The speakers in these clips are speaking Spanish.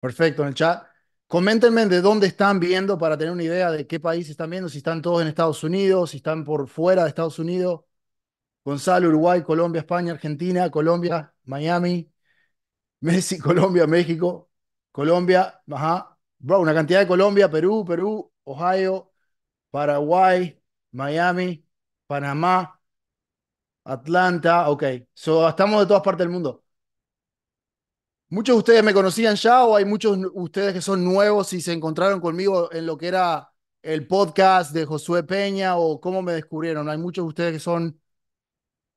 Perfecto, en el chat. Coméntenme de dónde están viendo para tener una idea de qué país están viendo, si están todos en Estados Unidos, si están por fuera de Estados Unidos. Gonzalo, Uruguay, Colombia, España, Argentina, Colombia, Miami, Messi, Colombia, México, Colombia, ajá. Bro, una cantidad de Colombia, Perú, Perú, Ohio, Paraguay, Miami, Panamá, Atlanta, ok. So, estamos de todas partes del mundo. ¿Muchos de ustedes me conocían ya o hay muchos de ustedes que son nuevos y se encontraron conmigo en lo que era el podcast de Josué Peña o cómo me descubrieron? ¿Hay muchos de ustedes que son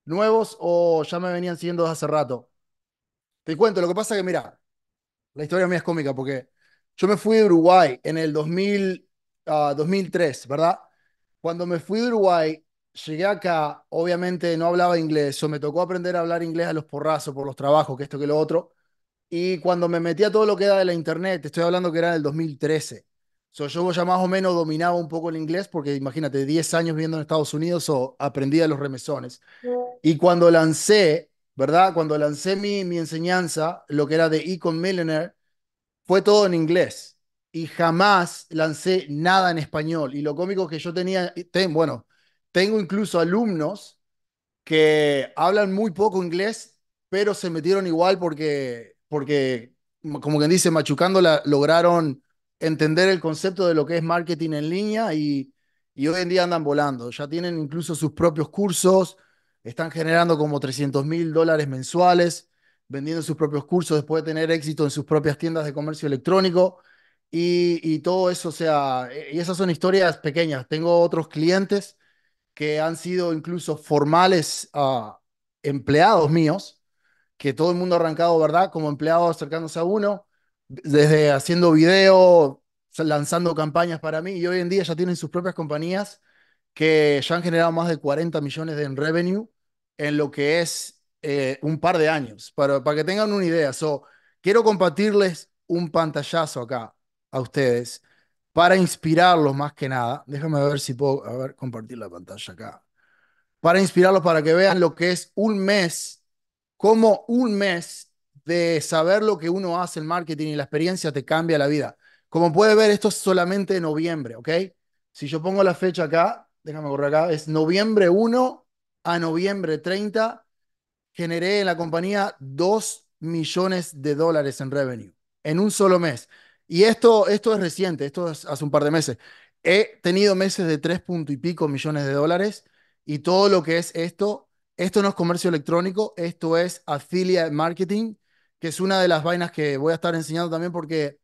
nuevos o ya me venían siguiendo desde hace rato? Te cuento, lo que pasa que mira, la historia mía es cómica porque yo me fui de Uruguay en el 2003, ah, ¿verdad? Cuando me fui de Uruguay, llegué acá, obviamente no hablaba inglés, o me tocó aprender a hablar inglés a los porrazos por los trabajos, que esto que lo otro y cuando me metí a todo lo que era de la internet, te estoy hablando que era el 2013. yo ya más o menos dominaba un poco el inglés, porque imagínate, 10 años viviendo en Estados Unidos, o aprendí a los remesones. Y cuando lancé, ¿verdad? Cuando lancé mi, mi enseñanza, lo que era de Econ Millionaire, fue todo en inglés. Y jamás lancé nada en español. Y lo cómico que yo tenía, bueno, tengo incluso alumnos que hablan muy poco inglés, pero se metieron igual porque porque como quien dice, machucándola, lograron entender el concepto de lo que es marketing en línea y, hoy en día andan volando. Ya tienen incluso sus propios cursos, están generando como 300 mil dólares mensuales, vendiendo sus propios cursos después de tener éxito en sus propias tiendas de comercio electrónico y, todo eso, o sea, e, y esas son historias pequeñas. Tengo otros clientes que han sido incluso formales ah, empleados míos que todo el mundo ha arrancado, ¿verdad? Como empleados acercándose a uno, desde haciendo video, lanzando campañas para mí, y hoy en día ya tienen sus propias compañías que ya han generado más de 40 millones en revenue en lo que es eh, un par de años, para, para que tengan una idea. So, quiero compartirles un pantallazo acá a ustedes para inspirarlos más que nada. Déjame ver si puedo ver, compartir la pantalla acá. Para inspirarlos, para que vean lo que es un mes como un mes de saber lo que uno hace, el marketing y la experiencia te cambia la vida. Como puede ver, esto es solamente de noviembre, ¿ok? Si yo pongo la fecha acá, déjame correr acá, es noviembre 1 a noviembre 30, generé en la compañía 2 millones de dólares en revenue, en un solo mes. Y esto, esto es reciente, esto es hace un par de meses. He tenido meses de 3 punto y pico millones de dólares y todo lo que es esto esto no es comercio electrónico, esto es affiliate marketing, que es una de las vainas que voy a estar enseñando también porque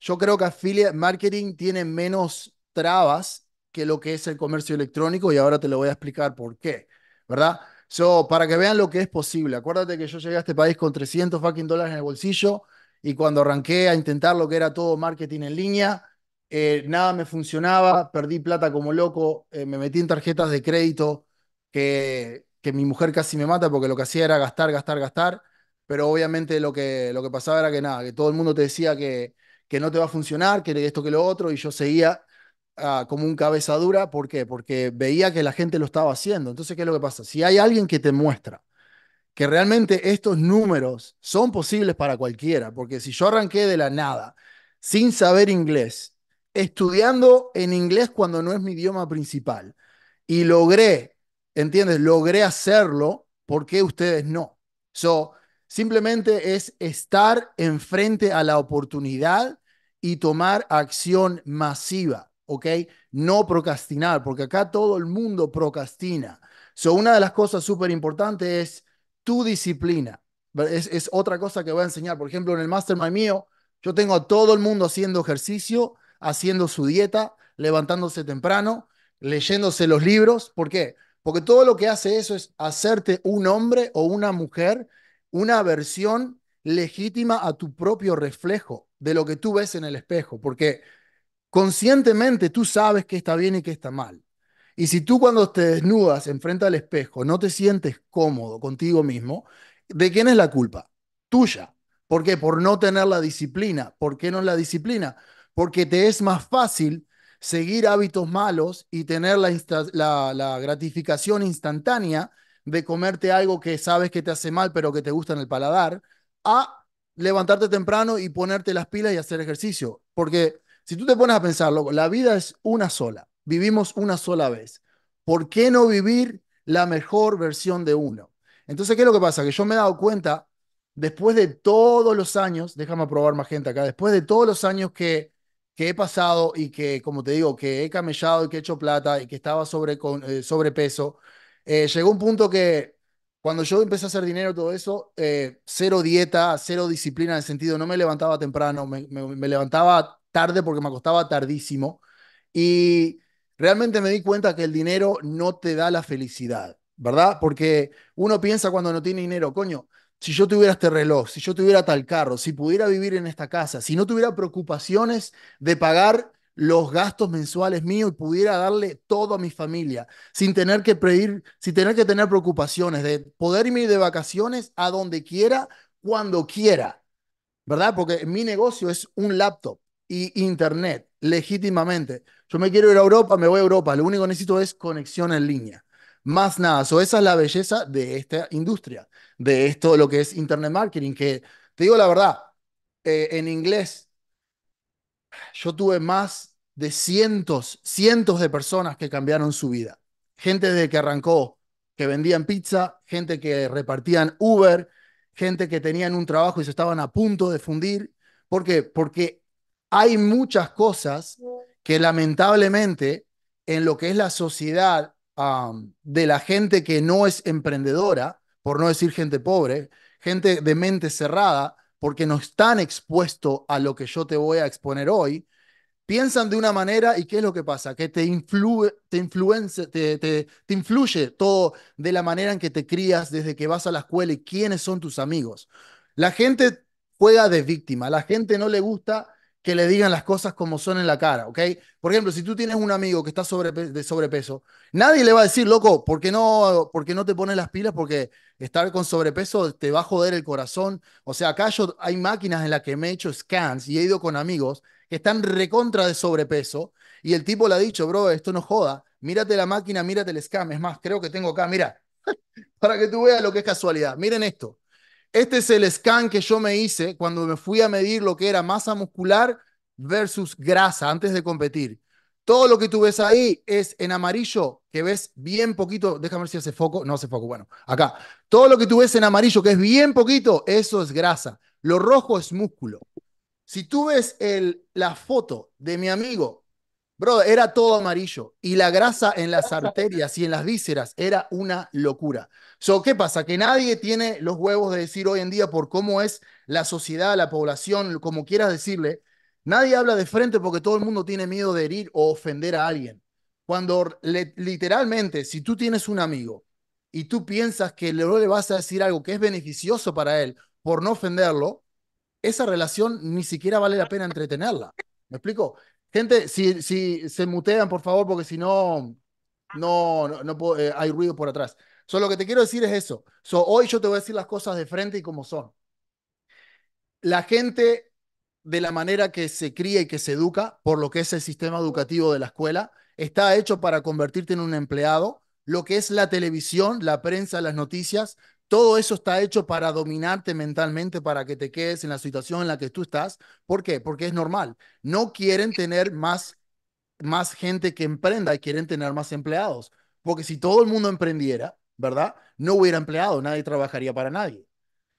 yo creo que affiliate marketing tiene menos trabas que lo que es el comercio electrónico y ahora te lo voy a explicar por qué, ¿verdad? So, para que vean lo que es posible. Acuérdate que yo llegué a este país con 300 fucking dólares en el bolsillo y cuando arranqué a intentar lo que era todo marketing en línea, eh, nada me funcionaba, perdí plata como loco, eh, me metí en tarjetas de crédito que que mi mujer casi me mata porque lo que hacía era gastar, gastar, gastar, pero obviamente lo que, lo que pasaba era que nada, que todo el mundo te decía que, que no te va a funcionar, que esto, que lo otro, y yo seguía ah, como un cabeza dura, ¿por qué? Porque veía que la gente lo estaba haciendo. Entonces, ¿qué es lo que pasa? Si hay alguien que te muestra que realmente estos números son posibles para cualquiera, porque si yo arranqué de la nada, sin saber inglés, estudiando en inglés cuando no es mi idioma principal, y logré ¿entiendes? Logré hacerlo, ¿por qué ustedes no? So, simplemente es estar enfrente a la oportunidad y tomar acción masiva, ¿ok? No procrastinar, porque acá todo el mundo procrastina. So, una de las cosas súper importantes es tu disciplina. Es, es otra cosa que voy a enseñar. Por ejemplo, en el mastermind mío, yo tengo a todo el mundo haciendo ejercicio, haciendo su dieta, levantándose temprano, leyéndose los libros. ¿Por qué? Porque todo lo que hace eso es hacerte un hombre o una mujer, una versión legítima a tu propio reflejo de lo que tú ves en el espejo. Porque conscientemente tú sabes qué está bien y qué está mal. Y si tú cuando te desnudas enfrente al espejo no te sientes cómodo contigo mismo, ¿de quién es la culpa? Tuya. ¿Por qué? Por no tener la disciplina. ¿Por qué no la disciplina? Porque te es más fácil seguir hábitos malos y tener la, gratificación instantánea de comerte algo que sabes que te hace mal pero que te gusta en el paladar, a levantarte temprano y ponerte las pilas y hacer ejercicio. Porque si tú te pones a pensarlo, la vida es una sola, vivimos una sola vez. ¿Por qué no vivir la mejor versión de uno? Entonces, ¿qué es lo que pasa? Que yo me he dado cuenta, después de todos los años, déjame probar más gente acá, después de todos los años que que he pasado y que, como te digo, que he camellado y que he hecho plata y que estaba sobre, con, eh, sobrepeso, eh, llegó un punto que cuando yo empecé a hacer dinero, todo eso, eh, cero dieta, cero disciplina en el sentido, no me levantaba temprano, me levantaba tarde porque me acostaba tardísimo y realmente me di cuenta que el dinero no te da la felicidad, ¿verdad? Porque uno piensa cuando no tiene dinero, coño, si yo tuviera este reloj, si yo tuviera tal carro, si pudiera vivir en esta casa, si no tuviera preocupaciones de pagar los gastos mensuales míos y pudiera darle todo a mi familia, sin tener que sin tener que tener preocupaciones de poder irme de vacaciones a donde quiera, cuando quiera, ¿verdad? Porque mi negocio es un laptop y internet, legítimamente. Yo me quiero ir a Europa, me voy a Europa, lo único que necesito es conexión en línea. Más nada, so, esa es la belleza de esta industria, de esto, lo que es Internet Marketing, que te digo la verdad, eh, en inglés yo tuve más de cientos, cientos de personas que cambiaron su vida. Gente desde que arrancó, que vendían pizza, gente que repartían Uber, gente que tenían un trabajo y se estaban a punto de fundir. ¿Por qué? Porque hay muchas cosas que lamentablemente en lo que es la sociedad de la gente que no es emprendedora, por no decir gente pobre, gente de mente cerrada, porque no están expuestos a lo que yo te voy a exponer hoy, piensan de una manera y ¿qué es lo que pasa? Que te, te, te, te, influye todo de la manera en que te crías desde que vas a la escuela y quiénes son tus amigos. La gente juega de víctima, la gente no le gusta que le digan las cosas como son en la cara, ¿ok? Por ejemplo, si tú tienes un amigo que está sobre, de sobrepeso, nadie le va a decir, loco, ¿por qué, no, ¿por no te pones las pilas? Porque estar con sobrepeso te va a joder el corazón. O sea, acá yo, hay máquinas en las que me he hecho scans y he ido con amigos que están recontra de sobrepeso y el tipo le ha dicho, bro, esto no joda, mírate la máquina, mírate el scan. Es más, creo que tengo acá, mira, para que tú veas lo que es casualidad. Miren esto. Este es el scan que yo me hice cuando me fui a medir lo que era masa muscular versus grasa antes de competir. Todo lo que tú ves ahí es en amarillo, que ves bien poquito. Déjame ver si hace foco. No hace foco. Bueno, acá. Todo lo que tú ves en amarillo, que es bien poquito, eso es grasa. Lo rojo es músculo. Si tú ves el, la foto de mi amigo Bro, era todo amarillo. Y la grasa en las arterias y en las vísceras era una locura. So, ¿Qué pasa? Que nadie tiene los huevos de decir hoy en día por cómo es la sociedad, la población, como quieras decirle. Nadie habla de frente porque todo el mundo tiene miedo de herir o ofender a alguien. Cuando literalmente, si tú tienes un amigo y tú piensas que le vas a decir algo que es beneficioso para él por no ofenderlo, esa relación ni siquiera vale la pena entretenerla. ¿Me explico? Gente, si, si se mutean, por favor, porque si no, no, no, eh, hay ruido por atrás. So, lo que te quiero decir es eso. So, hoy yo te voy a decir las cosas de frente y como son. La gente, de la manera que se cría y que se educa, por lo que es el sistema educativo de la escuela, está hecho para convertirte en un empleado. Lo que es la televisión, la prensa, las noticias, todo eso está hecho para dominarte mentalmente, para que te quedes en la situación en la que tú estás. ¿Por qué? Porque es normal. No quieren tener más, más gente que emprenda y quieren tener más empleados. Porque si todo el mundo emprendiera, ¿verdad? No hubiera empleado, nadie trabajaría para nadie.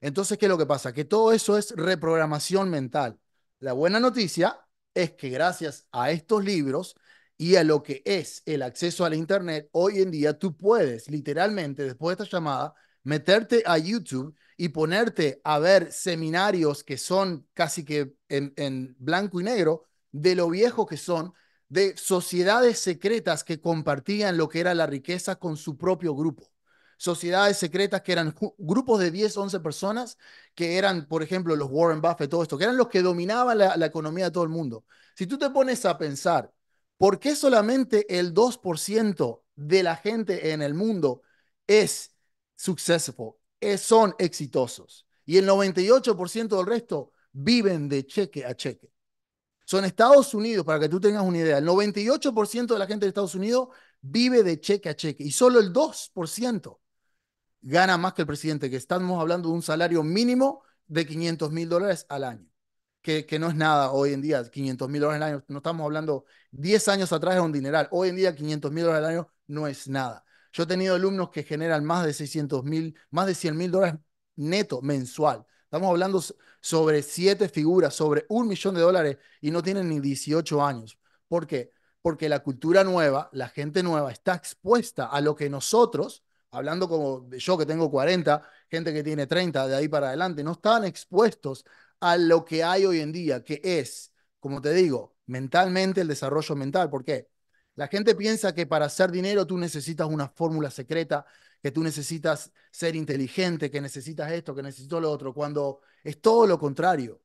Entonces, ¿qué es lo que pasa? Que todo eso es reprogramación mental. La buena noticia es que gracias a estos libros y a lo que es el acceso a la Internet, hoy en día tú puedes literalmente, después de esta llamada, meterte a YouTube y ponerte a ver seminarios que son casi que en, blanco y negro de lo viejo que son, de sociedades secretas que compartían lo que era la riqueza con su propio grupo sociedades secretas que eran grupos de 10, 11 personas, que eran, por ejemplo, los Warren Buffett, todo esto, que eran los que dominaban la, la, economía de todo el mundo. Si tú te pones a pensar, ¿por qué solamente el 2% de la gente en el mundo es successful, eh, son exitosos. Y el 98% del resto viven de cheque a cheque. Son Estados Unidos, para que tú tengas una idea, el 98% de la gente de Estados Unidos vive de cheque a cheque y solo el 2% gana más que el presidente, que estamos hablando de un salario mínimo de 500 mil dólares al año, que, que, no es nada hoy en día, 500 mil dólares al año, no estamos hablando 10 años atrás era un dineral, hoy en día 500 mil dólares al año no es nada. Yo he tenido alumnos que generan más de 600 mil, más de 100 mil dólares neto mensual. Estamos hablando sobre siete figuras, sobre un millón de dólares y no tienen ni 18 años. ¿Por qué? Porque la cultura nueva, la gente nueva está expuesta a lo que nosotros, hablando como yo que tengo 40, gente que tiene 30 de ahí para adelante, no están expuestos a lo que hay hoy en día, que es, como te digo, mentalmente el desarrollo mental. ¿Por qué? La gente piensa que para hacer dinero tú necesitas una fórmula secreta, que tú necesitas ser inteligente, que necesitas esto, que necesito lo otro, cuando es todo lo contrario.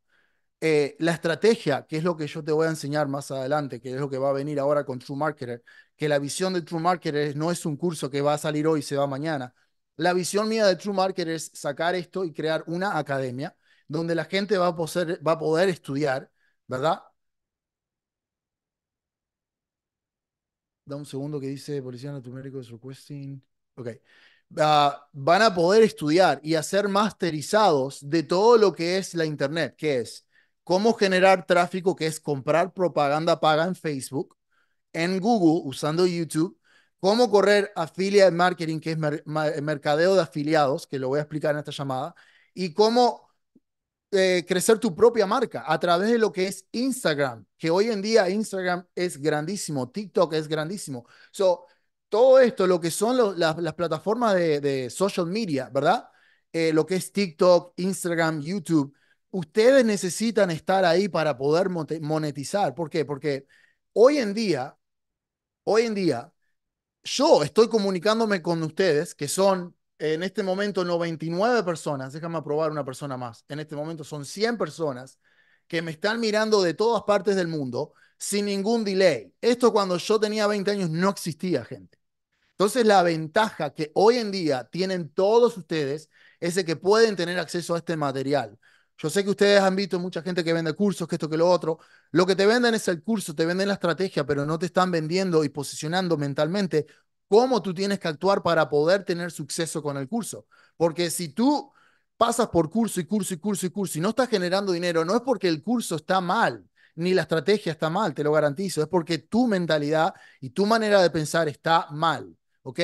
Eh, la estrategia, que es lo que yo te voy a enseñar más adelante, que es lo que va a venir ahora con True Marketer, que la visión de True Marketer no es un curso que va a salir hoy y se va mañana. La visión mía de True Marketer es sacar esto y crear una academia donde la gente va a poder, va a poder estudiar, ¿verdad? da un segundo que dice Policía Natumérico is requesting. Ok. van a poder estudiar y hacer masterizados de todo lo que es la Internet, que es cómo generar tráfico, que es comprar propaganda paga en Facebook, en Google, usando YouTube, cómo correr affiliate marketing, que es mercadeo de afiliados, que lo voy a explicar en esta llamada, y cómo eh, crecer tu propia marca a través de lo que es Instagram, que hoy en día Instagram es grandísimo, TikTok es grandísimo. So, todo esto, lo que son las, plataformas de, social media, ¿verdad? Eh, lo que es TikTok, Instagram, YouTube, ustedes necesitan estar ahí para poder monetizar. ¿Por qué? Porque hoy en día, hoy en día, yo estoy comunicándome con ustedes, que son en este momento 99 personas, déjame aprobar una persona más, en este momento son 100 personas que me están mirando de todas partes del mundo sin ningún delay. Esto cuando yo tenía 20 años no existía, gente. Entonces la ventaja que hoy en día tienen todos ustedes es que pueden tener acceso a este material. Yo sé que ustedes han visto mucha gente que vende cursos, que esto, que lo otro. Lo que te venden es el curso, te venden la estrategia, pero no te están vendiendo y posicionando mentalmente cómo tú tienes que actuar para poder tener suceso con el curso. Porque si tú pasas por curso y curso y curso y curso y no estás generando dinero, no es porque el curso está mal, ni la estrategia está mal, te lo garantizo, es porque tu mentalidad y tu manera de pensar está mal, ¿ok?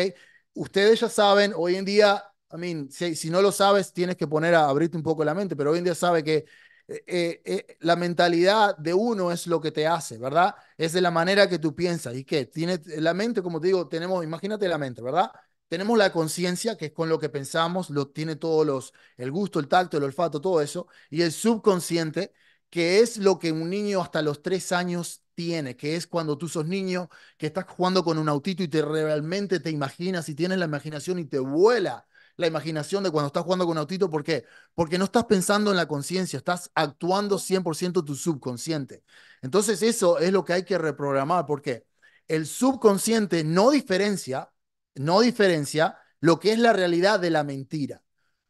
Ustedes ya saben, hoy en día, I mean, si, si no lo sabes, tienes que poner a abrirte un poco la mente, pero hoy en día sabe que eh, eh, eh, la mentalidad de uno es lo que te hace, ¿verdad? Es de la manera que tú piensas. ¿Y qué? tiene la mente, como te digo, tenemos, imagínate la mente, ¿verdad? Tenemos la conciencia, que es con lo que pensamos, lo tiene todos los, el gusto, el tacto, el olfato, todo eso, y el subconsciente, que es lo que un niño hasta los tres años tiene, que es cuando tú sos niño, que estás jugando con un autito y te realmente te imaginas y tienes la imaginación y te vuela la imaginación de cuando estás jugando con autito. ¿Por qué? Porque no estás pensando en la conciencia, estás actuando 100% tu subconsciente. Entonces eso es lo que hay que reprogramar, ¿por qué? el subconsciente no diferencia, no diferencia lo que es la realidad de la mentira.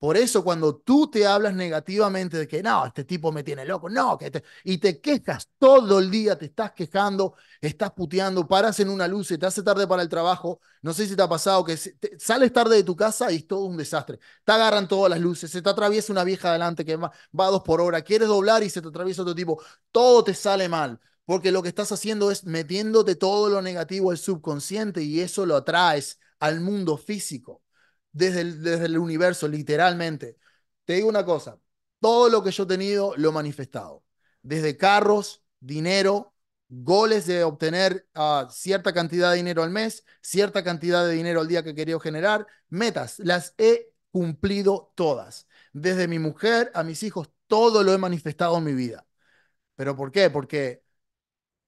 Por eso cuando tú te hablas negativamente de que no, este tipo me tiene loco, no, que y te quejas todo el día, te estás quejando, estás puteando, paras en una luz, y te hace tarde para el trabajo, no sé si te ha pasado que sales tarde de tu casa y es todo un desastre. Te agarran todas las luces, se te atraviesa una vieja adelante que va, dos por hora, quieres doblar y se te atraviesa otro tipo, todo te sale mal porque lo que estás haciendo es metiéndote todo lo negativo al subconsciente y eso lo atraes al mundo físico desde el, universo, literalmente. Te digo una cosa, todo lo que yo he tenido lo he manifestado, desde carros, dinero, goles de obtener ah, cierta cantidad de dinero al mes, cierta cantidad de dinero al día que quería generar, metas, las he cumplido todas. Desde mi mujer a mis hijos, todo lo he manifestado en mi vida. ¿Pero por qué? Porque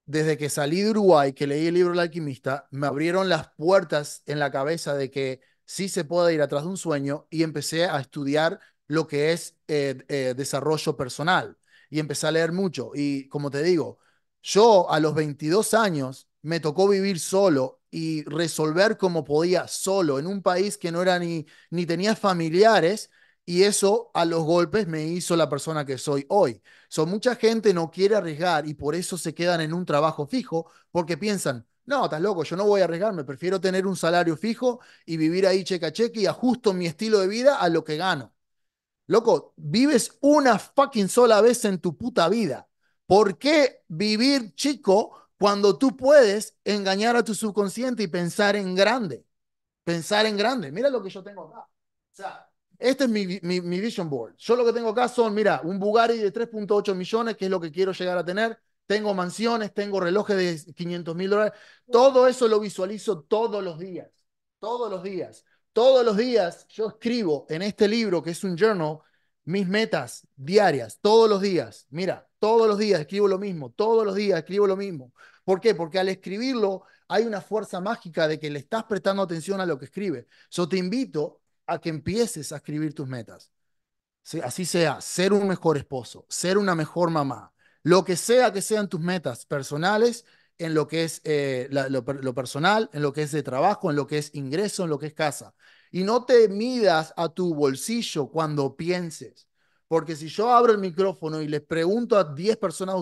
desde que salí de Uruguay, que leí el libro El alquimista, me abrieron las puertas en la cabeza de que sí se puede ir atrás de un sueño y empecé a estudiar lo que es eh, eh, desarrollo personal y empecé a leer mucho. Y como te digo, yo a los 22 años me tocó vivir solo y resolver como podía solo en un país que no era ni, ni tenía familiares y eso a los golpes me hizo la persona que soy hoy. So, mucha gente no quiere arriesgar y por eso se quedan en un trabajo fijo porque piensan, no, estás loco, yo no voy a arriesgarme, prefiero tener un salario fijo y vivir ahí checa a cheque y ajusto mi estilo de vida a lo que gano. Loco, vives una fucking sola vez en tu puta vida. ¿Por qué vivir chico cuando tú puedes engañar a tu subconsciente y pensar en grande? Pensar en grande. Mira lo que yo tengo acá. O sea, este es mi, vision board. Yo lo que tengo acá son, mira, un Bugatti de 3.8 millones, que es lo que quiero llegar a tener tengo mansiones, tengo relojes de 500 mil dólares. Todo eso lo visualizo todos los días, todos los días. Todos los días yo escribo en este libro, que es un journal, mis metas diarias, todos los días. Mira, todos los días escribo lo mismo, todos los días escribo lo mismo. ¿Por qué? Porque al escribirlo hay una fuerza mágica de que le estás prestando atención a lo que escribe. Yo te invito a que empieces a escribir tus metas. así sea, ser un mejor esposo, ser una mejor mamá, lo que sea que sean tus metas personales, en lo que es eh, lo, personal, en lo que es de trabajo, en lo que es ingreso, en lo que es casa. Y no te midas a tu bolsillo cuando pienses, porque si yo abro el micrófono y les pregunto a 10 personas,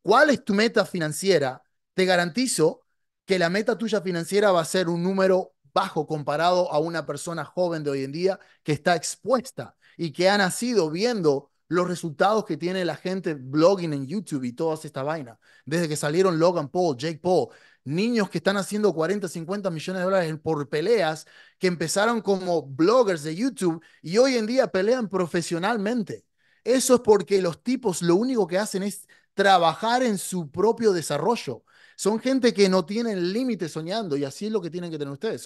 ¿cuál es tu meta financiera? Te garantizo que la meta tuya financiera va a ser un número bajo comparado a una persona joven de hoy en día que está expuesta y que ha nacido viendo los resultados que tiene la gente blogging en YouTube y toda esta vaina. Desde que salieron Logan Paul, Jake Paul, niños que están haciendo 40, 50 millones de dólares por peleas, que empezaron como bloggers de YouTube y hoy en día pelean profesionalmente. Eso es porque los tipos lo único que hacen es trabajar en su propio desarrollo. Son gente que no tienen límites soñando y así es lo que tienen que tener ustedes.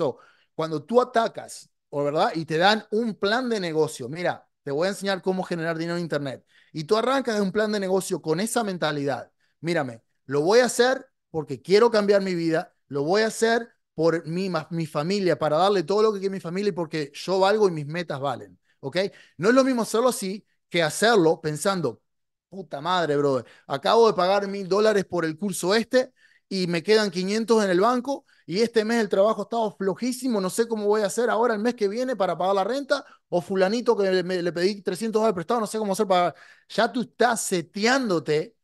cuando tú atacas, ¿verdad? Y te dan un plan de negocio. Mira, te voy a enseñar cómo generar dinero en Internet. Y tú arrancas de un plan de negocio con esa mentalidad. Mírame, lo voy a hacer porque quiero cambiar mi vida, lo voy a hacer por mi, mi familia, para darle todo lo que quiere mi familia y porque yo valgo y mis metas valen. ¿Ok? No es lo mismo hacerlo así que hacerlo pensando, puta madre, brother, acabo de pagar mil dólares por el curso este y me quedan 500 en el banco y este mes el trabajo ha estado flojísimo, no sé cómo voy a hacer ahora el mes que viene para pagar la renta, o fulanito que le pedí 300 dólares prestado, no sé cómo hacer para... Ya tú estás seteándote,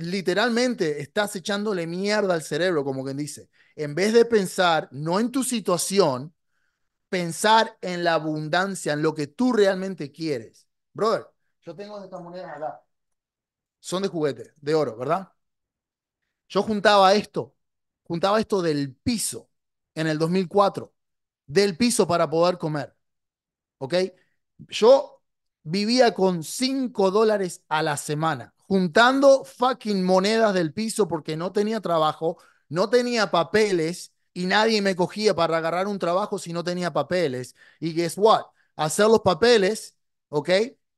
literalmente estás echándole mierda al cerebro, como quien dice. En vez de pensar no en tu situación, pensar en la abundancia, en lo que tú realmente quieres. Brother, yo tengo estas monedas acá. Son de juguete, de oro, ¿verdad? Yo juntaba esto juntaba esto del piso en el 2004, del piso para poder comer. ¿Ok? Yo vivía con 5 dólares a la semana, juntando fucking monedas del piso porque no tenía trabajo, no tenía papeles y nadie me cogía para agarrar un trabajo si no tenía papeles. Y guess what? Hacer los papeles, ¿ok?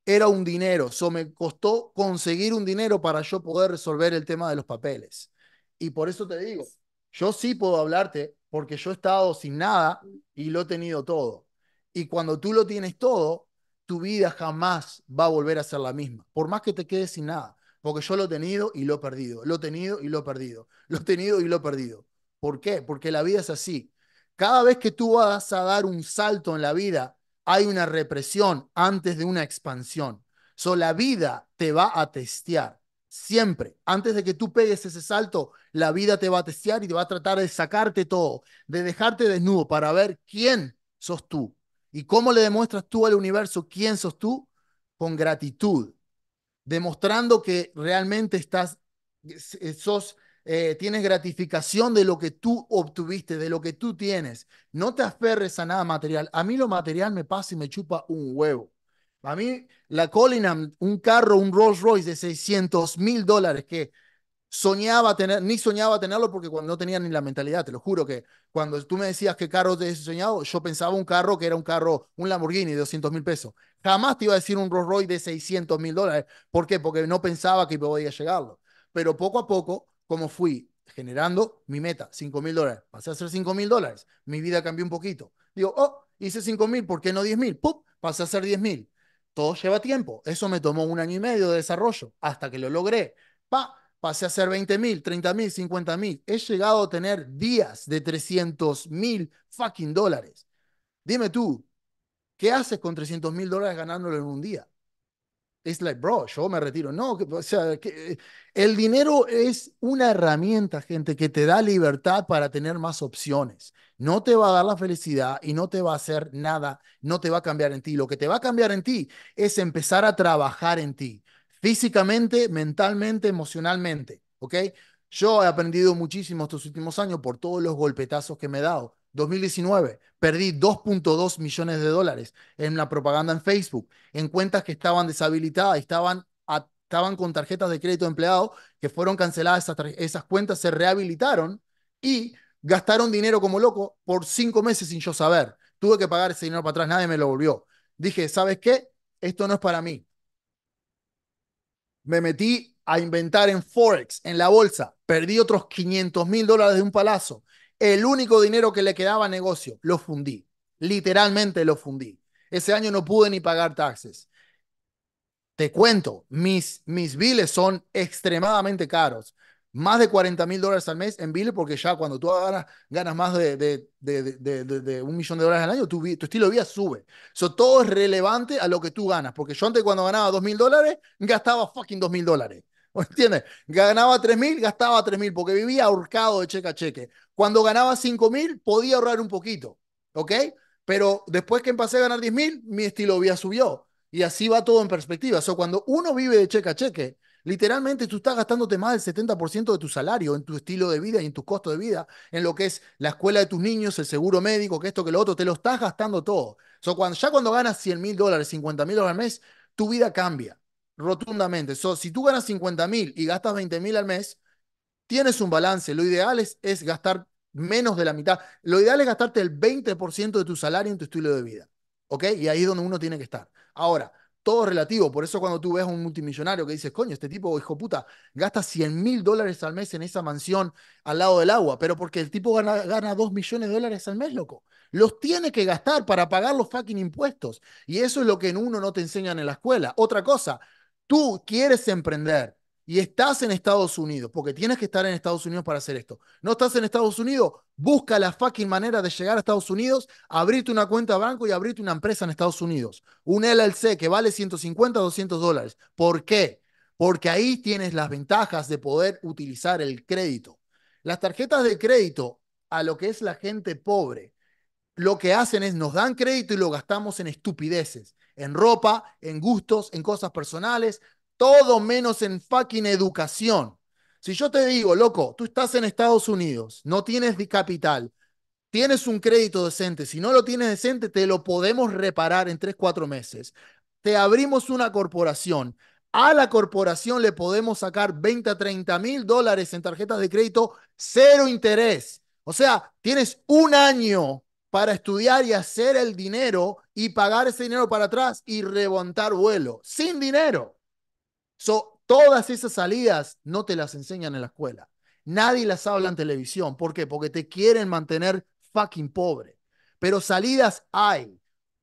Era un dinero. Eso me costó conseguir un dinero para yo poder resolver el tema de los papeles. Y por eso te digo, yo sí puedo hablarte porque yo he estado sin nada y lo he tenido todo. Y cuando tú lo tienes todo, tu vida jamás va a volver a ser la misma, por más que te quedes sin nada, porque yo lo he tenido y lo he perdido, lo he tenido y lo he perdido, lo he tenido y lo he perdido. ¿Por qué? Porque la vida es así. Cada vez que tú vas a dar un salto en la vida, hay una represión antes de una expansión. So, la vida te va a testear. Siempre, antes de que tú pegues ese salto, la vida te va a testear y te va a tratar de sacarte todo, de dejarte desnudo para ver quién sos tú y cómo le demuestras tú al universo quién sos tú con gratitud, demostrando que realmente estás, eh, sos, eh, tienes gratificación de lo que tú obtuviste, de lo que tú tienes. No te aferres a nada material. A mí lo material me pasa y me chupa un huevo. A mí, la Colina, un carro, un Rolls Royce de 600 mil dólares que soñaba tener, ni soñaba tenerlo porque cuando no tenía ni la mentalidad, te lo juro que cuando tú me decías qué carro te soñado, yo pensaba un carro que era un carro, un Lamborghini de 200 mil pesos. Jamás te iba a decir un Rolls Royce de 600 mil dólares. ¿Por qué? Porque no pensaba que podía llegarlo. Pero poco a poco, como fui generando mi meta, 5 mil dólares, pasé a ser 5 mil dólares, mi vida cambió un poquito. Digo, oh, hice 5 mil, ¿por qué no 10 mil? ¡Pum! Pasé a ser 10 mil. Todo lleva tiempo. Eso me tomó un año y medio de desarrollo hasta que lo logré. Pa, pasé a ser 20 mil, 30 mil, 50 mil. He llegado a tener días de 300 mil fucking dólares. Dime tú, ¿qué haces con 300 mil dólares ganándolo en un día? es like, bro, yo me retiro. No, o sea, que, eh, el dinero es una herramienta, gente, que te da libertad para tener más opciones. No te va a dar la felicidad y no te va a hacer nada, no te va a cambiar en ti. Lo que te va a cambiar en ti es empezar a trabajar en ti, físicamente, mentalmente, emocionalmente, ¿ok? Yo he aprendido muchísimo estos últimos años por todos los golpetazos que me he dado 2019, perdí 2.2 millones de dólares en la propaganda en Facebook, en cuentas que estaban deshabilitadas, estaban, estaban con tarjetas de crédito de empleado que fueron canceladas, esas, esas cuentas se rehabilitaron y gastaron dinero como loco por cinco meses sin yo saber. Tuve que pagar ese dinero para atrás, nadie me lo volvió. Dije, ¿sabes qué? Esto no es para mí. Me metí a inventar en Forex, en la bolsa. Perdí otros 500 mil dólares de un palazo el único dinero que le quedaba a negocio, lo fundí. Literalmente lo fundí. Ese año no pude ni pagar taxes. Te cuento, mis, mis biles son extremadamente caros. Más de 40 mil dólares al mes en biles, porque ya cuando tú ganas, ganas más de, de, de, de, un millón de dólares al año, tu, estilo de vida sube. eso todo es relevante a lo que tú ganas, porque yo antes cuando ganaba 2 mil dólares, gastaba fucking 2 mil dólares. ¿Entiendes? Ganaba 3.000, gastaba 3.000 porque vivía ahorcado de cheque a cheque. Cuando ganaba 5.000, podía ahorrar un poquito, ¿ok? Pero después que empecé a ganar 10.000, mi estilo de vida subió. Y así va todo en perspectiva. O sea, cuando uno vive de cheque a cheque, literalmente tú estás gastándote más del 70% de tu salario en tu estilo de vida y en tu costo de vida, en lo que es la escuela de tus niños, el seguro médico, que esto, que lo otro, te lo estás gastando todo. O sea, cuando, ya cuando ganas 100 mil dólares, 50 mil dólares al mes, tu vida cambia rotundamente. si tú ganas 50 mil y gastas 20 mil al mes, tienes un balance. Lo ideal es, es gastar menos de la mitad. Lo ideal es gastarte el 20% de tu salario en tu estilo de vida. ¿Ok? Y ahí es donde uno tiene que estar. Ahora, todo relativo. Por eso cuando tú ves a un multimillonario que dices, coño, este tipo, hijo puta, gasta 100 mil dólares al mes en esa mansión al lado del agua, pero porque el tipo gana, gana 2 millones de dólares al mes, loco. Los tiene que gastar para pagar los fucking impuestos. Y eso es lo que en uno no te enseñan en la escuela. Otra cosa, tú quieres emprender y estás en Estados Unidos, porque tienes que estar en Estados Unidos para hacer esto. No estás en Estados Unidos, busca la fucking manera de llegar a Estados Unidos, abrirte una cuenta de banco y abrirte una empresa en Estados Unidos. Un LLC que vale 150, 200 dólares. ¿Por qué? Porque ahí tienes las ventajas de poder utilizar el crédito. Las tarjetas de crédito a lo que es la gente pobre, lo que hacen es nos dan crédito y lo gastamos en estupideces en ropa, en gustos, en cosas personales, todo menos en fucking educación. Si yo te digo, loco, tú estás en Estados Unidos, no tienes capital, tienes un crédito decente, si no lo tienes decente, te lo podemos reparar en 3, 4 meses. Te abrimos una corporación. A la corporación le podemos sacar 20 a 30 mil dólares en tarjetas de crédito, cero interés. O sea, tienes un año para estudiar y hacer el dinero y pagar ese dinero para atrás y rebontar vuelo, sin dinero. So, todas esas salidas no te las enseñan en la escuela. Nadie las habla en televisión. ¿Por qué? Porque te quieren mantener fucking pobre. Pero salidas hay.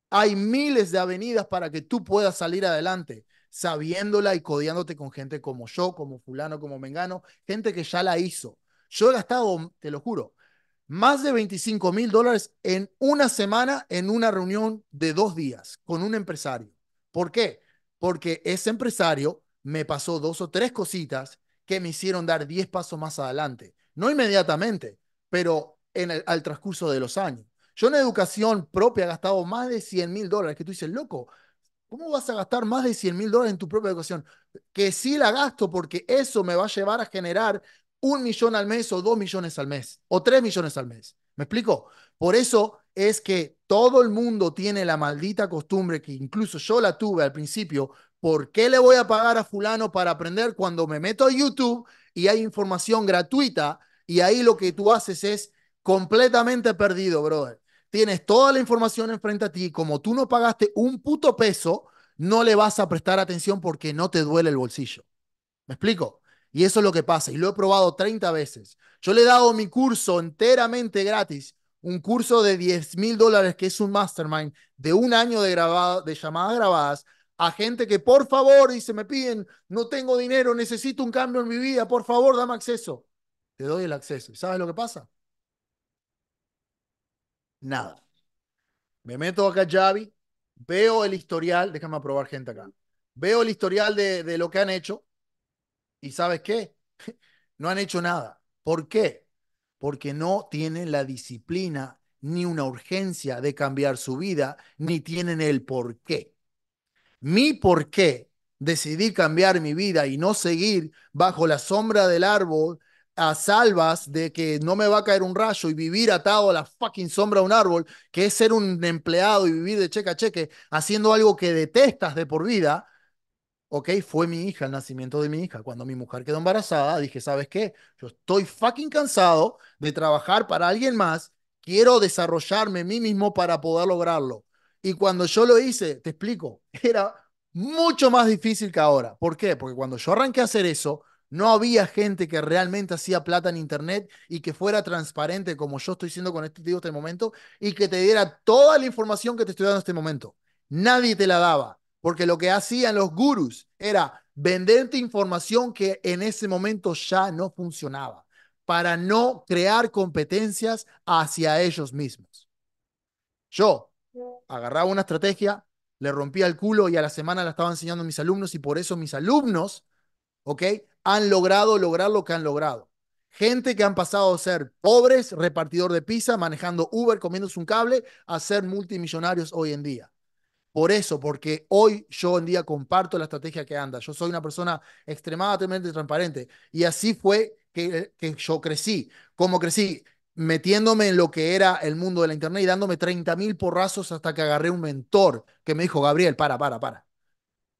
Hay miles de avenidas para que tú puedas salir adelante, sabiéndola y codiándote con gente como yo, como fulano, como mengano, gente que ya la hizo. Yo he gastado, te lo juro, más de 25 mil dólares en una semana en una reunión de dos días con un empresario. ¿Por qué? Porque ese empresario me pasó dos o tres cositas que me hicieron dar 10 pasos más adelante. No inmediatamente, pero en el, al transcurso de los años. Yo en educación propia he gastado más de 100 mil dólares, que tú dices, loco, ¿cómo vas a gastar más de 100 mil dólares en tu propia educación? Que sí la gasto porque eso me va a llevar a generar un millón al mes o dos millones al mes o tres millones al mes. ¿Me explico? Por eso es que todo el mundo tiene la maldita costumbre que incluso yo la tuve al principio. ¿Por qué le voy a pagar a fulano para aprender cuando me meto a YouTube y hay información gratuita y ahí lo que tú haces es completamente perdido, brother? Tienes toda la información enfrente a ti, como tú no pagaste un puto peso, no le vas a prestar atención porque no te duele el bolsillo. ¿Me explico? Y eso es lo que pasa. Y lo he probado 30 veces. Yo le he dado mi curso enteramente gratis, un curso de 10 mil dólares, que es un mastermind de un año de, grabado, de llamadas grabadas, a gente que por favor y se me piden, no tengo dinero, necesito un cambio en mi vida, por favor, dame acceso. Te doy el acceso. ¿Y sabes lo que pasa? Nada. Me meto acá, Javi, veo el historial, déjame probar gente acá, veo el historial de lo que han hecho ¿Y sabes qué? No han hecho nada. ¿Por qué? Porque no tienen la disciplina ni una urgencia de cambiar su vida, ni tienen el por qué. Mi por qué decidí cambiar mi vida y no seguir bajo la sombra del árbol a salvas de que no me va a caer un rayo y vivir atado a la fucking sombra de un árbol, que es ser un empleado y vivir de cheque a cheque haciendo algo que detestas de por vida, ok, fue mi hija, el nacimiento de mi hija. Cuando mi mujer quedó embarazada, dije, ¿sabes qué? Yo estoy fucking cansado de trabajar para alguien más, quiero desarrollarme a mí mismo para poder lograrlo. Y cuando yo lo hice, te explico, era mucho más difícil que ahora. ¿Por qué? Porque cuando yo arranqué a hacer eso, no había gente que realmente hacía plata en Internet y que fuera transparente como yo estoy siendo con este, hasta este momento y que te diera toda la información que te estoy dando en este momento. Nadie te la daba. Porque lo que hacían los gurús era venderte información que en ese momento ya no funcionaba para no crear competencias hacia ellos mismos. Yo agarraba una estrategia, le rompía el culo y a la semana la estaba enseñando a mis alumnos y por eso mis alumnos, ¿ok? Han logrado lograr lo que han logrado. Gente que han pasado a ser pobres, repartidor de pizza, manejando Uber, comiéndose un cable, a ser multimillonarios hoy en día. Por eso, porque hoy yo en día comparto la estrategia que anda. Yo soy una persona extremadamente transparente. Y así fue que, yo crecí. ¿Cómo crecí? metiéndome en lo que era el mundo de la internet y dándome 30 mil porrazos hasta que agarré un mentor que me dijo, Gabriel, para, para, para.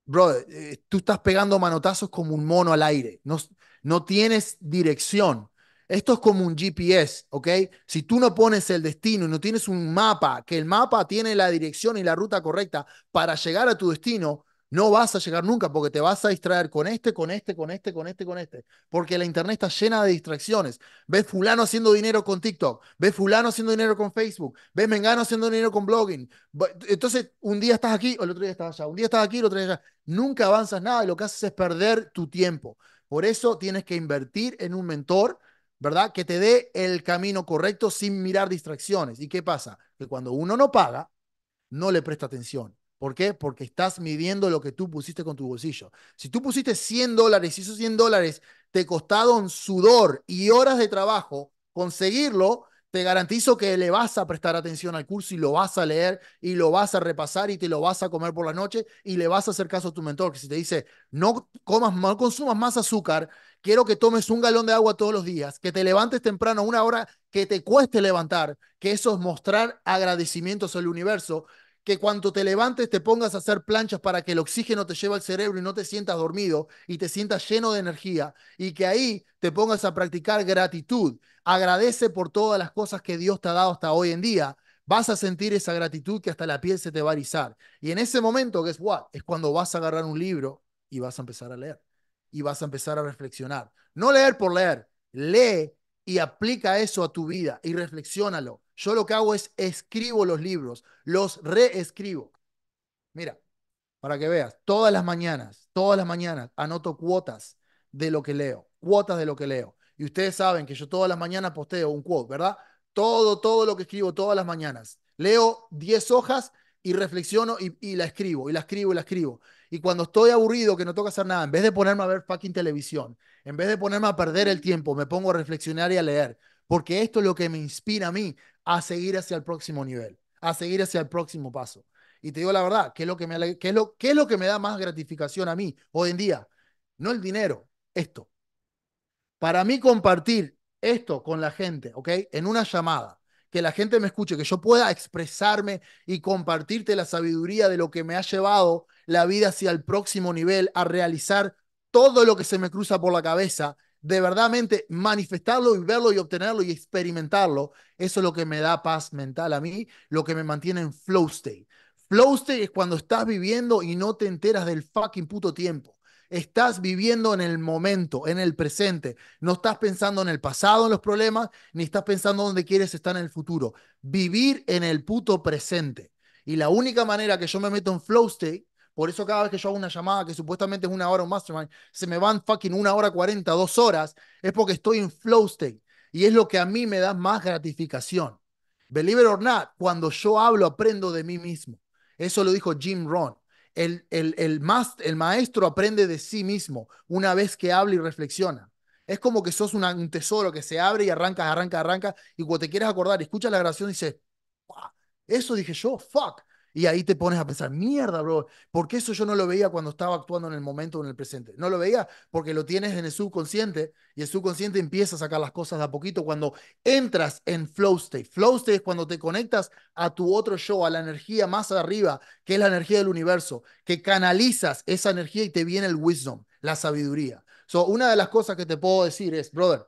Bro, eh, tú estás pegando manotazos como un mono al aire. No, no tienes dirección. Esto es como un GPS, ¿ok? Si tú no pones el destino y no tienes un mapa, que el mapa tiene la dirección y la ruta correcta para llegar a tu destino, no vas a llegar nunca porque te vas a distraer con este, con este, con este, con este, con este. Porque la internet está llena de distracciones. Ves fulano haciendo dinero con TikTok, ves fulano haciendo dinero con Facebook, ves mengano haciendo dinero con blogging. Entonces, un día estás aquí, el otro día estás allá, un día estás aquí, el otro día allá. Nunca avanzas nada y lo que haces es perder tu tiempo. Por eso tienes que invertir en un mentor ¿verdad? Que te dé el camino correcto sin mirar distracciones. ¿Y qué pasa? Que cuando uno no paga, no le presta atención. ¿Por qué? Porque estás midiendo lo que tú pusiste con tu bolsillo. Si tú pusiste 100 dólares y esos 100 dólares te costaron sudor y horas de trabajo conseguirlo, te garantizo que le vas a prestar atención al curso y lo vas a leer y lo vas a repasar y te lo vas a comer por la noche y le vas a hacer caso a tu mentor, que si te dice, no comas, consumas más azúcar, quiero que tomes un galón de agua todos los días, que te levantes temprano una hora que te cueste levantar, que eso es mostrar agradecimientos al universo, que cuando te levantes te pongas a hacer planchas para que el oxígeno te lleve al cerebro y no te sientas dormido y te sientas lleno de energía y que ahí te pongas a practicar gratitud. Agradece por todas las cosas que Dios te ha dado hasta hoy en día. Vas a sentir esa gratitud que hasta la piel se te va a erizar. Y en ese momento, es what? Es cuando vas a agarrar un libro y vas a empezar a leer y vas a empezar a reflexionar. No leer por leer, lee y aplica eso a tu vida y reflexiónalo yo lo que hago es escribo los libros, los reescribo. Mira, para que veas, todas las mañanas, todas las mañanas anoto cuotas de lo que leo, cuotas de lo que leo. Y ustedes saben que yo todas las mañanas posteo un quote, ¿verdad? Todo, todo lo que escribo todas las mañanas. Leo 10 hojas y reflexiono y, y, la escribo, y la escribo, y la escribo. Y cuando estoy aburrido, que no toca hacer nada, en vez de ponerme a ver fucking televisión, en vez de ponerme a perder el tiempo, me pongo a reflexionar y a leer porque esto es lo que me inspira a mí a seguir hacia el próximo nivel, a seguir hacia el próximo paso. Y te digo la verdad, ¿qué es lo que me, lo, es lo que me da más gratificación a mí hoy en día? No el dinero, esto. Para mí compartir esto con la gente, ¿ok? En una llamada, que la gente me escuche, que yo pueda expresarme y compartirte la sabiduría de lo que me ha llevado la vida hacia el próximo nivel, a realizar todo lo que se me cruza por la cabeza de verdaderamente manifestarlo y verlo y obtenerlo y experimentarlo, eso es lo que me da paz mental a mí, lo que me mantiene en flow state. Flow state es cuando estás viviendo y no te enteras del fucking puto tiempo. Estás viviendo en el momento, en el presente. No estás pensando en el pasado, en los problemas, ni estás pensando dónde quieres estar en el futuro. Vivir en el puto presente. Y la única manera que yo me meto en flow state por eso cada vez que yo hago una llamada que supuestamente es una hora un mastermind, se me van fucking una hora cuarenta, dos horas, es porque estoy en flow state. Y es lo que a mí me da más gratificación. Believe it or not, cuando yo hablo, aprendo de mí mismo. Eso lo dijo Jim Rohn. El, el, maestro aprende de sí mismo una vez que habla y reflexiona. Es como que sos un tesoro que se abre y arranca, arranca, arranca. Y cuando te quieres acordar, escuchas la grabación y dices, eso dije yo, fuck. Y ahí te pones a pensar, mierda, bro, ¿por qué eso yo no lo veía cuando estaba actuando en el momento, en el presente? No lo veía porque lo tienes en el subconsciente y el subconsciente empieza a sacar las cosas de a poquito cuando entras en flow state. Flow state es cuando te conectas a tu otro yo, a la energía más arriba, que es la energía del universo, que canalizas esa energía y te viene el wisdom, la sabiduría. So, una de las cosas que te puedo decir es, brother,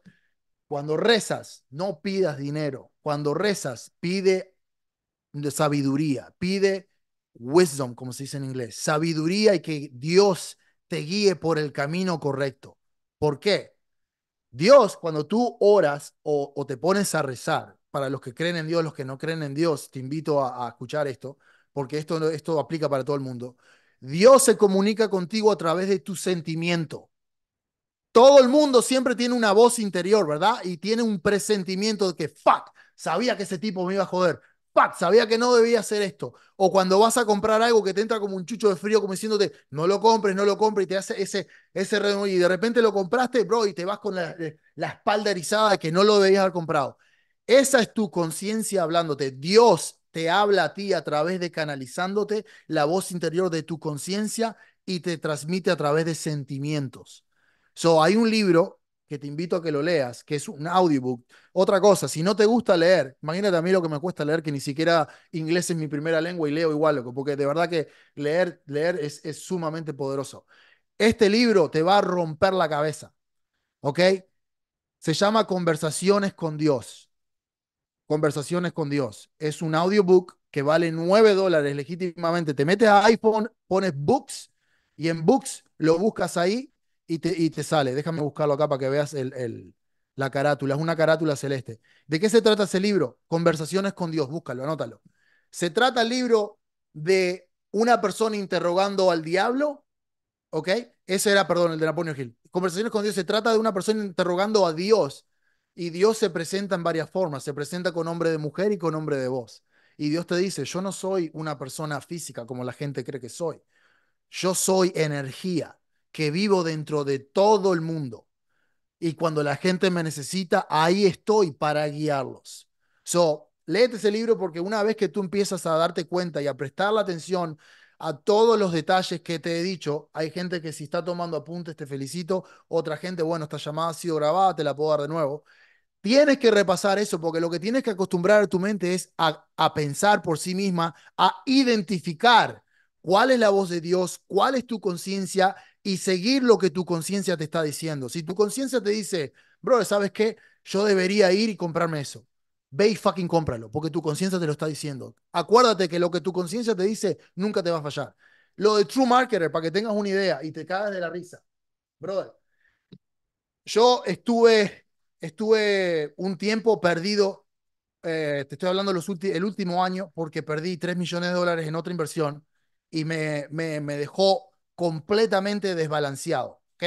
cuando rezas, no pidas dinero. Cuando rezas, pide de sabiduría, pide wisdom, como se dice en inglés, sabiduría y que Dios te guíe por el camino correcto. ¿Por qué? Dios, cuando tú oras o, te pones a rezar, para los que creen en Dios, los que no creen en Dios, te invito a, escuchar esto, porque esto, esto aplica para todo el mundo. Dios se comunica contigo a través de tu sentimiento. Todo el mundo siempre tiene una voz interior, ¿verdad? Y tiene un presentimiento de que, fuck, sabía que ese tipo me iba a joder. ¡pac! Sabía que no debía hacer esto. O cuando vas a comprar algo que te entra como un chucho de frío, como diciéndote, no lo compres, no lo compres, y te hace ese, ese reno, y de repente lo compraste, bro, y te vas con eh, la, espalda erizada de que no lo debías haber comprado. Esa es tu conciencia hablándote. Dios te habla a ti a través de canalizándote la voz interior de tu conciencia y te transmite a través de sentimientos. So, hay un libro que te invito a que lo leas, que es un audiobook. Otra cosa, si no te gusta leer, imagínate a mí lo que me cuesta leer, que ni siquiera inglés es mi primera lengua y leo igual, porque de verdad que leer, leer es, es sumamente poderoso. Este libro te va a romper la cabeza, ¿ok? Se llama Conversaciones con Dios. Conversaciones con Dios. Es un audiobook que vale 9 dólares legítimamente. Te metes a iPhone, pones Books y en Books lo buscas ahí y te, sale. Déjame buscarlo acá para que veas el, la carátula. Es una carátula celeste. ¿De qué se trata ese libro? Conversaciones con Dios. Búscalo, anótalo. ¿Se trata el libro de una persona interrogando al diablo? ¿Ok? Ese era, perdón, el de napoleon Gil. Conversaciones con Dios. Se trata de una persona interrogando a Dios. Y Dios se presenta en varias formas. Se presenta con hombre de mujer y con hombre de voz. Y Dios te dice, yo no soy una persona física como la gente cree que soy. Yo soy energía que vivo dentro de todo el mundo. Y cuando la gente me necesita, ahí estoy para guiarlos. So, léete ese libro porque una vez que tú empiezas a darte cuenta y a prestar la atención a todos los detalles que te he dicho, hay gente que si está tomando apuntes te felicito, otra gente, bueno, esta llamada ha sido grabada, te la puedo dar de nuevo. Tienes que repasar eso porque lo que tienes que acostumbrar a tu mente es a, a pensar por sí misma, a identificar cuál es la voz de Dios, cuál es tu conciencia y seguir lo que tu conciencia te está diciendo. Si tu conciencia te dice, bro, ¿sabes qué? Yo debería ir y comprarme eso. Ve y fucking cómpralo, porque tu conciencia te lo está diciendo. Acuérdate que lo que tu conciencia te dice nunca te va a fallar. Lo de True Marketer, para que tengas una idea y te cagas de la risa. Brother, yo estuve, estuve un tiempo perdido, eh, te estoy hablando los el último año, porque perdí 3 millones de dólares en otra inversión y me, me, me dejó completamente desbalanceado, ¿ok?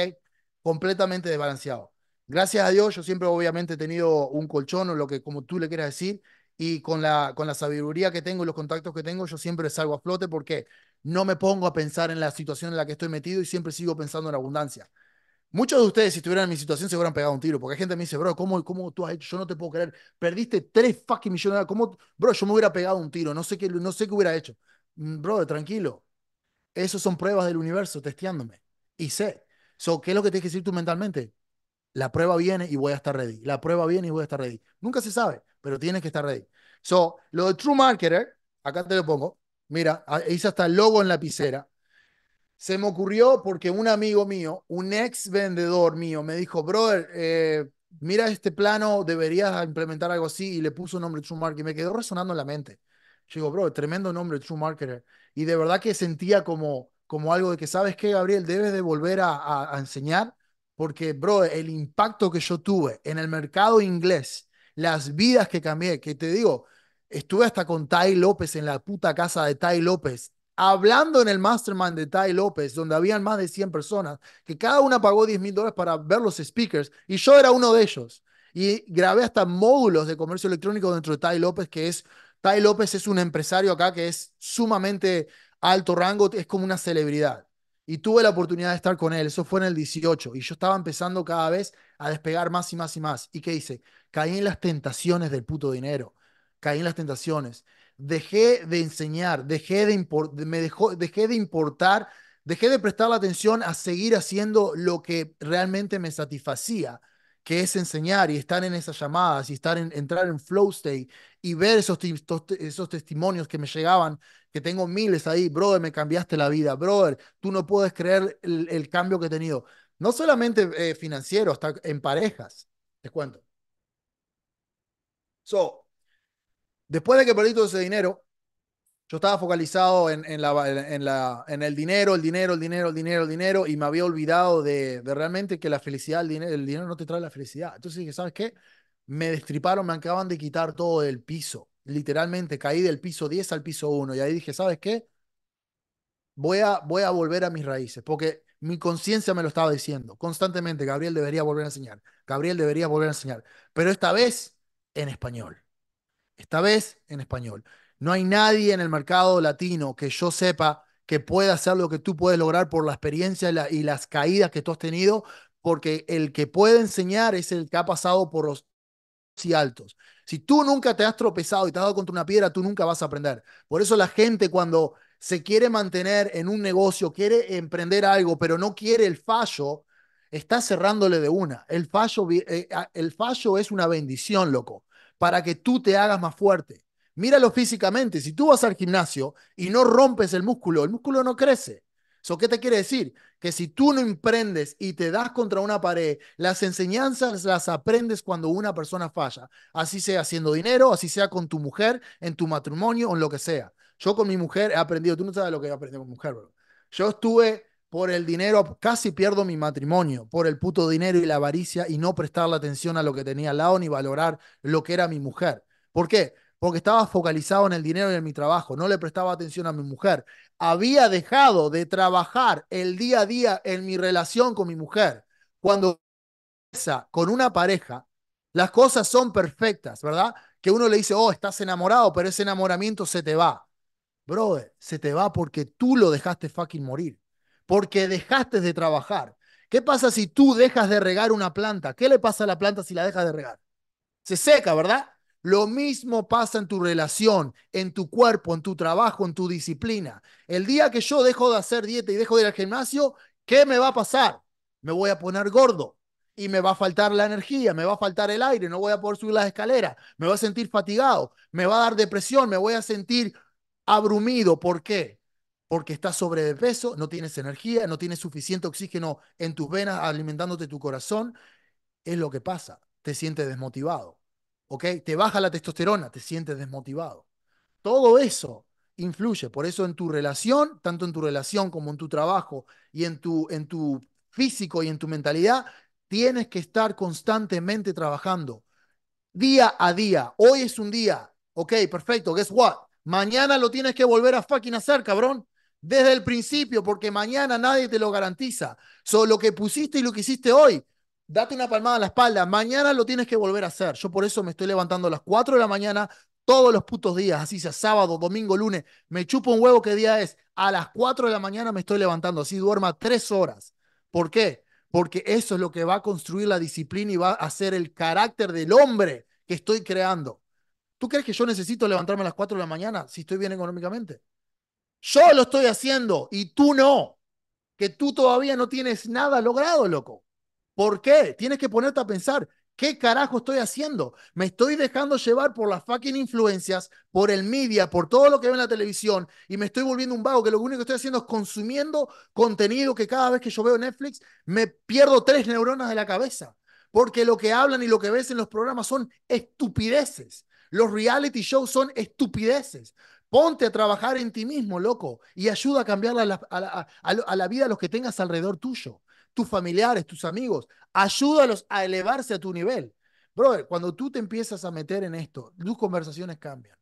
Completamente desbalanceado. Gracias a Dios, yo siempre obviamente he tenido un colchón o lo que como tú le quieras decir, y con la, con la sabiduría que tengo y los contactos que tengo, yo siempre salgo a flote porque no me pongo a pensar en la situación en la que estoy metido y siempre sigo pensando en abundancia. Muchos de ustedes, si estuvieran en mi situación, se hubieran pegado un tiro, porque hay gente que me dice, bro, ¿cómo, ¿cómo tú has hecho? Yo no te puedo creer. Perdiste tres fucking millones. ¿Cómo? Bro, yo me hubiera pegado un tiro. No sé qué, no sé qué hubiera hecho. Mm, bro, tranquilo. Esas son pruebas del universo testeándome. Y sé. So, ¿Qué es lo que tienes que decir tú mentalmente? La prueba viene y voy a estar ready. La prueba viene y voy a estar ready. Nunca se sabe, pero tienes que estar ready. So, lo de True Marketer, acá te lo pongo. Mira, ah, hice hasta el logo en la piscera. Se me ocurrió porque un amigo mío, un ex vendedor mío, me dijo, brother, eh, mira este plano, deberías implementar algo así. Y le puso nombre True Marketer. Y me quedó resonando en la mente. Yo digo, bro, tremendo nombre, True Marketer. Y de verdad que sentía como, como algo de que, ¿sabes qué, Gabriel? Debes de volver a, a, a enseñar porque, bro, el impacto que yo tuve en el mercado inglés, las vidas que cambié, que te digo, estuve hasta con Tai López en la puta casa de Tai López, hablando en el mastermind de Tai López, donde habían más de 100 personas, que cada una pagó 10 mil dólares para ver los speakers, y yo era uno de ellos. Y grabé hasta módulos de comercio electrónico dentro de Tai López, que es Tai López es un empresario acá que es sumamente alto rango, es como una celebridad. Y tuve la oportunidad de estar con él, eso fue en el 18, y yo estaba empezando cada vez a despegar más y más y más. ¿Y qué hice? Caí en las tentaciones del puto dinero, caí en las tentaciones. Dejé de enseñar, dejé de, me dejó, dejé de importar, dejé de prestar la atención a seguir haciendo lo que realmente me satisfacía que es enseñar y estar en esas llamadas y estar en, entrar en flow state y ver esos, esos testimonios que me llegaban, que tengo miles ahí, brother, me cambiaste la vida, brother, tú no puedes creer el, cambio que he tenido. No solamente eh, financiero, hasta en parejas, te cuento. So, después de que perdí todo ese dinero, yo estaba focalizado en, en, la, en, la, en, el dinero, el dinero, el dinero, el dinero, el dinero, y me había olvidado de, realmente que la felicidad, el dinero, no te trae la felicidad. Entonces dije, ¿sabes qué? Me destriparon, me acaban de quitar todo del piso. Literalmente caí del piso 10 al piso 1. Y ahí dije, ¿sabes qué? Voy a, voy a volver a mis raíces, porque mi conciencia me lo estaba diciendo constantemente. Gabriel debería volver a enseñar. Gabriel debería volver a enseñar. Pero esta vez en español. Esta vez en español. No hay nadie en el mercado latino que yo sepa que pueda hacer lo que tú puedes lograr por la experiencia y, las caídas que tú has tenido, porque el que puede enseñar es el que ha pasado por los y altos. Si tú nunca te has tropezado y te has dado contra una piedra, tú nunca vas a aprender. Por eso la gente cuando se quiere mantener en un negocio, quiere emprender algo, pero no quiere el fallo, está cerrándole de una. El fallo, eh, el fallo es una bendición, loco, para que tú te hagas más fuerte. Míralo físicamente. Si tú vas al gimnasio y no rompes el músculo, el músculo no crece. eso ¿Qué te quiere decir? Que si tú no emprendes y te das contra una pared, las enseñanzas las aprendes cuando una persona falla. Así sea haciendo dinero, así sea con tu mujer, en tu matrimonio o en lo que sea. Yo con mi mujer he aprendido, tú no sabes lo que he aprendido con mi mujer, Yo estuve por el dinero, casi pierdo mi matrimonio, por el puto dinero y la avaricia y no prestar la atención a lo que tenía al lado ni valorar lo que era mi mujer. ¿Por qué? porque estaba focalizado en el dinero y en mi trabajo, no le prestaba atención a mi mujer. Había dejado de trabajar el día a día en mi relación con mi mujer. Cuando con una pareja, las cosas son perfectas, ¿verdad? Que uno le dice, oh, estás enamorado, pero ese enamoramiento se te va. Brother, se te va porque tú lo dejaste fucking morir, porque dejaste de trabajar. ¿Qué pasa si tú dejas de regar una planta? ¿Qué le pasa a la planta si la dejas de regar? Se seca, ¿verdad? Lo mismo pasa en tu relación, en tu cuerpo, en tu trabajo, en tu disciplina. El día que yo dejo de hacer dieta y dejo de ir al gimnasio, ¿qué me va a pasar? Me voy a poner gordo y me va a faltar la energía, me va a faltar el aire, no voy a poder subir las escaleras, me voy a sentir fatigado, me va a dar depresión, me voy a sentir abrumido. ¿Por qué? Porque estás sobrepeso, no tienes energía, no tienes suficiente oxígeno en tus venas alimentándote tu corazón. Es lo que pasa, te sientes desmotivado. Te baja la testosterona, te sientes desmotivado. Todo eso influye, por eso en tu relación, tanto en tu relación como en tu trabajo y en tu, en tu físico y en tu mentalidad, tienes que estar constantemente trabajando, día a día. Hoy es un día, ok, perfecto, guess what? Mañana lo tienes que volver a fucking hacer, cabrón desde el principio, porque mañana nadie te lo garantiza. Solo lo que pusiste y lo que hiciste hoy date una palmada en la espalda, mañana lo tienes que volver a hacer. Yo por eso me estoy levantando a las 4 de la mañana todos los putos días, así sea sábado, domingo, lunes, me chupo un huevo qué día es, a las 4 de la mañana me estoy levantando, así duerma 3 horas. ¿Por qué? Porque eso es lo que va a construir la disciplina y va a hacer el carácter del hombre que estoy creando. ¿Tú crees que yo necesito levantarme a las 4 de la mañana si estoy bien económicamente? Yo lo estoy haciendo y tú no. Que tú todavía no tienes nada logrado, loco. ¿Por qué? Tienes que ponerte a pensar, ¿qué carajo estoy haciendo? Me estoy dejando llevar por las fucking influencias, por el media, por todo lo que veo en la televisión y me estoy volviendo un vago que lo único que estoy haciendo es consumiendo contenido que cada vez que yo veo Netflix me pierdo tres neuronas de la cabeza. Porque lo que hablan y lo que ves en los programas son estupideces. Los reality shows son estupideces. Ponte a trabajar en ti mismo, loco, y ayuda a cambiar a la, vida a los que tengas alrededor tuyo tus familiares, tus amigos. Ayúdalos a elevarse a tu nivel. Brother, cuando tú te empiezas a meter en esto, tus conversaciones cambian,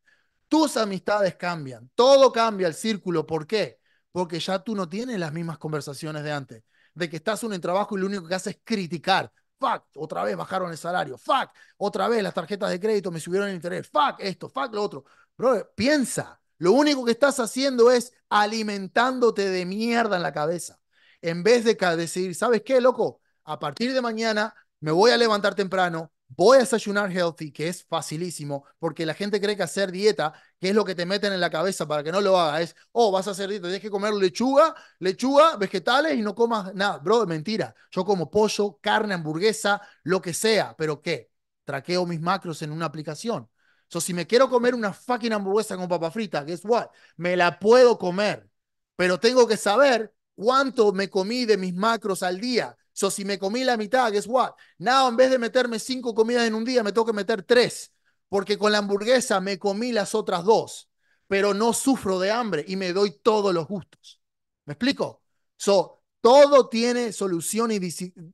tus amistades cambian, todo cambia el círculo. ¿Por qué? Porque ya tú no tienes las mismas conversaciones de antes, de que estás un en trabajo y lo único que haces es criticar. Fuck, otra vez bajaron el salario. Fuck, otra vez las tarjetas de crédito me subieron el interés. Fuck esto, fuck lo otro. Brother, piensa. Lo único que estás haciendo es alimentándote de mierda en la cabeza en vez de decir, ¿sabes qué, loco? A partir de mañana me voy a levantar temprano, voy a desayunar healthy, que es facilísimo, porque la gente cree que hacer dieta, que es lo que te meten en la cabeza para que no lo hagas, es, oh, vas a hacer dieta, tienes que comer lechuga, lechuga, vegetales y no comas nada. Bro, mentira. Yo como pollo, carne, hamburguesa, lo que sea, pero ¿qué? Traqueo mis macros en una aplicación. So, si me quiero comer una fucking hamburguesa con papa frita, guess what? Me la puedo comer, pero tengo que saber cuánto me comí de mis macros al día. So, si me comí la mitad, guess what? Now, en vez de meterme cinco comidas en un día, me tengo que meter tres. Porque con la hamburguesa me comí las otras dos. Pero no sufro de hambre y me doy todos los gustos. ¿Me explico? So, todo tiene solución y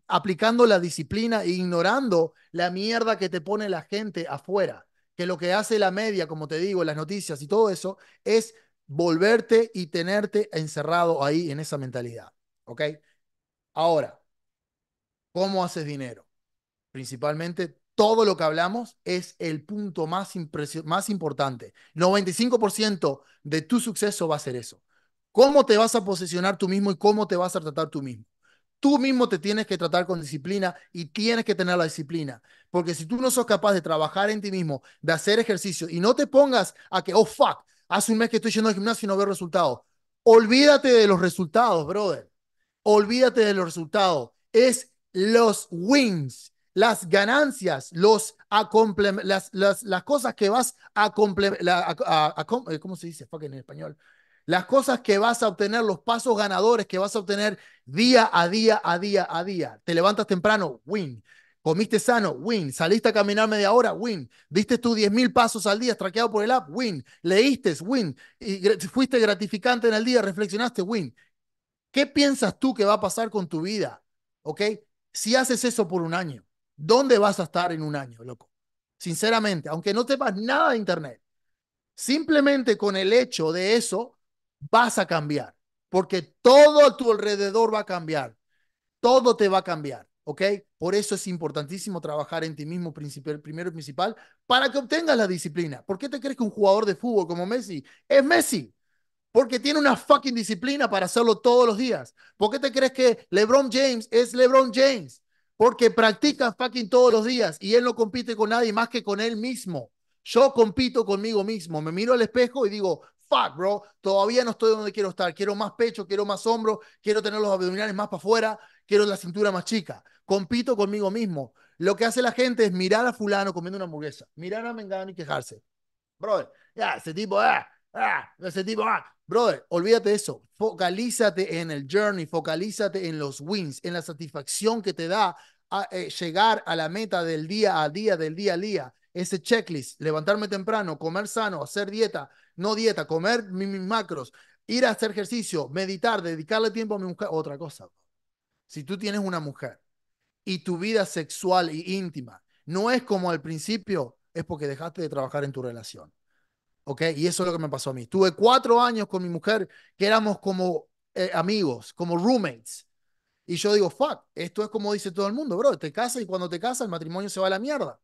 aplicando la disciplina e ignorando la mierda que te pone la gente afuera. Que lo que hace la media, como te digo, las noticias y todo eso, es volverte y tenerte encerrado ahí en esa mentalidad. ¿Ok? Ahora, ¿cómo haces dinero? Principalmente todo lo que hablamos es el punto más, más importante. 95% de tu suceso va a ser eso. ¿Cómo te vas a posicionar tú mismo y cómo te vas a tratar tú mismo? Tú mismo te tienes que tratar con disciplina y tienes que tener la disciplina. Porque si tú no sos capaz de trabajar en ti mismo, de hacer ejercicio y no te pongas a que, oh fuck, Hace un mes que estoy yendo al gimnasio y no veo resultados. Olvídate de los resultados, brother. Olvídate de los resultados. Es los wins, las ganancias, los las, las, las, cosas que vas a complementar. Eh, ¿Cómo se dice? en español las cosas que vas a obtener, los pasos ganadores que vas a obtener día a día, a día, a día. Te levantas temprano, win. Comiste sano, win. Saliste a caminar media hora, win. Diste tus 10.000 pasos al día, traqueado por el app, win. Leíste, win. Y fuiste gratificante en el día, reflexionaste, win. ¿Qué piensas tú que va a pasar con tu vida? ¿Ok? Si haces eso por un año, ¿dónde vas a estar en un año, loco? Sinceramente, aunque no te vas nada de internet, simplemente con el hecho de eso vas a cambiar, porque todo a tu alrededor va a cambiar, todo te va a cambiar. ¿ok? Por eso es importantísimo trabajar en ti mismo primero y principal para que obtengas la disciplina. ¿Por qué te crees que un jugador de fútbol como Messi es Messi? Porque tiene una fucking disciplina para hacerlo todos los días. ¿Por qué te crees que LeBron James es LeBron James? Porque practica fucking todos los días y él no compite con nadie más que con él mismo. Yo compito conmigo mismo. Me miro al espejo y digo, fuck, bro, todavía no estoy donde quiero estar. Quiero más pecho, quiero más hombro, quiero tener los abdominales más para afuera, quiero la cintura más chica, compito conmigo mismo. Lo que hace la gente es mirar a fulano comiendo una hamburguesa, mirar a Mengano y quejarse. Brother, ya, ese tipo, ah, ah, ese tipo, ah. Brother, olvídate de eso. Focalízate en el journey, focalízate en los wins, en la satisfacción que te da eh, llegar a la meta del día a día, del día a día. Ese checklist, levantarme temprano, comer sano, hacer dieta, no dieta, comer mis, macros, ir a hacer ejercicio, meditar, dedicarle tiempo a mi otra cosa si tú tienes una mujer y tu vida sexual y íntima no es como al principio, es porque dejaste de trabajar en tu relación. ¿Ok? Y eso es lo que me pasó a mí. Tuve cuatro años con mi mujer que éramos como eh, amigos, como roommates. Y yo digo, fuck, esto es como dice todo el mundo, bro, te casas y cuando te casas el matrimonio se va a la mierda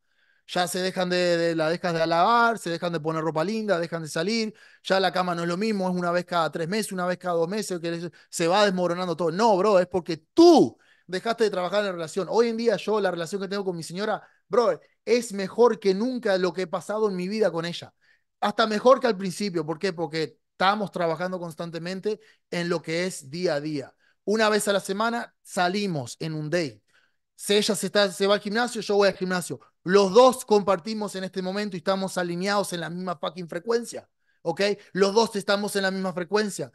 ya se dejan de, la dejas de alabar, se dejan de poner ropa linda, dejan de salir, ya la cama no es lo mismo, es una vez cada tres meses, una vez cada dos meses, se va desmoronando todo. No, bro, es porque tú dejaste de trabajar en la relación. Hoy en día yo, la relación que tengo con mi señora, bro, es mejor que nunca lo que he pasado en mi vida con ella. Hasta mejor que al principio, ¿por qué? Porque estamos trabajando constantemente en lo que es día a día. Una vez a la semana salimos en un day. Si ella se, está, se va al gimnasio, yo voy al gimnasio los dos compartimos en este momento y estamos alineados en la misma fucking frecuencia. ¿Ok? Los dos estamos en la misma frecuencia.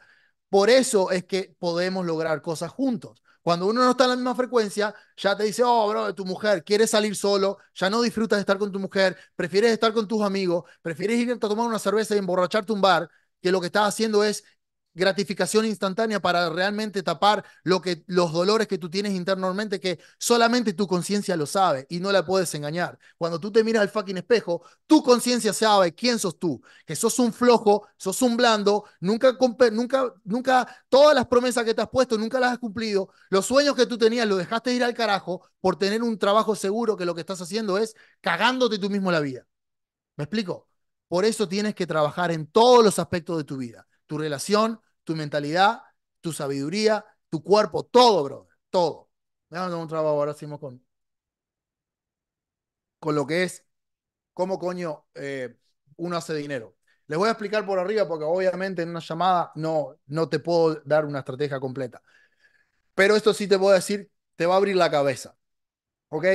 Por eso es que podemos lograr cosas juntos. Cuando uno no está en la misma frecuencia, ya te dice, oh, bro, tu mujer quiere salir solo, ya no disfrutas de estar con tu mujer, prefieres estar con tus amigos, prefieres ir a tomar una cerveza y emborracharte un bar, que lo que estás haciendo es gratificación instantánea para realmente tapar lo que, los dolores que tú tienes internamente que solamente tu conciencia lo sabe y no la puedes engañar. Cuando tú te miras al fucking espejo, tu conciencia sabe quién sos tú, que sos un flojo, sos un blando, nunca, nunca, nunca, todas las promesas que te has puesto, nunca las has cumplido, los sueños que tú tenías los dejaste ir al carajo por tener un trabajo seguro que lo que estás haciendo es cagándote tú mismo la vida. ¿Me explico? Por eso tienes que trabajar en todos los aspectos de tu vida tu relación, tu mentalidad, tu sabiduría, tu cuerpo, todo, brother, todo. Déjame un trabajo ahora, con, con lo que es cómo coño eh, uno hace dinero. Les voy a explicar por arriba porque obviamente en una llamada no, no te puedo dar una estrategia completa. Pero esto sí te puedo decir, te va a abrir la cabeza. ¿Ok?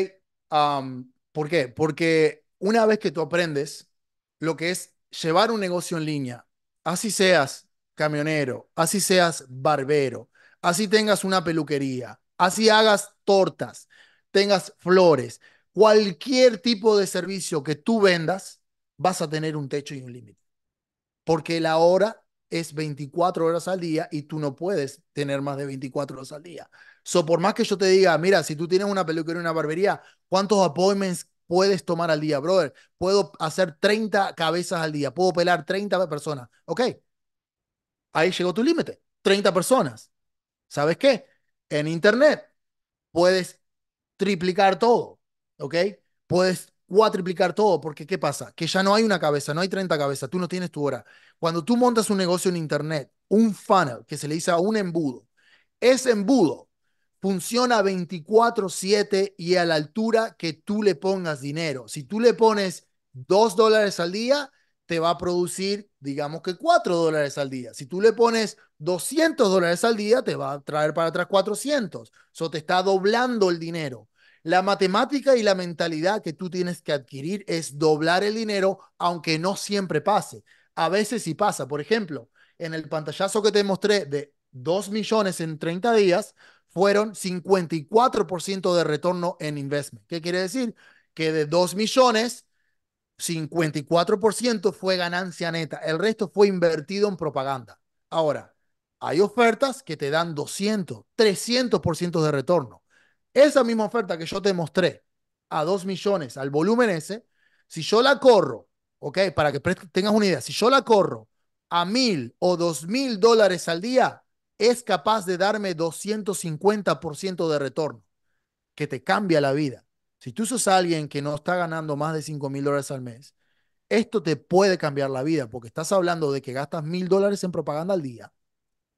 ¿Por qué? Porque una vez que tú aprendes lo que es llevar un negocio en línea, así seas camionero, así seas barbero, así tengas una peluquería, así hagas tortas, tengas flores, cualquier tipo de servicio que tú vendas, vas a tener un techo y un límite. Porque la hora es 24 horas al día y tú no puedes tener más de 24 horas al día. So, por más que yo te diga, mira, si tú tienes una peluquería, una barbería, ¿cuántos appointments puedes tomar al día, brother? Puedo hacer 30 cabezas al día, puedo pelar 30 personas. Ok, ahí llegó tu límite. 30 personas. ¿Sabes qué? En Internet puedes triplicar todo, ¿ok? Puedes cuatriplicar todo, porque ¿qué pasa? Que ya no hay una cabeza, no hay 30 cabezas, tú no tienes tu hora. Cuando tú montas un negocio en Internet, un funnel, que se le dice a un embudo, ese embudo funciona 24/7 y a la altura que tú le pongas dinero. Si tú le pones 2 dólares al día, te va a producir, digamos que 4 dólares al día. Si tú le pones 200 dólares al día, te va a traer para atrás 400. Eso te está doblando el dinero. La matemática y la mentalidad que tú tienes que adquirir es doblar el dinero, aunque no siempre pase. A veces sí pasa. Por ejemplo, en el pantallazo que te mostré de 2 millones en 30 días, fueron 54% de retorno en investment. ¿Qué quiere decir? Que de 2 millones, 54% fue ganancia neta, el resto fue invertido en propaganda. Ahora, hay ofertas que te dan 200, 300% de retorno. Esa misma oferta que yo te mostré a 2 millones al volumen ese, si yo la corro, ok, para que tengas una idea, si yo la corro a mil o dos mil dólares al día, es capaz de darme 250% de retorno, que te cambia la vida. Si tú sos alguien que no está ganando más de 5 mil dólares al mes, esto te puede cambiar la vida porque estás hablando de que gastas mil dólares en propaganda al día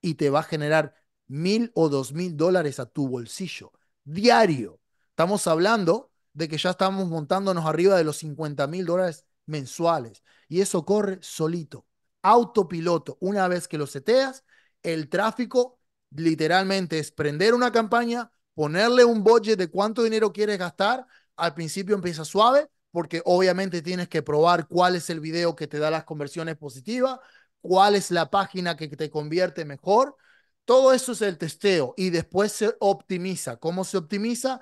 y te va a generar mil o dos mil dólares a tu bolsillo diario. Estamos hablando de que ya estamos montándonos arriba de los 50 mil dólares mensuales y eso corre solito, autopiloto. Una vez que lo seteas, el tráfico literalmente es prender una campaña, ponerle un budget de cuánto dinero quieres gastar. Al principio empieza suave, porque obviamente tienes que probar cuál es el video que te da las conversiones positivas, cuál es la página que te convierte mejor. Todo eso es el testeo y después se optimiza. ¿Cómo se optimiza?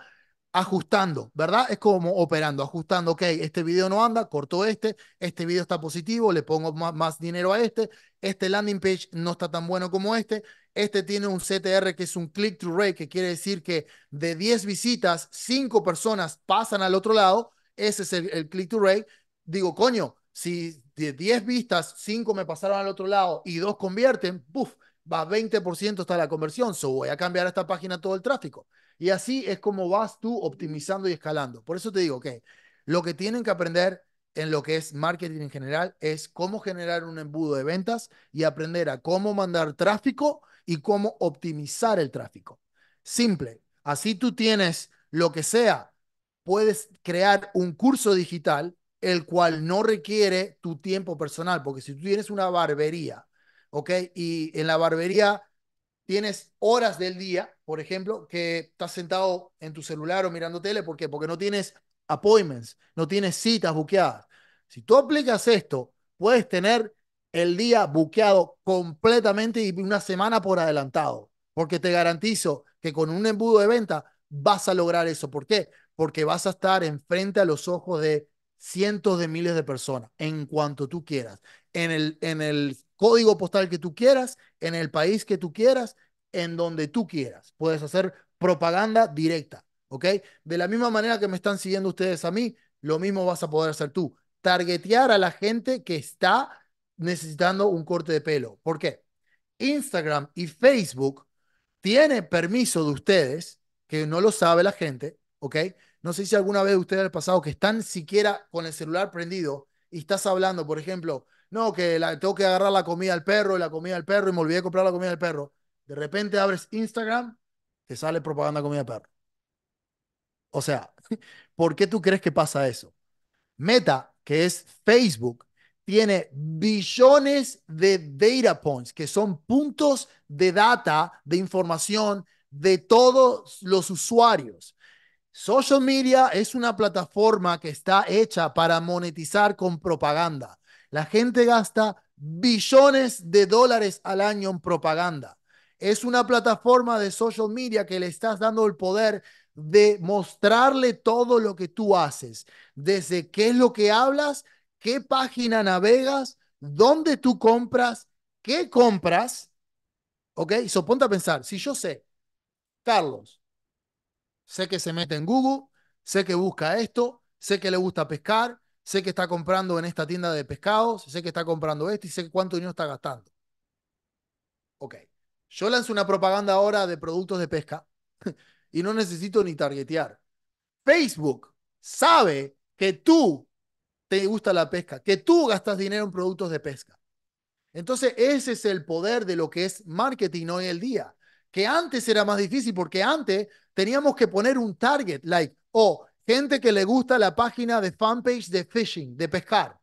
ajustando, ¿verdad? Es como operando, ajustando, ok, este video no anda, corto este, este video está positivo, le pongo más, dinero a este, este landing page no está tan bueno como este, este tiene un CTR que es un click-through rate, que quiere decir que de 10 visitas, 5 personas pasan al otro lado, ese es el, click-through rate, digo, coño, si de 10 vistas, 5 me pasaron al otro lado y 2 convierten, ¡puf! va 20% está la conversión, so voy a cambiar esta página todo el tráfico. Y así es como vas tú optimizando y escalando. Por eso te digo que lo que tienen que aprender en lo que es marketing en general es cómo generar un embudo de ventas y aprender a cómo mandar tráfico y cómo optimizar el tráfico. Simple. Así tú tienes lo que sea. Puedes crear un curso digital el cual no requiere tu tiempo personal, porque si tú tienes una barbería, ¿ok? Y en la barbería tienes horas del día, por ejemplo, que estás sentado en tu celular o mirando tele. ¿Por qué? Porque no tienes appointments, no tienes citas buqueadas. Si tú aplicas esto, puedes tener el día buqueado completamente y una semana por adelantado, porque te garantizo que con un embudo de venta vas a lograr eso. ¿Por qué? Porque vas a estar enfrente a los ojos de cientos de miles de personas en cuanto tú quieras, en el, en el código postal que tú quieras, en el país que tú quieras, en donde tú quieras. Puedes hacer propaganda directa, ¿ok? De la misma manera que me están siguiendo ustedes a mí, lo mismo vas a poder hacer tú. Targetear a la gente que está necesitando un corte de pelo. ¿Por qué? Instagram y Facebook tiene permiso de ustedes, que no lo sabe la gente, ¿ok? No sé si alguna vez ustedes han pasado que están siquiera con el celular prendido y estás hablando, por ejemplo, no, que la, tengo que agarrar la comida al perro y la comida al perro y me olvidé de comprar la comida al perro. De repente abres Instagram, te sale propaganda comida al perro. O sea, ¿por qué tú crees que pasa eso? Meta, que es Facebook, tiene billones de data points, que son puntos de data, de información de todos los usuarios. Social media es una plataforma que está hecha para monetizar con propaganda. La gente gasta billones de dólares al año en propaganda. Es una plataforma de social media que le estás dando el poder de mostrarle todo lo que tú haces, desde qué es lo que hablas, qué página navegas, dónde tú compras, qué compras. ¿Ok? Y a pensar, si yo sé, Carlos, sé que se mete en Google, sé que busca esto, sé que le gusta pescar, sé que está comprando en esta tienda de pescados, sé que está comprando esto y sé cuánto dinero está gastando. Ok. Yo lanzo una propaganda ahora de productos de pesca y no necesito ni targetear. Facebook sabe que tú te gusta la pesca, que tú gastas dinero en productos de pesca. Entonces, ese es el poder de lo que es marketing hoy en día, que antes era más difícil porque antes teníamos que poner un target, like, o oh, Gente que le gusta la página de fanpage de fishing, de pescar.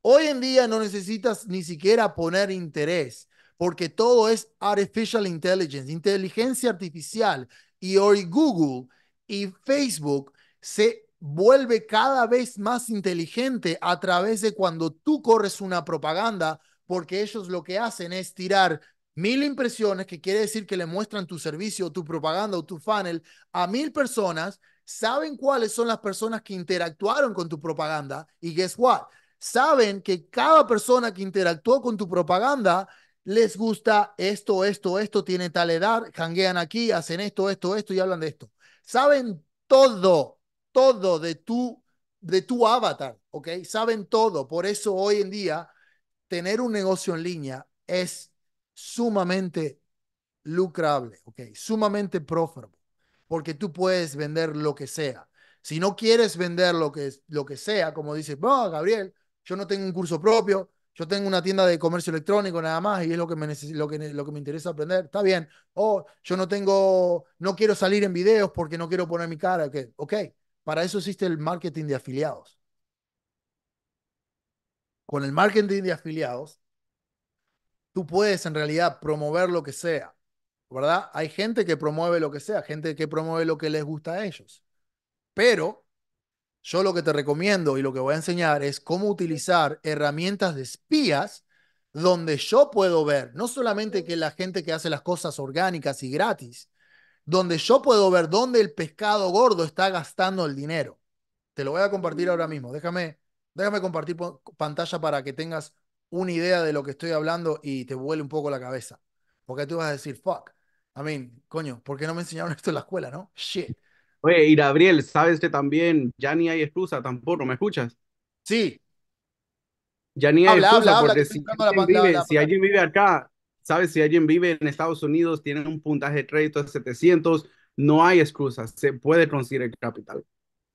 Hoy en día no necesitas ni siquiera poner interés, porque todo es artificial intelligence, inteligencia artificial. Y hoy Google y Facebook se vuelve cada vez más inteligente a través de cuando tú corres una propaganda, porque ellos lo que hacen es tirar mil impresiones, que quiere decir que le muestran tu servicio, tu propaganda o tu funnel a mil personas saben cuáles son las personas que interactuaron con tu propaganda y guess what? Saben que cada persona que interactuó con tu propaganda les gusta esto, esto, esto, tiene tal edad, janguean aquí, hacen esto, esto, esto y hablan de esto. Saben todo, todo de tu de tu avatar, ¿ok? Saben todo, por eso hoy en día tener un negocio en línea es sumamente lucrable, ¿ok? Sumamente profitable porque tú puedes vender lo que sea. Si no quieres vender lo que, lo que sea, como dices, no, Gabriel, yo no tengo un curso propio, yo tengo una tienda de comercio electrónico nada más y es lo que me, lo que, lo que me interesa aprender, está bien. O yo no tengo, no quiero salir en videos porque no quiero poner mi cara. ok, para eso existe el marketing de afiliados. Con el marketing de afiliados, tú puedes en realidad promover lo que sea. ¿verdad? Hay gente que promueve lo que sea, gente que promueve lo que les gusta a ellos. Pero yo lo que te recomiendo y lo que voy a enseñar es cómo utilizar herramientas de espías donde yo puedo ver, no solamente que la gente que hace las cosas orgánicas y gratis, donde yo puedo ver dónde el pescado gordo está gastando el dinero. Te lo voy a compartir ahora mismo. Déjame, déjame compartir pantalla para que tengas una idea de lo que estoy hablando y te vuele un poco la cabeza. Porque tú vas a decir, fuck, mí, Coño, ¿por qué no me enseñaron esto en la escuela, no? Shit. Oye, y Gabriel, ¿sabes que también ya ni hay excusa tampoco? ¿Me escuchas? Sí. Ya ni hay excusa porque si, alguien vive, acá, ¿sabes? Si alguien vive en Estados Unidos, tiene un puntaje de crédito de 700, no hay excusa. se puede conseguir el capital.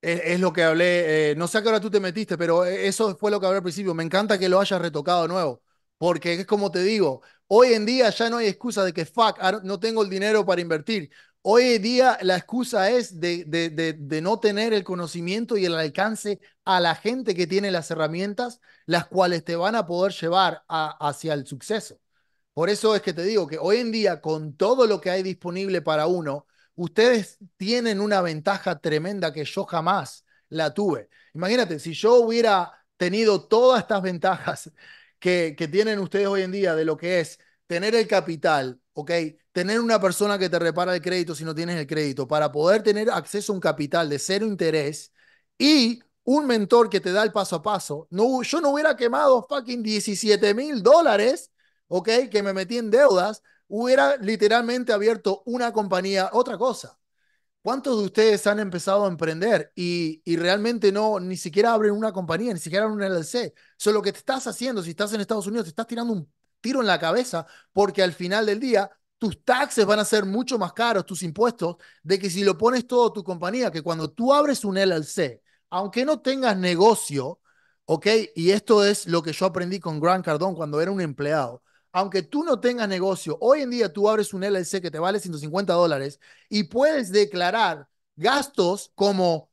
Es, lo que hablé, eh, no sé a qué hora tú te metiste, pero eh, eso fue lo que hablé al principio. Me encanta que lo hayas retocado de nuevo. Porque es como te digo, hoy en día ya no hay excusa de que, fuck, ah, no tengo el dinero para invertir. Hoy en día la excusa es de, no tener el conocimiento y el alcance a la gente que tiene las herramientas, las cuales te van a poder llevar hacia el suceso. Por eso es que te digo que hoy en día, con todo lo que hay disponible para uno, ustedes tienen una ventaja tremenda que yo jamás la tuve. Imagínate, si yo hubiera tenido todas estas ventajas que, tienen ustedes hoy en día de lo que es tener el capital, ¿ok? Tener una persona que te repara el crédito si no tienes el crédito, para poder tener acceso a un capital de cero interés y un mentor que te da el paso a paso. No, yo no hubiera quemado fucking 17 mil dólares, ¿ok? Que me metí en deudas, hubiera literalmente abierto una compañía, otra cosa. ¿Cuántos de ustedes han empezado a emprender y, realmente no, ni siquiera abren una compañía, ni siquiera un LLC? Solo lo que te estás haciendo, si estás en Estados Unidos, te estás tirando un tiro en la cabeza porque al final del día tus taxes van a ser mucho más caros, tus impuestos, de que si lo pones todo tu compañía, que cuando tú abres un LLC, aunque no tengas negocio, ¿ok? Y esto es lo que yo aprendí con Grant Cardón cuando era un empleado aunque tú no tengas negocio, hoy en día tú abres un LLC que te vale 150 dólares y puedes declarar gastos como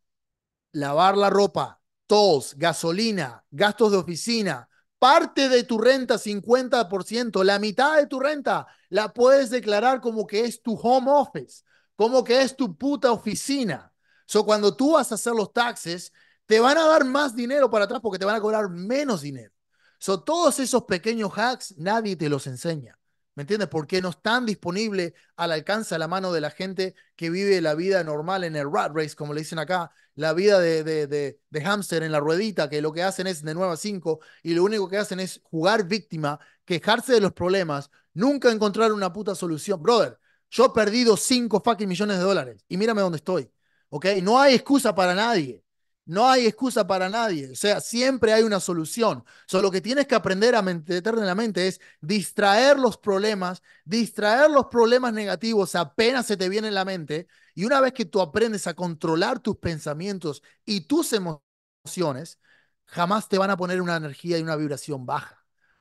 lavar la ropa, tos, gasolina, gastos de oficina, parte de tu renta, 50%, la mitad de tu renta, la puedes declarar como que es tu home office, como que es tu puta oficina. So, cuando tú vas a hacer los taxes, te van a dar más dinero para atrás porque te van a cobrar menos dinero todos esos pequeños hacks nadie te los enseña. ¿Me entiendes? Porque no están disponibles al alcance a la mano de la gente que vive la vida normal en el rat race, como le dicen acá, la vida de, de, de, de hámster en la ruedita, que lo que hacen es de nueva a 5 y lo único que hacen es jugar víctima, quejarse de los problemas, nunca encontrar una puta solución. Brother, yo he perdido 5 fucking millones de dólares y mírame dónde estoy. ¿Ok? No hay excusa para nadie. No hay excusa para nadie, o sea, siempre hay una solución. Solo lo que tienes que aprender a meter en la mente es distraer los problemas, distraer los problemas negativos apenas se te viene en la mente. Y una vez que tú aprendes a controlar tus pensamientos y tus emociones, jamás te van a poner una energía y una vibración baja.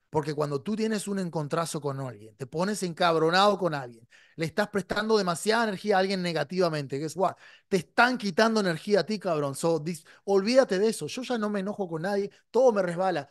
Porque cuando tú tienes un encontrazo con alguien, te pones encabronado con alguien, le estás prestando demasiada energía a alguien negativamente, que es what? Te están quitando energía a ti, cabrón. olvídate de eso. Yo ya no me enojo con nadie, todo me resbala.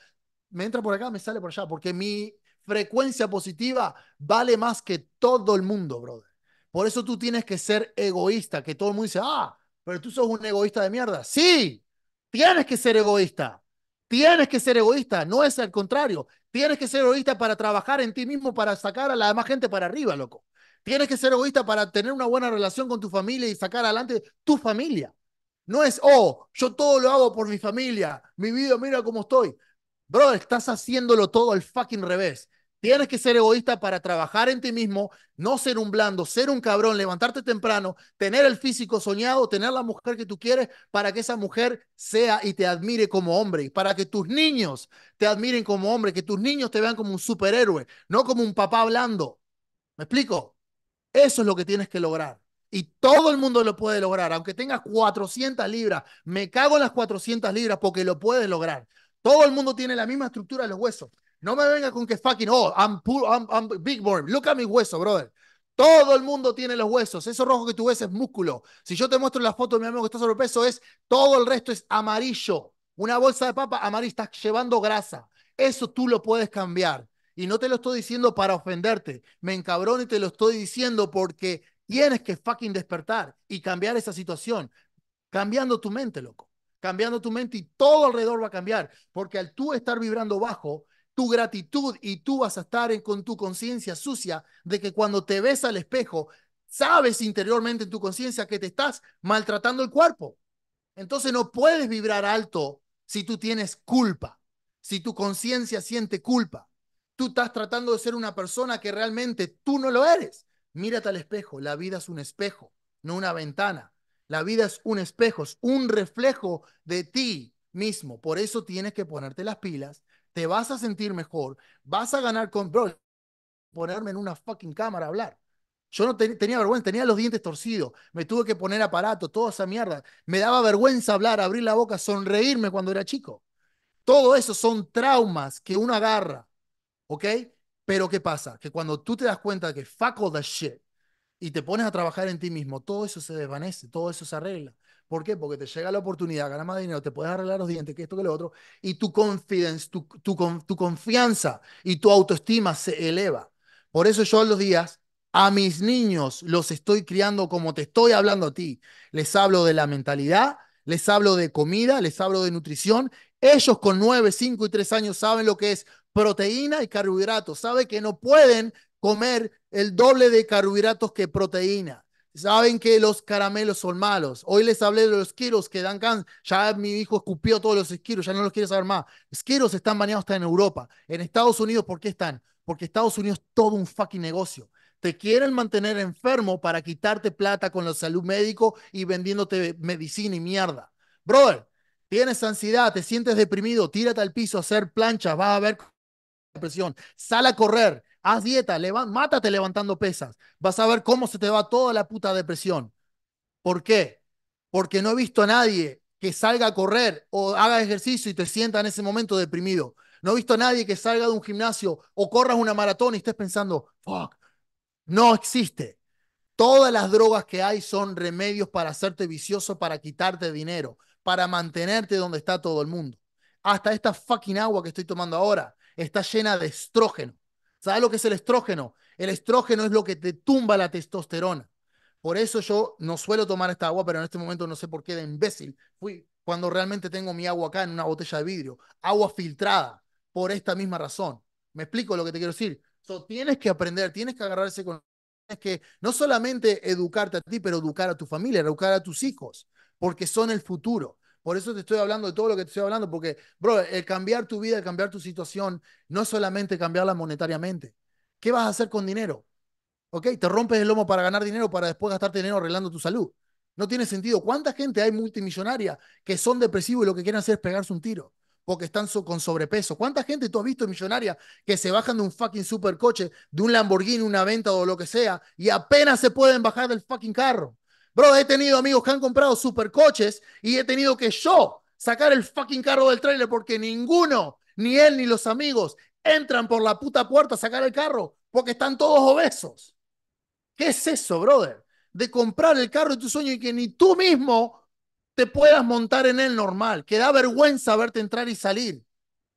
Me entra por acá, me sale por allá, porque mi frecuencia positiva vale más que todo el mundo, brother. Por eso tú tienes que ser egoísta, que todo el mundo dice, ah, pero tú sos un egoísta de mierda. Sí, tienes que ser egoísta. Tienes que ser egoísta, no es al contrario. Tienes que ser egoísta para trabajar en ti mismo, para sacar a la demás gente para arriba, loco. Tienes que ser egoísta para tener una buena relación con tu familia y sacar adelante tu familia. No es, oh, yo todo lo hago por mi familia, mi vida, mira cómo estoy. Bro, estás haciéndolo todo al fucking revés. Tienes que ser egoísta para trabajar en ti mismo, no ser un blando, ser un cabrón, levantarte temprano, tener el físico soñado, tener la mujer que tú quieres para que esa mujer sea y te admire como hombre, y para que tus niños te admiren como hombre, que tus niños te vean como un superhéroe, no como un papá blando. ¿Me explico? Eso es lo que tienes que lograr. Y todo el mundo lo puede lograr, aunque tengas 400 libras. Me cago en las 400 libras porque lo puedes lograr. Todo el mundo tiene la misma estructura de los huesos. No me venga con que fucking, oh, I'm, big boy. Look at mi hueso, brother. Todo el mundo tiene los huesos. Eso rojo que tú ves es músculo. Si yo te muestro la foto de mi amigo que está sobrepeso, es todo el resto es amarillo. Una bolsa de papa amarilla, estás llevando grasa. Eso tú lo puedes cambiar. Y no te lo estoy diciendo para ofenderte. Me encabrono y te lo estoy diciendo porque tienes que fucking despertar y cambiar esa situación. Cambiando tu mente, loco. Cambiando tu mente y todo alrededor va a cambiar. Porque al tú estar vibrando bajo, tu gratitud y tú vas a estar con tu conciencia sucia de que cuando te ves al espejo, sabes interiormente en tu conciencia que te estás maltratando el cuerpo. Entonces no puedes vibrar alto si tú tienes culpa, si tu conciencia siente culpa. Tú estás tratando de ser una persona que realmente tú no lo eres. Mírate al espejo, la vida es un espejo, no una ventana. La vida es un espejo, es un reflejo de ti mismo. Por eso tienes que ponerte las pilas te vas a sentir mejor, vas a ganar con, ponerme en una fucking cámara a hablar. Yo no tenía vergüenza, tenía los dientes torcidos, me tuve que poner aparato, toda esa mierda. Me daba vergüenza hablar, abrir la boca, sonreírme cuando era chico. Todo eso son traumas que uno agarra, ¿ok? Pero ¿qué pasa? Que cuando tú te das cuenta que fuck all that shit y te pones a trabajar en ti mismo, todo eso se desvanece, todo eso se arregla. ¿Por qué? Porque te llega la oportunidad, ganas más dinero, te puedes arreglar los dientes, que esto, que lo otro, y tu, confidence, confianza y tu autoestima se eleva. Por eso yo los días a mis niños los estoy criando como te estoy hablando a ti. Les hablo de la mentalidad, les hablo de comida, les hablo de nutrición. Ellos con 9, 5 y 3 años saben lo que es proteína y carbohidratos. Saben que no pueden comer el doble de carbohidratos que proteína saben que los caramelos son malos. Hoy les hablé de los esquiros que dan cáncer. Ya mi hijo escupió todos los esquiros. ya no los quiere saber más. Esquiros están baneados hasta en Europa. En Estados Unidos, ¿por qué están? Porque Estados Unidos es todo un fucking negocio. Te quieren mantener enfermo para quitarte plata con la salud médico y vendiéndote medicina y mierda. Brother, tienes ansiedad, te sientes deprimido, tírate al piso a hacer planchas, vas a ver depresión, sal a correr, haz dieta, mátate levantando pesas. Vas a ver cómo se te va toda la puta depresión. ¿Por qué? Porque no he visto a nadie que salga a correr o haga ejercicio y te sienta en ese momento deprimido. No he visto a nadie que salga de un gimnasio o corras una maratón y estés pensando, fuck, no existe. Todas las drogas que hay son remedios para hacerte vicioso, para quitarte dinero, para mantenerte donde está todo el mundo. Hasta esta fucking agua que estoy tomando ahora está llena de estrógeno. ¿Sabes lo que es el estrógeno? El estrógeno es lo que te tumba la testosterona. Por eso yo no suelo tomar esta agua, pero en este momento no sé por qué de imbécil fui cuando realmente tengo mi agua acá en una botella de vidrio. Agua filtrada, por esta misma razón. ¿Me explico lo que te quiero decir? So, tienes que aprender, tienes que agarrarse con... Tienes que no solamente educarte a ti, pero educar a tu familia, educar a tus hijos, porque son el futuro. Por eso te estoy hablando de todo lo que te estoy hablando, porque, bro, el cambiar tu vida, el cambiar tu situación, no es solamente cambiarla monetariamente. ¿Qué vas a hacer con dinero? ¿Ok? Te rompes el lomo para ganar dinero para después gastarte dinero arreglando tu salud. No tiene sentido. ¿Cuánta gente hay multimillonaria que son depresivos y lo que quieren hacer es pegarse un tiro? Porque están con sobrepeso. ¿Cuánta gente tú has visto millonaria que se bajan de un fucking supercoche, de un Lamborghini, una venta o lo que sea, y apenas se pueden bajar del fucking carro? Bro, he tenido amigos que han comprado supercoches y he tenido que yo sacar el fucking carro del trailer porque ninguno, ni él ni los amigos, entran por la puta puerta a sacar el carro porque están todos obesos. ¿Qué es eso, brother? De comprar el carro de tu sueño y que ni tú mismo te puedas montar en él normal, que da vergüenza verte entrar y salir.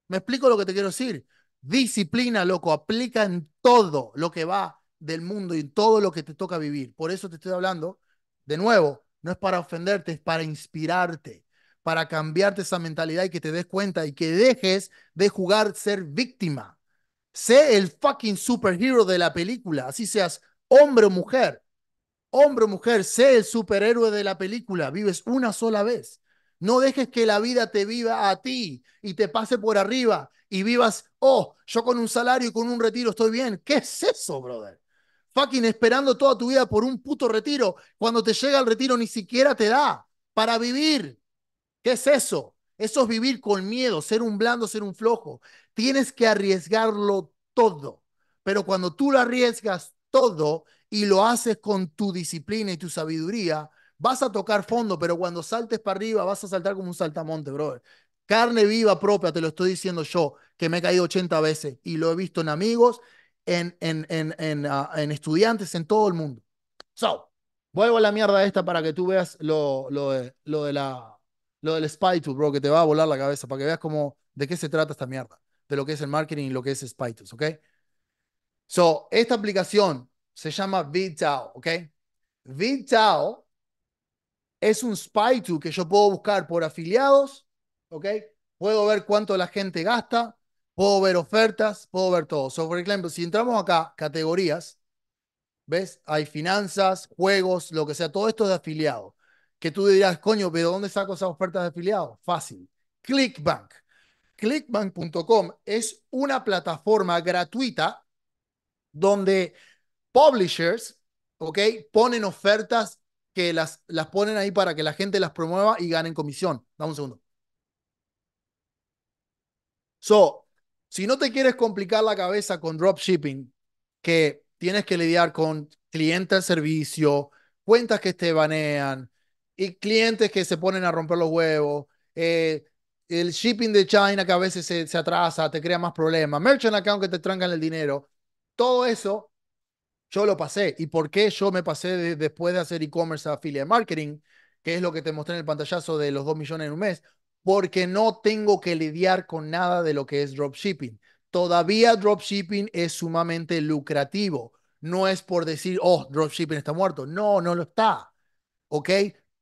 ¿Me explico lo que te quiero decir? Disciplina, loco, aplica en todo lo que va del mundo y en todo lo que te toca vivir. Por eso te estoy hablando de nuevo, no es para ofenderte, es para inspirarte, para cambiarte esa mentalidad y que te des cuenta y que dejes de jugar ser víctima. Sé el fucking superhero de la película, así seas hombre o mujer. Hombre o mujer, sé el superhéroe de la película, vives una sola vez. No dejes que la vida te viva a ti y te pase por arriba y vivas, oh, yo con un salario y con un retiro estoy bien. ¿Qué es eso, brother? fucking esperando toda tu vida por un puto retiro. Cuando te llega el retiro ni siquiera te da para vivir. ¿Qué es eso? Eso es vivir con miedo, ser un blando, ser un flojo. Tienes que arriesgarlo todo. Pero cuando tú lo arriesgas todo y lo haces con tu disciplina y tu sabiduría, vas a tocar fondo, pero cuando saltes para arriba vas a saltar como un saltamonte, brother. Carne viva propia, te lo estoy diciendo yo, que me he caído 80 veces y lo he visto en amigos en, en, en, en, ah, en estudiantes en todo el mundo. So, vuelvo a la mierda esta para que tú veas lo, lo, de, lo, de la, lo del spy tool, bro, que te va a volar la cabeza, para que veas cómo, de qué se trata esta mierda, de lo que es el marketing y lo que es spy tools, ¿ok? So, esta aplicación se llama VidTao, ¿ok? es un spy tool que yo puedo buscar por afiliados, ¿ok? Puedo ver cuánto la gente gasta, Puedo ver ofertas, puedo ver todo. So, por ejemplo, si entramos acá, categorías, ¿ves? Hay finanzas, juegos, lo que sea, todo esto es de afiliado. Que tú dirás, coño, ¿pero dónde saco esas ofertas de afiliado? Fácil. ClickBank. ClickBank.com es una plataforma gratuita donde publishers, ¿ok? Ponen ofertas que las, las ponen ahí para que la gente las promueva y ganen comisión. Dame un segundo. So, si no te quieres complicar la cabeza con dropshipping, que tienes que lidiar con clientes al servicio, cuentas que te banean y clientes que se ponen a romper los huevos, eh, el shipping de China que a veces se, atrasa, te crea más problemas, merchant account que te trancan el dinero, todo eso yo lo pasé. ¿Y por qué yo me pasé después de hacer e-commerce a affiliate marketing? que es lo que te mostré en el pantallazo de los 2 millones en un mes, porque no tengo que lidiar con nada de lo que es dropshipping. Todavía dropshipping es sumamente lucrativo. No es por decir, oh, dropshipping está muerto. No, no lo está. ¿Ok?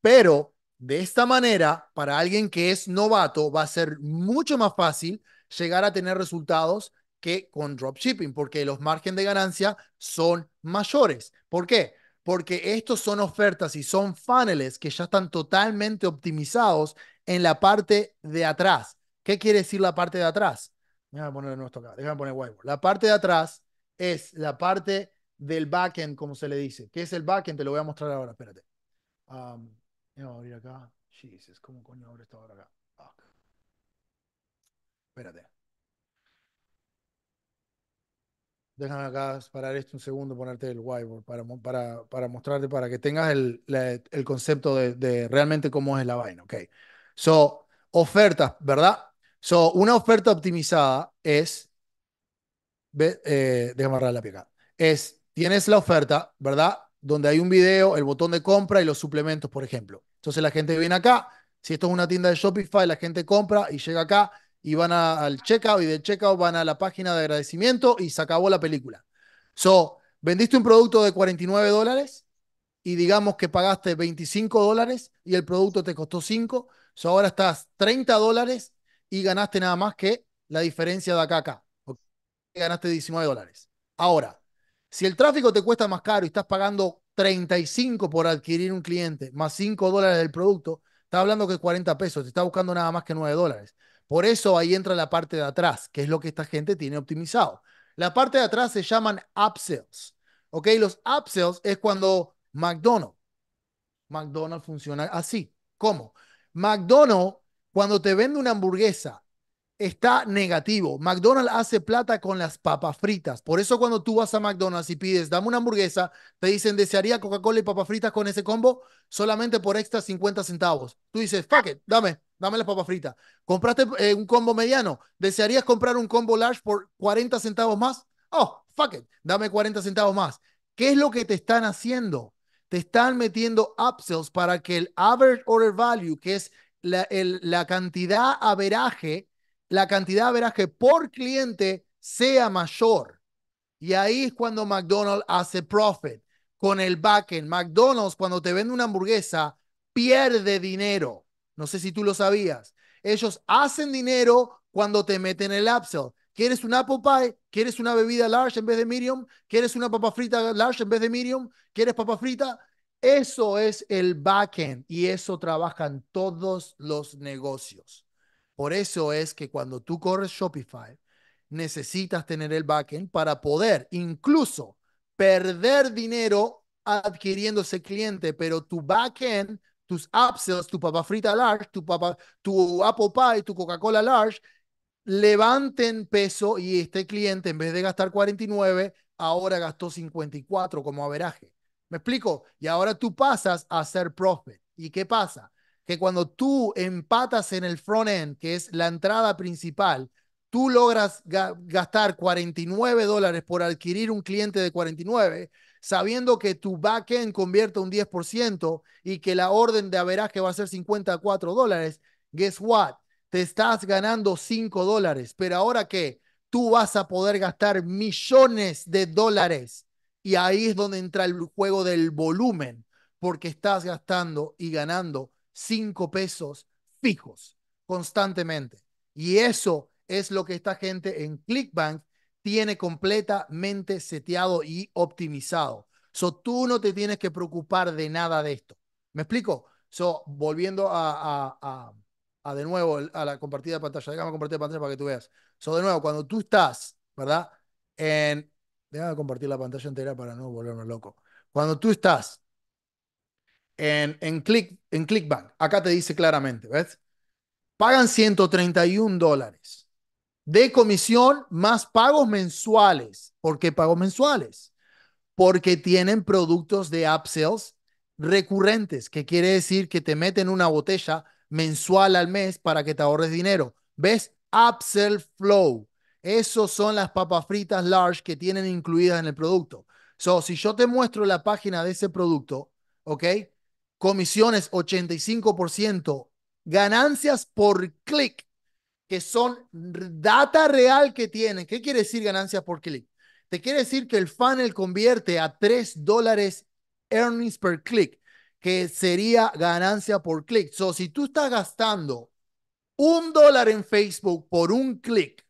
Pero de esta manera, para alguien que es novato, va a ser mucho más fácil llegar a tener resultados que con dropshipping, porque los márgenes de ganancia son mayores. ¿Por qué? Porque estos son ofertas y son funnels que ya están totalmente optimizados en la parte de atrás. ¿Qué quiere decir la parte de atrás? Déjame poner nuestro acá, déjame poner whiteboard. La parte de atrás es la parte del backend, como se le dice. ¿Qué es el backend? Te lo voy a mostrar ahora, espérate. Um, voy a abrir acá. Jesus, ¿cómo coño abre esto. ahora acá? Espérate. Déjame acá parar esto un segundo, ponerte el whiteboard para, para, para mostrarte, para que tengas el, concepto de, de, realmente cómo es la vaina, ok. So, ofertas, ¿verdad? So, una oferta optimizada es, eh, déjame agarrar la acá, es, tienes la oferta, ¿verdad? Donde hay un video, el botón de compra y los suplementos, por ejemplo. Entonces la gente viene acá, si esto es una tienda de Shopify, la gente compra y llega acá y van al checkout y del checkout van a la página de agradecimiento y se acabó la película. So, vendiste un producto de 49 dólares y digamos que pagaste 25 dólares y el producto te costó 5, So ahora estás 30 dólares y ganaste nada más que la diferencia de acá a acá. Ganaste 19 dólares. Ahora, si el tráfico te cuesta más caro y estás pagando 35 por adquirir un cliente más 5 dólares del producto, estás hablando que es 40 pesos, te está buscando nada más que 9 dólares. Por eso ahí entra la parte de atrás, que es lo que esta gente tiene optimizado. La parte de atrás se llaman upsells. ¿Ok? Los upsells es cuando McDonald's. McDonald's funciona así. ¿Cómo? McDonald's, cuando te vende una hamburguesa, está negativo. McDonald's hace plata con las papas fritas. Por eso cuando tú vas a McDonald's y pides, dame una hamburguesa, te dicen, desearía Coca-Cola y papas fritas con ese combo solamente por extra 50 centavos. Tú dices, fuck it, dame, dame las papas fritas. Compraste eh, un combo mediano, desearías comprar un combo large por 40 centavos más. Oh, fuck it, dame 40 centavos más. ¿Qué es lo que te están haciendo? te están metiendo upsells para que el average order value, que es la, cantidad a veraje, la cantidad a veraje por cliente sea mayor. Y ahí es cuando McDonald's hace profit con el backend. McDonald's, cuando te vende una hamburguesa, pierde dinero. No sé si tú lo sabías. Ellos hacen dinero cuando te meten el upsell. ¿Quieres un apple pie? ¿Quieres una bebida large en vez de medium? ¿Quieres una papa frita large en vez de medium? ¿Quieres papa frita? Eso es el backend y eso trabajan todos los negocios. Por eso es que cuando tú corres Shopify, necesitas tener el backend para poder incluso perder dinero adquiriendo ese cliente, pero tu backend, tus upsells, tu papa frita large, tu, papa, tu apple pie, tu Coca-Cola large, levanten peso y este cliente en vez de gastar 49, ahora gastó 54 como averaje. ¿Me explico? Y ahora tú pasas a ser profit. ¿Y qué pasa? Que cuando tú empatas en el front end, que es la entrada principal, tú logras gastar 49 dólares por adquirir un cliente de 49, sabiendo que tu back end convierte un 10% y que la orden de averaje va a ser 54 dólares. Guess what? te estás ganando 5 dólares, pero ahora que tú vas a poder gastar millones de dólares y ahí es donde entra el juego del volumen, porque estás gastando y ganando 5 pesos fijos constantemente. Y eso es lo que esta gente en ClickBank tiene completamente seteado y optimizado. So, tú no te tienes que preocupar de nada de esto. ¿Me explico? So, volviendo a de nuevo a la compartida pantalla. Déjame compartir la pantalla para que tú veas. So, de nuevo, cuando tú estás, ¿verdad? En. Déjame compartir la pantalla entera para no volvernos loco. Cuando tú estás en, en, click, en ClickBank, acá te dice claramente, ¿ves? Pagan 131 dólares de comisión más pagos mensuales. ¿Por qué pagos mensuales? Porque tienen productos de upsells recurrentes, que quiere decir que te meten una botella mensual al mes para que te ahorres dinero. ¿Ves? Upsell Flow. Esos son las papas fritas large que tienen incluidas en el producto. So, si yo te muestro la página de ese producto, ¿ok? Comisiones 85%, ganancias por clic, que son data real que tienen. ¿Qué quiere decir ganancias por clic? Te quiere decir que el funnel convierte a 3 dólares earnings per click que sería ganancia por clic. So, si tú estás gastando un dólar en Facebook por un clic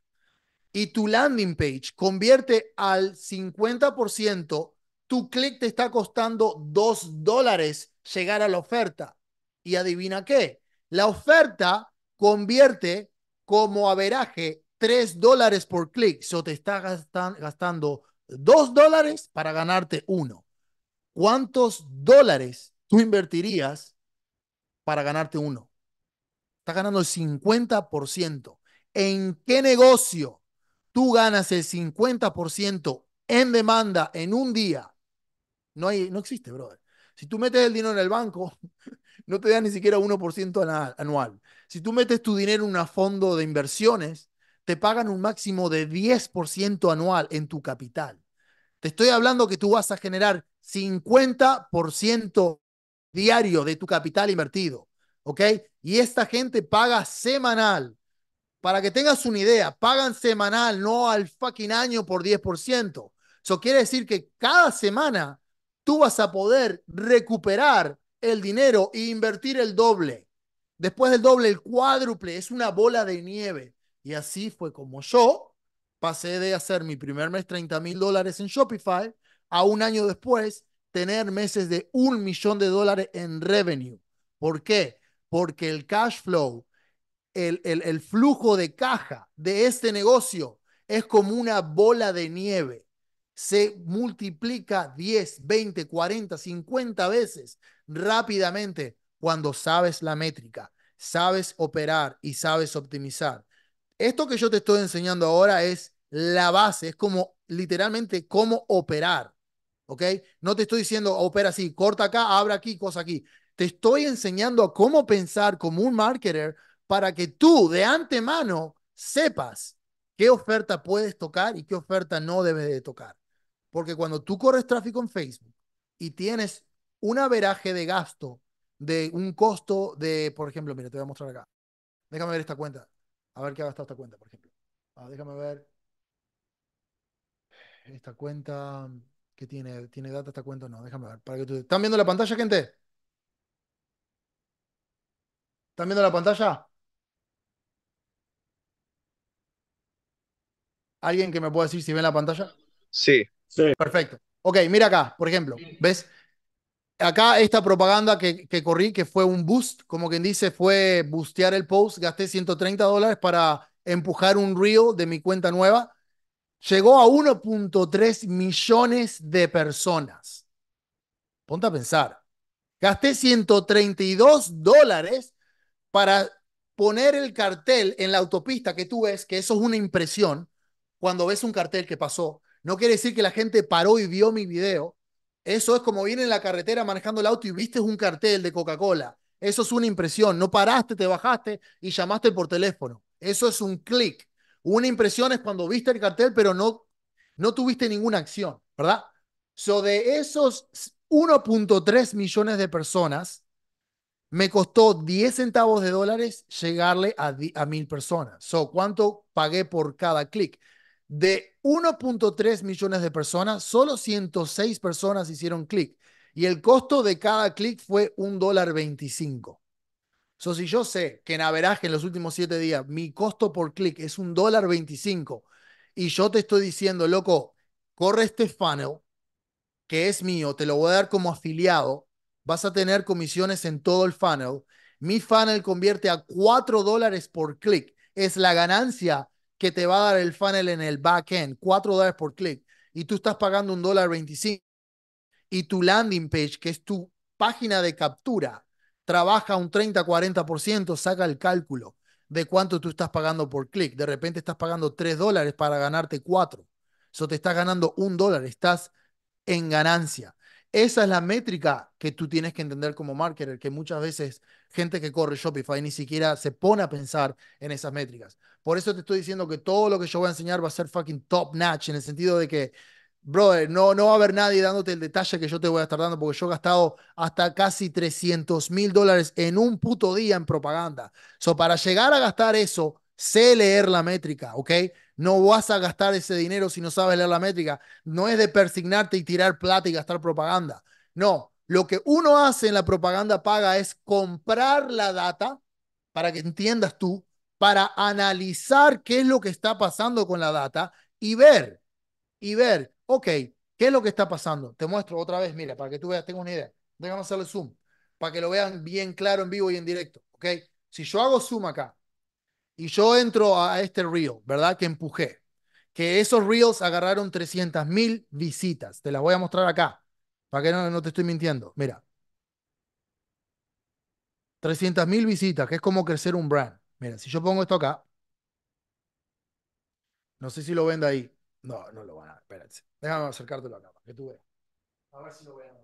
y tu landing page convierte al 50%, tu clic te está costando dos dólares llegar a la oferta. Y adivina qué, la oferta convierte como averaje tres dólares por clic. So te está gastando dos dólares para ganarte uno. ¿Cuántos dólares tú invertirías para ganarte uno? Estás ganando el 50%. ¿En qué negocio tú ganas el 50% en demanda en un día? No, hay, no existe, brother. Si tú metes el dinero en el banco, no te da ni siquiera 1% anual. Si tú metes tu dinero en un fondo de inversiones, te pagan un máximo de 10% anual en tu capital. Te estoy hablando que tú vas a generar 50% diario de tu capital invertido. ¿Ok? Y esta gente paga semanal. Para que tengas una idea, pagan semanal, no al fucking año por 10%. Eso quiere decir que cada semana tú vas a poder recuperar el dinero e invertir el doble. Después del doble, el cuádruple. Es una bola de nieve. Y así fue como yo pasé de hacer mi primer mes 30 mil dólares en Shopify a un año después tener meses de un millón de dólares en revenue. ¿Por qué? Porque el cash flow, el, flujo de caja de este negocio es como una bola de nieve. Se multiplica 10, 20, 40, 50 veces rápidamente cuando sabes la métrica, sabes operar y sabes optimizar. Esto que yo te estoy enseñando ahora es la base, es como literalmente cómo operar. ¿ok? No te estoy diciendo opera oh, así, corta acá, abra aquí, cosa aquí. Te estoy enseñando a cómo pensar como un marketer para que tú de antemano sepas qué oferta puedes tocar y qué oferta no debes de tocar. Porque cuando tú corres tráfico en Facebook y tienes un averaje de gasto, de un costo de, por ejemplo, mira, te voy a mostrar acá. Déjame ver esta cuenta. A ver qué ha gastado esta cuenta, por ejemplo. Ah, déjame ver. Esta cuenta, que tiene, tiene data esta cuenta o no. Déjame ver. Para que ¿Están viendo la pantalla, gente? ¿Están viendo la pantalla? ¿Alguien que me pueda decir si ven la pantalla? Sí. sí. Perfecto. Ok, mira acá, por ejemplo, ¿ves? Acá esta propaganda que, que corrí, que fue un boost, como quien dice, fue bustear el post, gasté 130 dólares para empujar un reel de mi cuenta nueva llegó a 1.3 millones de personas. Ponte a pensar. Gasté 132 dólares para poner el cartel en la autopista que tú ves, que eso es una impresión, cuando ves un cartel que pasó. No quiere decir que la gente paró y vio mi video. Eso es como viene en la carretera manejando el auto y viste un cartel de Coca-Cola. Eso es una impresión. No paraste, te bajaste y llamaste por teléfono. Eso es un clic. Una impresión es cuando viste el cartel, pero no, no tuviste ninguna acción, ¿verdad? So, de esos 1.3 millones de personas, me costó 10 centavos de dólares llegarle a, a mil personas. So, ¿cuánto pagué por cada clic? De 1.3 millones de personas, solo 106 personas hicieron clic. Y el costo de cada clic fue 1.25 dólar So, si yo sé que en averaje en los últimos siete días mi costo por clic es un dólar y yo te estoy diciendo, loco, corre este funnel que es mío, te lo voy a dar como afiliado, vas a tener comisiones en todo el funnel. Mi funnel convierte a 4 dólares por clic. Es la ganancia que te va a dar el funnel en el backend, 4 dólares por clic. Y tú estás pagando un dólar Y tu landing page, que es tu página de captura, trabaja un 30-40%, saca el cálculo de cuánto tú estás pagando por clic. De repente estás pagando 3 dólares para ganarte 4. Eso te estás ganando un dólar, estás en ganancia. Esa es la métrica que tú tienes que entender como marketer, que muchas veces gente que corre Shopify ni siquiera se pone a pensar en esas métricas. Por eso te estoy diciendo que todo lo que yo voy a enseñar va a ser fucking top notch, en el sentido de que brother, no, no va a haber nadie dándote el detalle que yo te voy a estar dando, porque yo he gastado hasta casi 300 mil dólares en un puto día en propaganda. So, para llegar a gastar eso, sé leer la métrica, ¿ok? No vas a gastar ese dinero si no sabes leer la métrica. No es de persignarte y tirar plata y gastar propaganda. No, lo que uno hace en la propaganda paga es comprar la data para que entiendas tú, para analizar qué es lo que está pasando con la data y ver, y ver Ok, ¿qué es lo que está pasando? Te muestro otra vez, mira, para que tú veas, tengo una idea. Déjame hacerle zoom, para que lo vean bien claro en vivo y en directo. Ok, si yo hago zoom acá y yo entro a este reel, ¿verdad? Que empujé, que esos reels agarraron 300.000 mil visitas. Te las voy a mostrar acá, para que no, te estoy mintiendo. Mira. 300.000 mil visitas, que es como crecer un brand. Mira, si yo pongo esto acá, no sé si lo ven de ahí. No, no lo van a ver, espérate. Déjame acercártelo acá, para que tú veas. A ver si lo vean.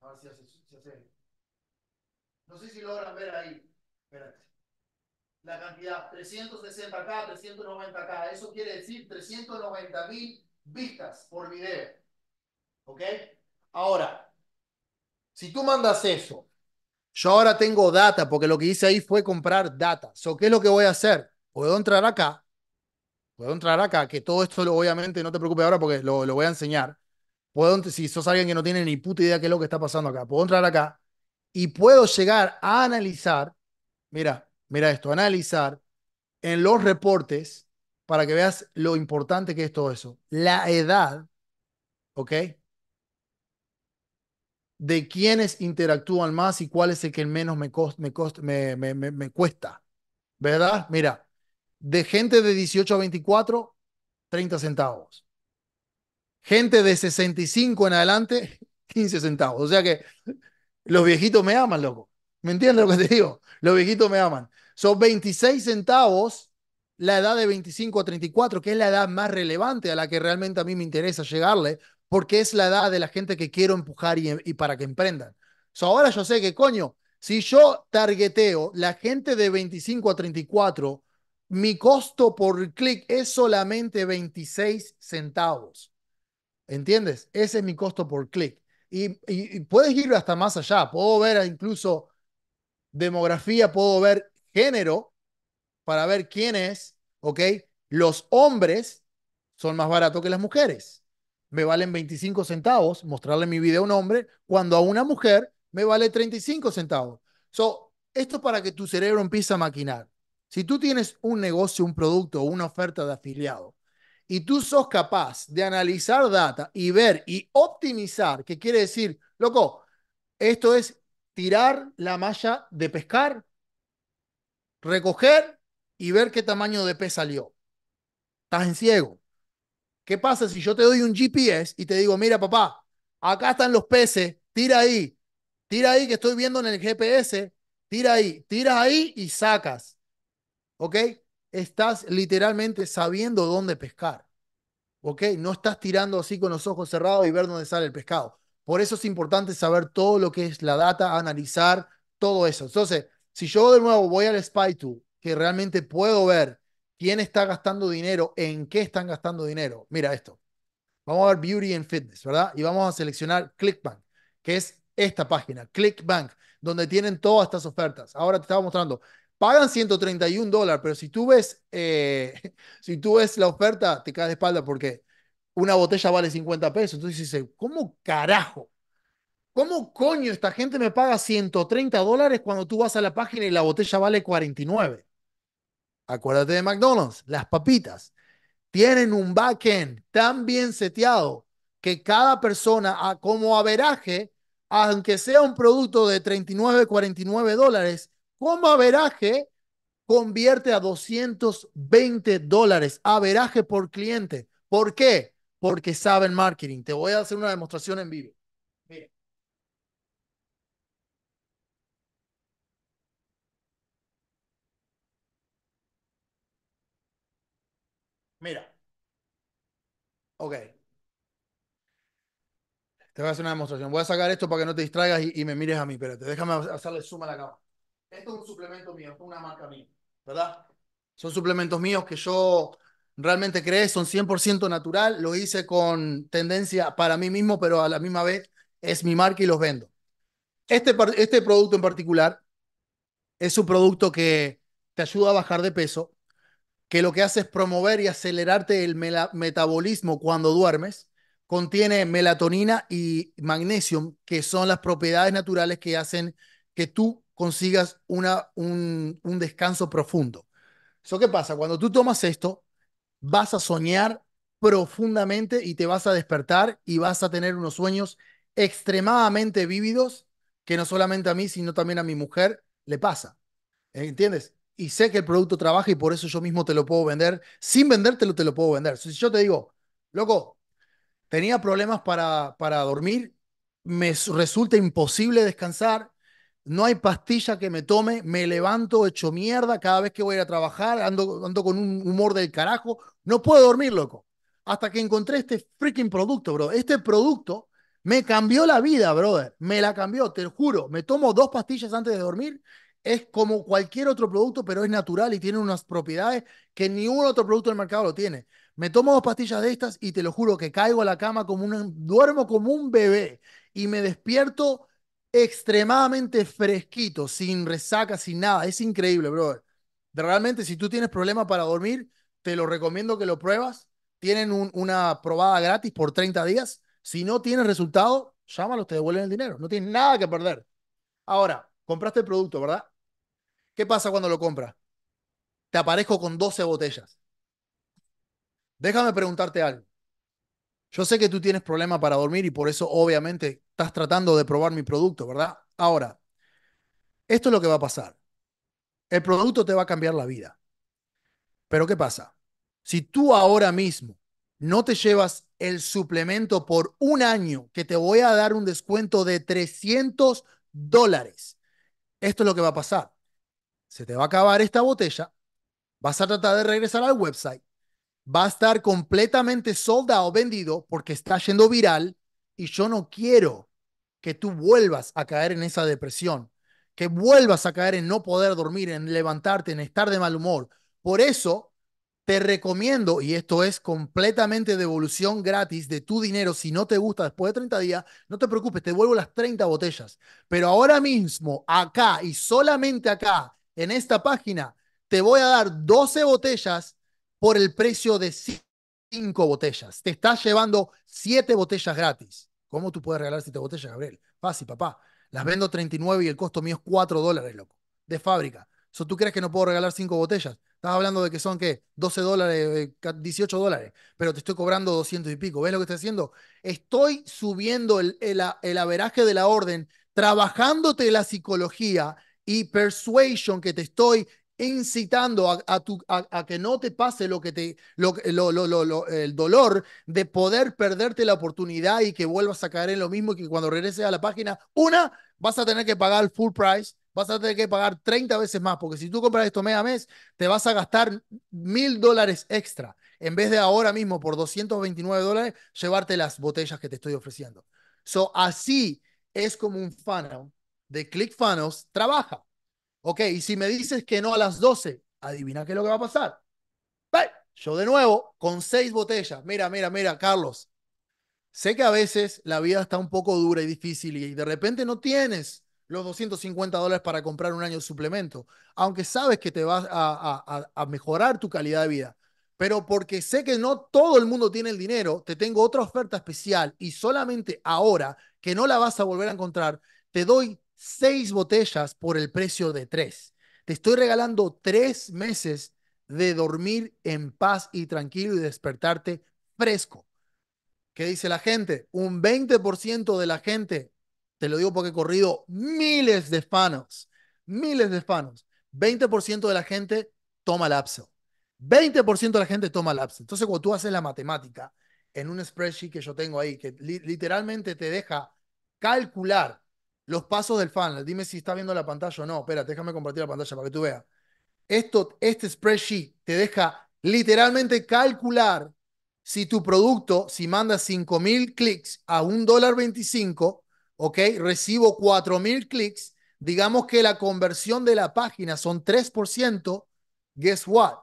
A ver si hace, No sé si logran ver ahí. Espérate. La cantidad, 360 k 390 k Eso quiere decir 390 mil vistas por video. ¿Ok? Ahora, si tú mandas eso, yo ahora tengo data, porque lo que hice ahí fue comprar data. So, ¿Qué es lo que voy a hacer? Puedo entrar acá puedo entrar acá, que todo esto obviamente no te preocupes ahora porque lo, voy a enseñar. Puedo, si sos alguien que no tiene ni puta idea qué es lo que está pasando acá, puedo entrar acá y puedo llegar a analizar, mira, mira esto, analizar en los reportes para que veas lo importante que es todo eso. La edad, ¿ok? De quienes interactúan más y cuál es el que menos me, me, cuesta, ¿verdad? Mira, de gente de 18 a 24, 30 centavos. Gente de 65 en adelante, 15 centavos. O sea que los viejitos me aman, loco. ¿Me entiendes lo que te digo? Los viejitos me aman. Son 26 centavos la edad de 25 a 34, que es la edad más relevante a la que realmente a mí me interesa llegarle, porque es la edad de la gente que quiero empujar y, para que emprendan. ahora yo sé que, coño, si yo targeteo la gente de 25 a 34 mi costo por clic es solamente 26 centavos. ¿Entiendes? Ese es mi costo por clic. Y, puedes ir hasta más allá. Puedo ver incluso demografía, puedo ver género para ver quién es, Los hombres son más baratos que las mujeres. Me valen 25 centavos mostrarle mi video a un hombre, cuando a una mujer me vale 35 centavos. So, esto es para que tu cerebro empiece a maquinar. Si tú tienes un negocio, un producto o una oferta de afiliado y tú sos capaz de analizar data y ver y optimizar, que quiere decir, loco, esto es tirar la malla de pescar, recoger y ver qué tamaño de pez salió. Estás en ciego. ¿Qué pasa si yo te doy un GPS y te digo, mira papá, acá están los peces, tira ahí, tira ahí que estoy viendo en el GPS, tira ahí, tira ahí y sacas. ¿ok? Estás literalmente sabiendo dónde pescar, ¿ok? No estás tirando así con los ojos cerrados y ver dónde sale el pescado. Por eso es importante saber todo lo que es la data, analizar todo eso. Entonces, si yo de nuevo voy al Spy Tool, que realmente puedo ver quién está gastando dinero, en qué están gastando dinero. Mira esto. Vamos a ver Beauty and Fitness, ¿verdad? Y vamos a seleccionar ClickBank, que es esta página, ClickBank, donde tienen todas estas ofertas. Ahora te estaba mostrando pagan 131 dólares, pero si tú ves, eh, si tú ves la oferta, te caes de espalda porque una botella vale 50 pesos. Entonces dices, ¿cómo carajo? ¿Cómo coño esta gente me paga 130 dólares cuando tú vas a la página y la botella vale 49? Acuérdate de McDonald's, las papitas. Tienen un backend tan bien seteado que cada persona, como averaje, aunque sea un producto de 39, 49 dólares, ¿Cómo averaje convierte a 220 dólares, averaje por cliente. ¿Por qué? Porque saben marketing. Te voy a hacer una demostración en vivo. Mira. Mira. Ok. Te voy a hacer una demostración. Voy a sacar esto para que no te distraigas y, y me mires a mí. Espérate, déjame hacerle suma a la cámara. Esto es un suplemento mío, es una marca mía, ¿verdad? Son suplementos míos que yo realmente creo son 100% natural, lo hice con tendencia para mí mismo, pero a la misma vez es mi marca y los vendo. Este, este producto en particular es un producto que te ayuda a bajar de peso, que lo que hace es promover y acelerarte el metabolismo cuando duermes. Contiene melatonina y magnesio, que son las propiedades naturales que hacen que tú consigas un, descanso profundo. ¿Eso qué pasa? Cuando tú tomas esto, vas a soñar profundamente y te vas a despertar y vas a tener unos sueños extremadamente vívidos que no solamente a mí, sino también a mi mujer le pasa. ¿Entiendes? Y sé que el producto trabaja y por eso yo mismo te lo puedo vender. Sin vendértelo, te lo puedo vender. Si yo te digo, loco, tenía problemas para, para dormir, me resulta imposible descansar, no hay pastilla que me tome, me levanto hecho mierda cada vez que voy a trabajar, ando, con un humor del carajo, no puedo dormir, loco. Hasta que encontré este freaking producto, bro. Este producto me cambió la vida, brother. Me la cambió, te lo juro. Me tomo dos pastillas antes de dormir. Es como cualquier otro producto, pero es natural y tiene unas propiedades que ningún otro producto del mercado lo tiene. Me tomo dos pastillas de estas y te lo juro que caigo a la cama como un, duermo como un bebé y me despierto extremadamente fresquito, sin resaca, sin nada. Es increíble, brother. Realmente, si tú tienes problemas para dormir, te lo recomiendo que lo pruebas. Tienen una probada gratis por 30 días. Si no tienes resultado, llámalo, te devuelven el dinero. No tienes nada que perder. Ahora, compraste el producto, ¿verdad? ¿Qué pasa cuando lo compras? Te aparezco con 12 botellas. Déjame preguntarte algo. Yo sé que tú tienes problemas para dormir y por eso obviamente estás tratando de probar mi producto, ¿verdad? Ahora, esto es lo que va a pasar. El producto te va a cambiar la vida. Pero ¿qué pasa? Si tú ahora mismo no te llevas el suplemento por un año, que te voy a dar un descuento de 300 dólares, esto es lo que va a pasar. Se te va a acabar esta botella, vas a tratar de regresar al website, va a estar completamente soldado, vendido, porque está yendo viral y yo no quiero que tú vuelvas a caer en esa depresión, que vuelvas a caer en no poder dormir, en levantarte, en estar de mal humor. Por eso te recomiendo, y esto es completamente devolución gratis de tu dinero, si no te gusta después de 30 días, no te preocupes, te vuelvo las 30 botellas. Pero ahora mismo, acá y solamente acá, en esta página, te voy a dar 12 botellas por el precio de 5 botellas. Te estás llevando 7 botellas gratis. ¿Cómo tú puedes regalar siete botellas, Gabriel? Fácil, papá. Las vendo 39 y el costo mío es 4 dólares, loco. De fábrica. So, ¿Tú crees que no puedo regalar cinco botellas? Estás hablando de que son, ¿qué? 12 dólares, 18 eh, dólares, pero te estoy cobrando 200 y pico. ¿Ves lo que estoy haciendo? Estoy subiendo el, el, el averaje de la orden, trabajándote la psicología y persuasion que te estoy incitando a, que no te pase lo que te, lo, lo, lo, el dolor de poder perderte la oportunidad y que vuelvas a caer en lo mismo y que cuando regreses a la página, una, vas a tener que pagar el full price, vas a tener que pagar 30 veces más, porque si tú compras esto mes a mes, te vas a gastar mil dólares extra, en vez de ahora mismo por 229 dólares, llevarte las botellas que te estoy ofreciendo. So, así es como un funnel de ClickFunnels trabaja Ok, y si me dices que no a las 12, adivina qué es lo que va a pasar. Bye. Yo de nuevo, con seis botellas. Mira, mira, mira, Carlos. Sé que a veces la vida está un poco dura y difícil y de repente no tienes los 250 dólares para comprar un año de suplemento, aunque sabes que te vas a, a mejorar tu calidad de vida. Pero porque sé que no todo el mundo tiene el dinero, te tengo otra oferta especial y solamente ahora que no la vas a volver a encontrar, te doy seis botellas por el precio de tres. Te estoy regalando tres meses de dormir en paz y tranquilo y despertarte fresco. ¿Qué dice la gente? Un 20% de la gente, te lo digo porque he corrido miles de hispanos, miles de hispanos, 20% de la gente toma el 20% de la gente toma el Entonces, cuando tú haces la matemática en un spreadsheet que yo tengo ahí, que literalmente te deja calcular los pasos del funnel. Dime si está viendo la pantalla o no. Espera, déjame compartir la pantalla para que tú veas. Esto, este spreadsheet te deja literalmente calcular si tu producto, si mandas 5000 clics a un dólar 25, ok, recibo 4000 clics, digamos que la conversión de la página son 3%, guess what?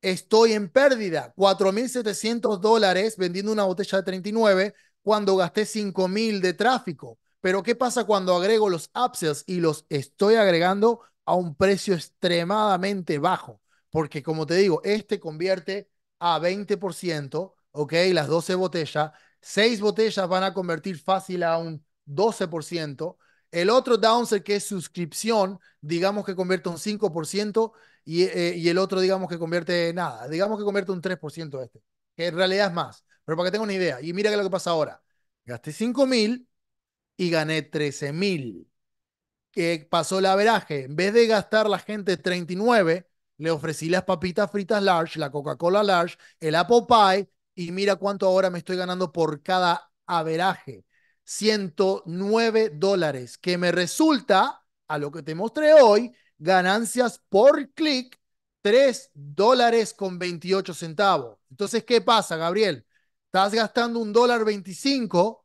Estoy en pérdida, 4.700 dólares vendiendo una botella de 39 cuando gasté 5.000 de tráfico. Pero ¿qué pasa cuando agrego los upsells y los estoy agregando a un precio extremadamente bajo? Porque como te digo, este convierte a 20%, ¿ok? Las 12 botellas, 6 botellas van a convertir fácil a un 12%. El otro downsell que es suscripción, digamos que convierte un 5% y, eh, eh, y el otro digamos que convierte nada, digamos que convierte un 3% este, que en realidad es más, pero para que tengan una idea, y mira qué lo que pasa ahora. Gasté 5,000, mil, y gané 13 mil. ¿Qué pasó el averaje. En vez de gastar la gente 39, le ofrecí las papitas fritas large, la Coca-Cola large, el apple pie y mira cuánto ahora me estoy ganando por cada averaje. 109 dólares, que me resulta, a lo que te mostré hoy, ganancias por clic 3 dólares con 28 centavos. Entonces, ¿qué pasa, Gabriel? Estás gastando un dólar 25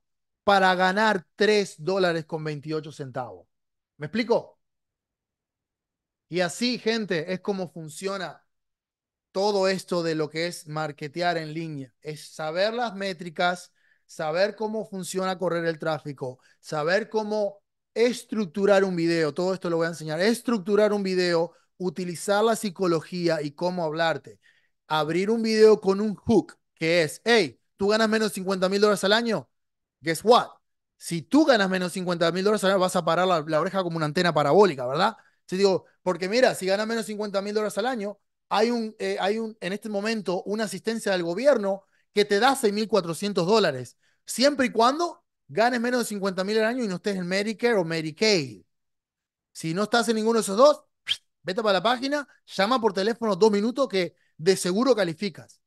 para ganar 3 dólares con 28 centavos. ¿Me explico? Y así, gente, es como funciona todo esto de lo que es marketear en línea. Es saber las métricas, saber cómo funciona correr el tráfico, saber cómo estructurar un video. Todo esto lo voy a enseñar. Estructurar un video, utilizar la psicología y cómo hablarte. Abrir un video con un hook, que es, hey, tú ganas menos 50 mil dólares al año, guess what? Si tú ganas menos 50 mil dólares al año vas a parar la, oreja como una antena parabólica, ¿verdad? digo, porque mira, si ganas menos 50 mil dólares al año, hay, un, eh, hay un, en este momento una asistencia del gobierno que te da 6.400 dólares, siempre y cuando ganes menos de 50 mil al año y no estés en Medicare o Medicaid. Si no estás en ninguno de esos dos, vete para la página, llama por teléfono dos minutos que de seguro calificas.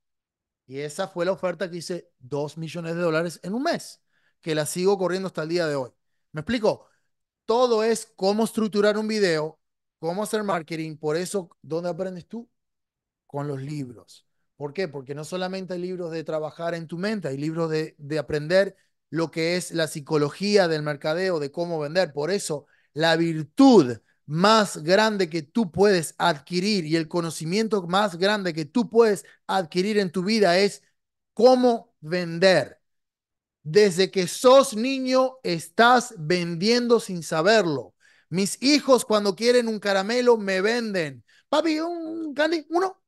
Y esa fue la oferta que hice, 2 millones de dólares en un mes que la sigo corriendo hasta el día de hoy. ¿Me explico? Todo es cómo estructurar un video, cómo hacer marketing. Por eso, ¿dónde aprendes tú? Con los libros. ¿Por qué? Porque no solamente hay libros de trabajar en tu mente, hay libros de, aprender lo que es la psicología del mercadeo, de cómo vender. Por eso, la virtud más grande que tú puedes adquirir y el conocimiento más grande que tú puedes adquirir en tu vida es cómo vender. Desde que sos niño estás vendiendo sin saberlo. Mis hijos cuando quieren un caramelo me venden. Papi, un candy, uno.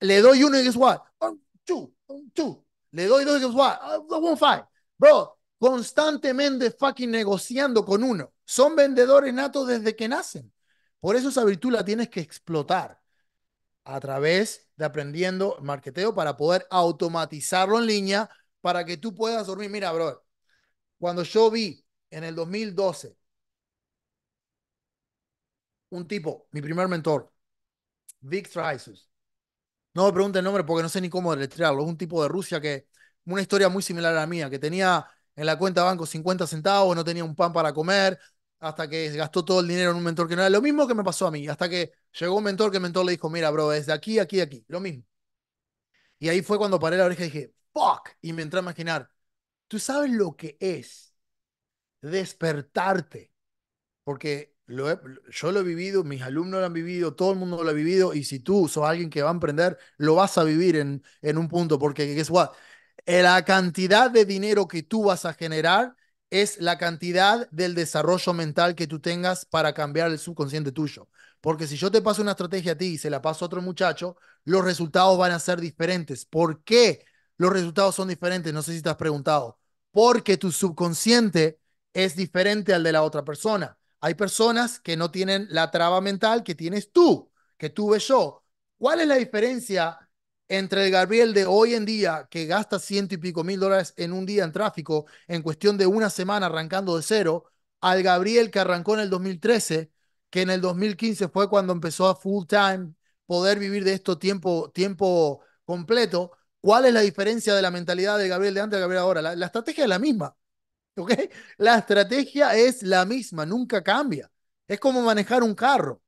Le doy uno y guess what? One, two, un, two. Le doy dos y guess what? Ah, One, five. Bro, constantemente fucking negociando con uno. Son vendedores natos desde que nacen. Por eso esa virtud la tienes que explotar a través de aprendiendo marketeo para poder automatizarlo en línea para que tú puedas dormir. Mira, bro, cuando yo vi en el 2012 un tipo, mi primer mentor, Vic Traisus. No me pregunte el nombre porque no sé ni cómo deletrearlo. Es un tipo de Rusia que, una historia muy similar a la mía, que tenía en la cuenta de banco 50 centavos, no tenía un pan para comer, hasta que gastó todo el dinero en un mentor que no era lo mismo que me pasó a mí, hasta que llegó un mentor que el mentor le dijo, mira, bro, de aquí, aquí, aquí, lo mismo. Y ahí fue cuando paré la oreja y dije, y me entra a imaginar, tú sabes lo que es despertarte, porque lo yo lo he vivido, mis alumnos lo han vivido, todo el mundo lo ha vivido, y si tú sos alguien que va a emprender, lo vas a vivir en, en un punto, porque guess what? Eh, la cantidad de dinero que tú vas a generar es la cantidad del desarrollo mental que tú tengas para cambiar el subconsciente tuyo. Porque si yo te paso una estrategia a ti y se la paso a otro muchacho, los resultados van a ser diferentes. ¿Por qué? los resultados son diferentes. No sé si te has preguntado. Porque tu subconsciente es diferente al de la otra persona. Hay personas que no tienen la traba mental que tienes tú, que tuve yo. ¿Cuál es la diferencia entre el Gabriel de hoy en día, que gasta ciento y pico mil dólares en un día en tráfico, en cuestión de una semana arrancando de cero, al Gabriel que arrancó en el 2013, que en el 2015 fue cuando empezó a full time, poder vivir de esto tiempo, tiempo completo, ¿Cuál es la diferencia de la mentalidad de Gabriel de antes a Gabriel ahora? La, estrategia es la misma. ¿Ok? La estrategia es la misma, nunca cambia. Es como manejar un carro.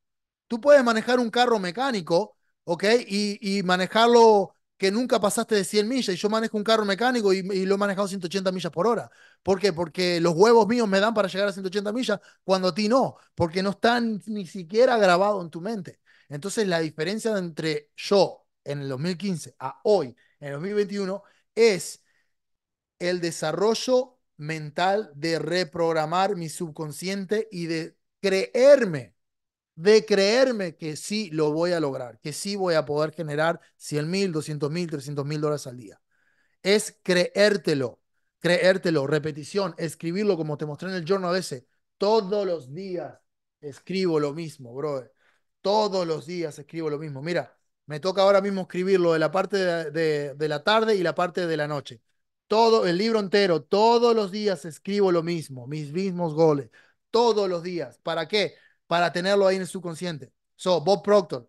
Tú puedes manejar un carro mecánico, ¿ok? Y, manejarlo que nunca pasaste de 100 millas. Y yo manejo un carro mecánico y, lo he manejado 180 millas por hora. ¿Por qué? Porque los huevos míos me dan para llegar a 180 millas cuando a ti no, porque no están ni siquiera grabado en tu mente. Entonces la diferencia entre yo en el 2015 a hoy en 2021 es el desarrollo mental de reprogramar mi subconsciente y de creerme, de creerme que sí lo voy a lograr, que sí voy a poder generar 100 mil, 200 mil, 300 mil dólares al día. Es creértelo, creértelo, repetición, escribirlo como te mostré en el journal ese. Todos los días escribo lo mismo, brother. Todos los días escribo lo mismo. Mira, me toca ahora mismo escribirlo de la parte de, la tarde y la parte de la noche. Todo el libro entero, todos los días escribo lo mismo, mis mismos goles, todos los días. ¿Para qué? Para tenerlo ahí en el subconsciente. So, Bob Proctor.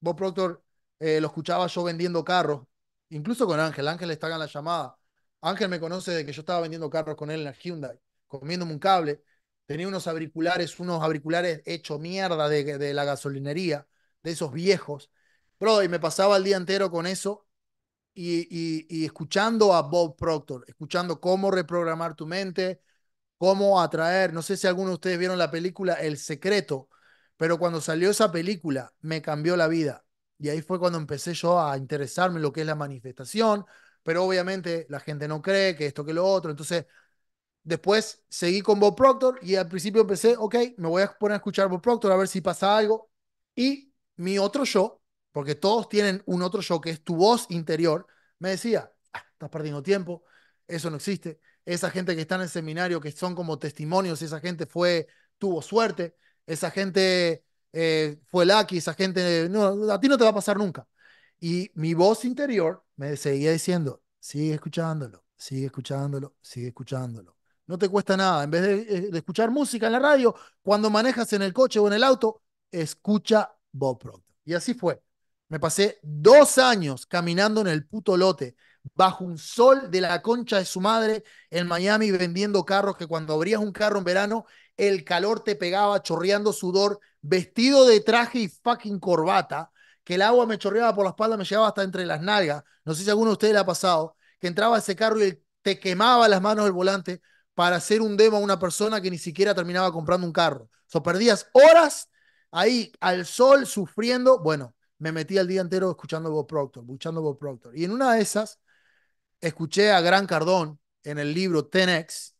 Bob Proctor eh, lo escuchaba yo vendiendo carros, incluso con Ángel. Ángel está en la llamada. Ángel me conoce de que yo estaba vendiendo carros con él en la Hyundai, comiéndome un cable. Tenía unos auriculares, unos auriculares hecho mierda de la gasolinería, de esos viejos Bro, y me pasaba el día entero con eso y, escuchando a Bob Proctor, escuchando cómo reprogramar tu mente, cómo atraer. No sé si alguno de ustedes vieron la película El Secreto, pero cuando salió esa película me cambió la vida. Y ahí fue cuando empecé yo a interesarme en lo que es la manifestación, pero obviamente la gente no cree que esto, que lo otro. Entonces, después seguí con Bob Proctor y al principio empecé, ok, me voy a poner a escuchar Bob Proctor a ver si pasa algo. Y mi otro yo porque todos tienen un otro yo que es tu voz interior, me decía, ah, estás perdiendo tiempo, eso no existe, esa gente que está en el seminario, que son como testimonios, esa gente fue, tuvo suerte, esa gente eh, fue lucky, esa gente, no, a ti no te va a pasar nunca. Y mi voz interior me seguía diciendo, sigue escuchándolo, sigue escuchándolo, sigue escuchándolo. No te cuesta nada. En vez de, eh, de escuchar música en la radio, cuando manejas en el coche o en el auto, escucha Bob Proctor. Y así fue. Me pasé dos años caminando en el puto lote, bajo un sol de la concha de su madre en Miami vendiendo carros que cuando abrías un carro en verano, el calor te pegaba chorreando sudor, vestido de traje y fucking corbata, que el agua me chorreaba por la espalda, me llevaba hasta entre las nalgas. No sé si alguno de ustedes le ha pasado, que entraba ese carro y te quemaba las manos del volante para hacer un demo a una persona que ni siquiera terminaba comprando un carro. so, perdías horas ahí al sol sufriendo. Bueno, me metí el día entero escuchando Bob Proctor, escuchando Bob Proctor. Y en una de esas, escuché a Gran Cardón en el libro 10X,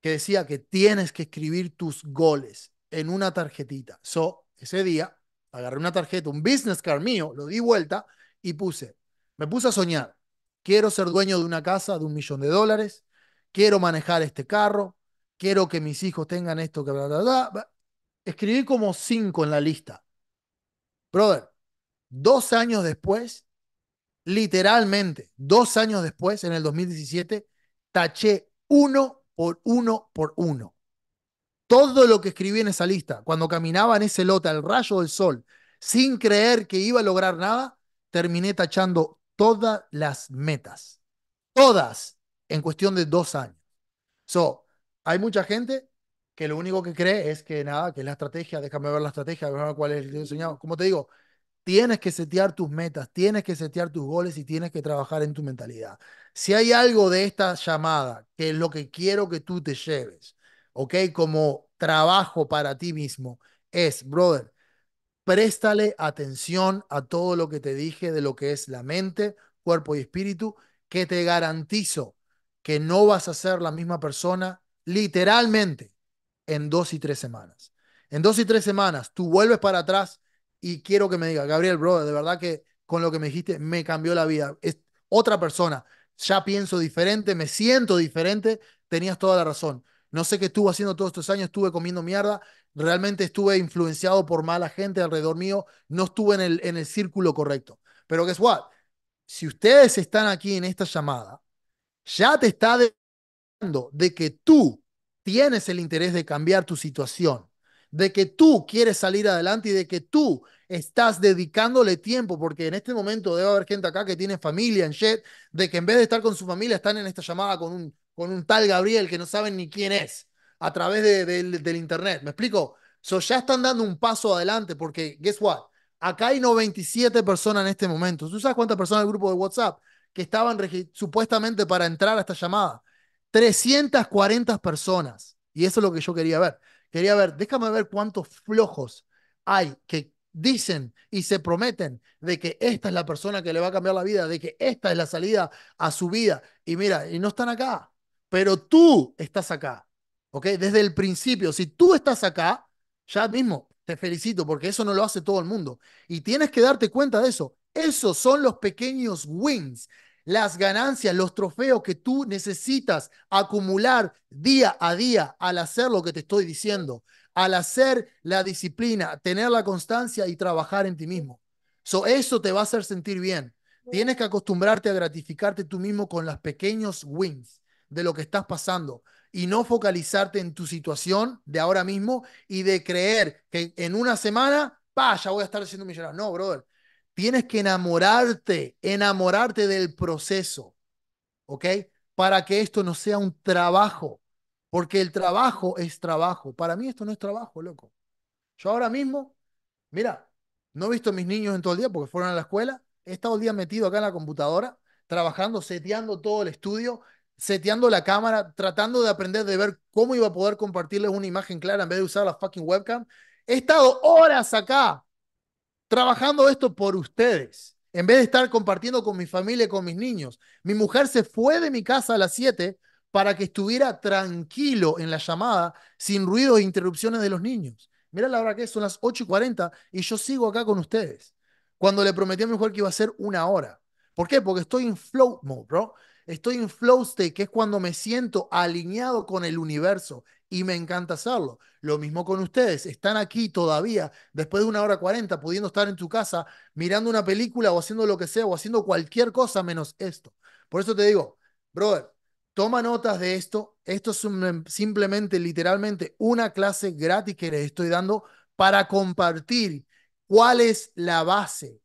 que decía que tienes que escribir tus goles en una tarjetita. So, ese día agarré una tarjeta, un business card mío, lo di vuelta y puse, me puse a soñar. Quiero ser dueño de una casa de un millón de dólares, quiero manejar este carro, quiero que mis hijos tengan esto que bla, bla, bla. Escribí como cinco en la lista. Brother, dos años después, literalmente dos años después, en el 2017, taché uno por uno por uno. Todo lo que escribí en esa lista, cuando caminaba en ese lote al rayo del sol, sin creer que iba a lograr nada, terminé tachando todas las metas. Todas en cuestión de dos años. So, hay mucha gente que lo único que cree es que nada, que la estrategia, déjame ver la estrategia, déjame ver cuál es el sueño Como te digo, Tienes que setear tus metas, tienes que setear tus goles y tienes que trabajar en tu mentalidad. Si hay algo de esta llamada que es lo que quiero que tú te lleves, ¿ok? Como trabajo para ti mismo, es, brother, préstale atención a todo lo que te dije de lo que es la mente, cuerpo y espíritu, que te garantizo que no vas a ser la misma persona literalmente en dos y tres semanas. En dos y tres semanas tú vuelves para atrás y quiero que me diga, Gabriel, brother, de verdad que con lo que me dijiste me cambió la vida. Es otra persona, ya pienso diferente, me siento diferente, tenías toda la razón. No sé qué estuve haciendo todos estos años, estuve comiendo mierda, realmente estuve influenciado por mala gente alrededor mío, no estuve en el, en el círculo correcto. Pero guess what? Si ustedes están aquí en esta llamada, ya te está diciendo de que tú tienes el interés de cambiar tu situación, de que tú quieres salir adelante y de que tú estás dedicándole tiempo, porque en este momento debe haber gente acá que tiene familia en Jet, de que en vez de estar con su familia están en esta llamada con un, con un tal Gabriel que no saben ni quién es a través de, del, internet. ¿Me explico? So ya están dando un paso adelante porque, guess what? Acá hay 97 personas en este momento. ¿Tú sabes cuántas personas del grupo de WhatsApp que estaban supuestamente para entrar a esta llamada? 340 personas. Y eso es lo que yo quería ver. Quería ver, déjame ver cuántos flojos hay que dicen y se prometen de que esta es la persona que le va a cambiar la vida, de que esta es la salida a su vida. Y mira, y no están acá, pero tú estás acá, ¿ok? Desde el principio, si tú estás acá, ya mismo te felicito porque eso no lo hace todo el mundo. Y tienes que darte cuenta de eso. Esos son los pequeños wins, las ganancias, los trofeos que tú necesitas acumular día a día al hacer lo que te estoy diciendo al hacer la disciplina, tener la constancia y trabajar en ti mismo. eso te va a hacer sentir bien. Tienes que acostumbrarte a gratificarte tú mismo con los pequeños wins de lo que estás pasando y no focalizarte en tu situación de ahora mismo y de creer que en una semana, vaya, ya voy a estar haciendo millonario. No, brother. Tienes que enamorarte, enamorarte del proceso, ¿ok? Para que esto no sea un trabajo, porque el trabajo es trabajo. Para mí esto no es trabajo, loco. Yo ahora mismo, mira, no he visto a mis niños en todo el día porque fueron a la escuela. He estado el día metido acá en la computadora, trabajando, seteando todo el estudio, seteando la cámara, tratando de aprender de ver cómo iba a poder compartirles una imagen clara en vez de usar la fucking webcam. He estado horas acá trabajando esto por ustedes, en vez de estar compartiendo con mi familia y con mis niños. Mi mujer se fue de mi casa a las 7 para que estuviera tranquilo en la llamada, sin ruidos e interrupciones de los niños. Mira la hora que es, son las 8 y 40 y yo sigo acá con ustedes. Cuando le prometí a mi mujer que iba a ser una hora. ¿Por qué? Porque estoy en flow mode, bro. Estoy en flow state, que es cuando me siento alineado con el universo y me encanta hacerlo. Lo mismo con ustedes. Están aquí todavía, después de una hora cuarenta, pudiendo estar en tu casa mirando una película o haciendo lo que sea o haciendo cualquier cosa menos esto. Por eso te digo, brother, Toma notas de esto. Esto es em, simplemente, literalmente, una clase gratis que les estoy dando para compartir cuál es la base,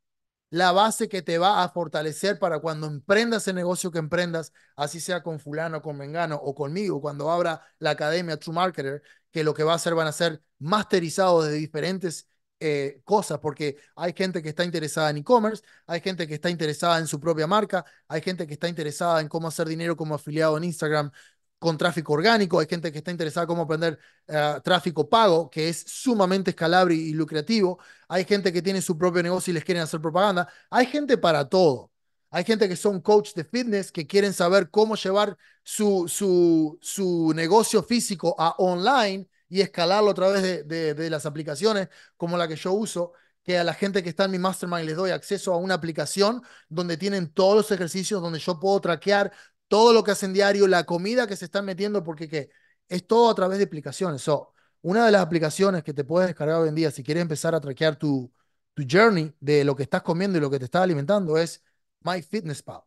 la base que te va a fortalecer para cuando emprendas el negocio que emprendas, así sea con fulano, con mengano o conmigo, cuando abra la academia True Marketer, que lo que va a hacer van a ser masterizados de diferentes eh, cosas, porque hay gente que está interesada en e-commerce, hay gente que está interesada en su propia marca, hay gente que está interesada en cómo hacer dinero como afiliado en Instagram con tráfico orgánico, hay gente que está interesada en cómo aprender eh, tráfico pago, que es sumamente escalable y, lucrativo, hay gente que tiene su propio negocio y les quieren hacer propaganda, hay gente para todo. Hay gente que son coach de fitness que quieren saber cómo llevar su, su, su negocio físico a online y escalarlo a través de, las aplicaciones como la que yo uso, que a la gente que está en mi mastermind les doy acceso a una aplicación donde tienen todos los ejercicios, donde yo puedo traquear todo lo que hacen diario, la comida que se están metiendo, porque es todo a través de aplicaciones. So, una de las aplicaciones que te puedes descargar hoy en día si quieres empezar a traquear tu, tu journey de lo que estás comiendo y lo que te estás alimentando es MyFitnessPal.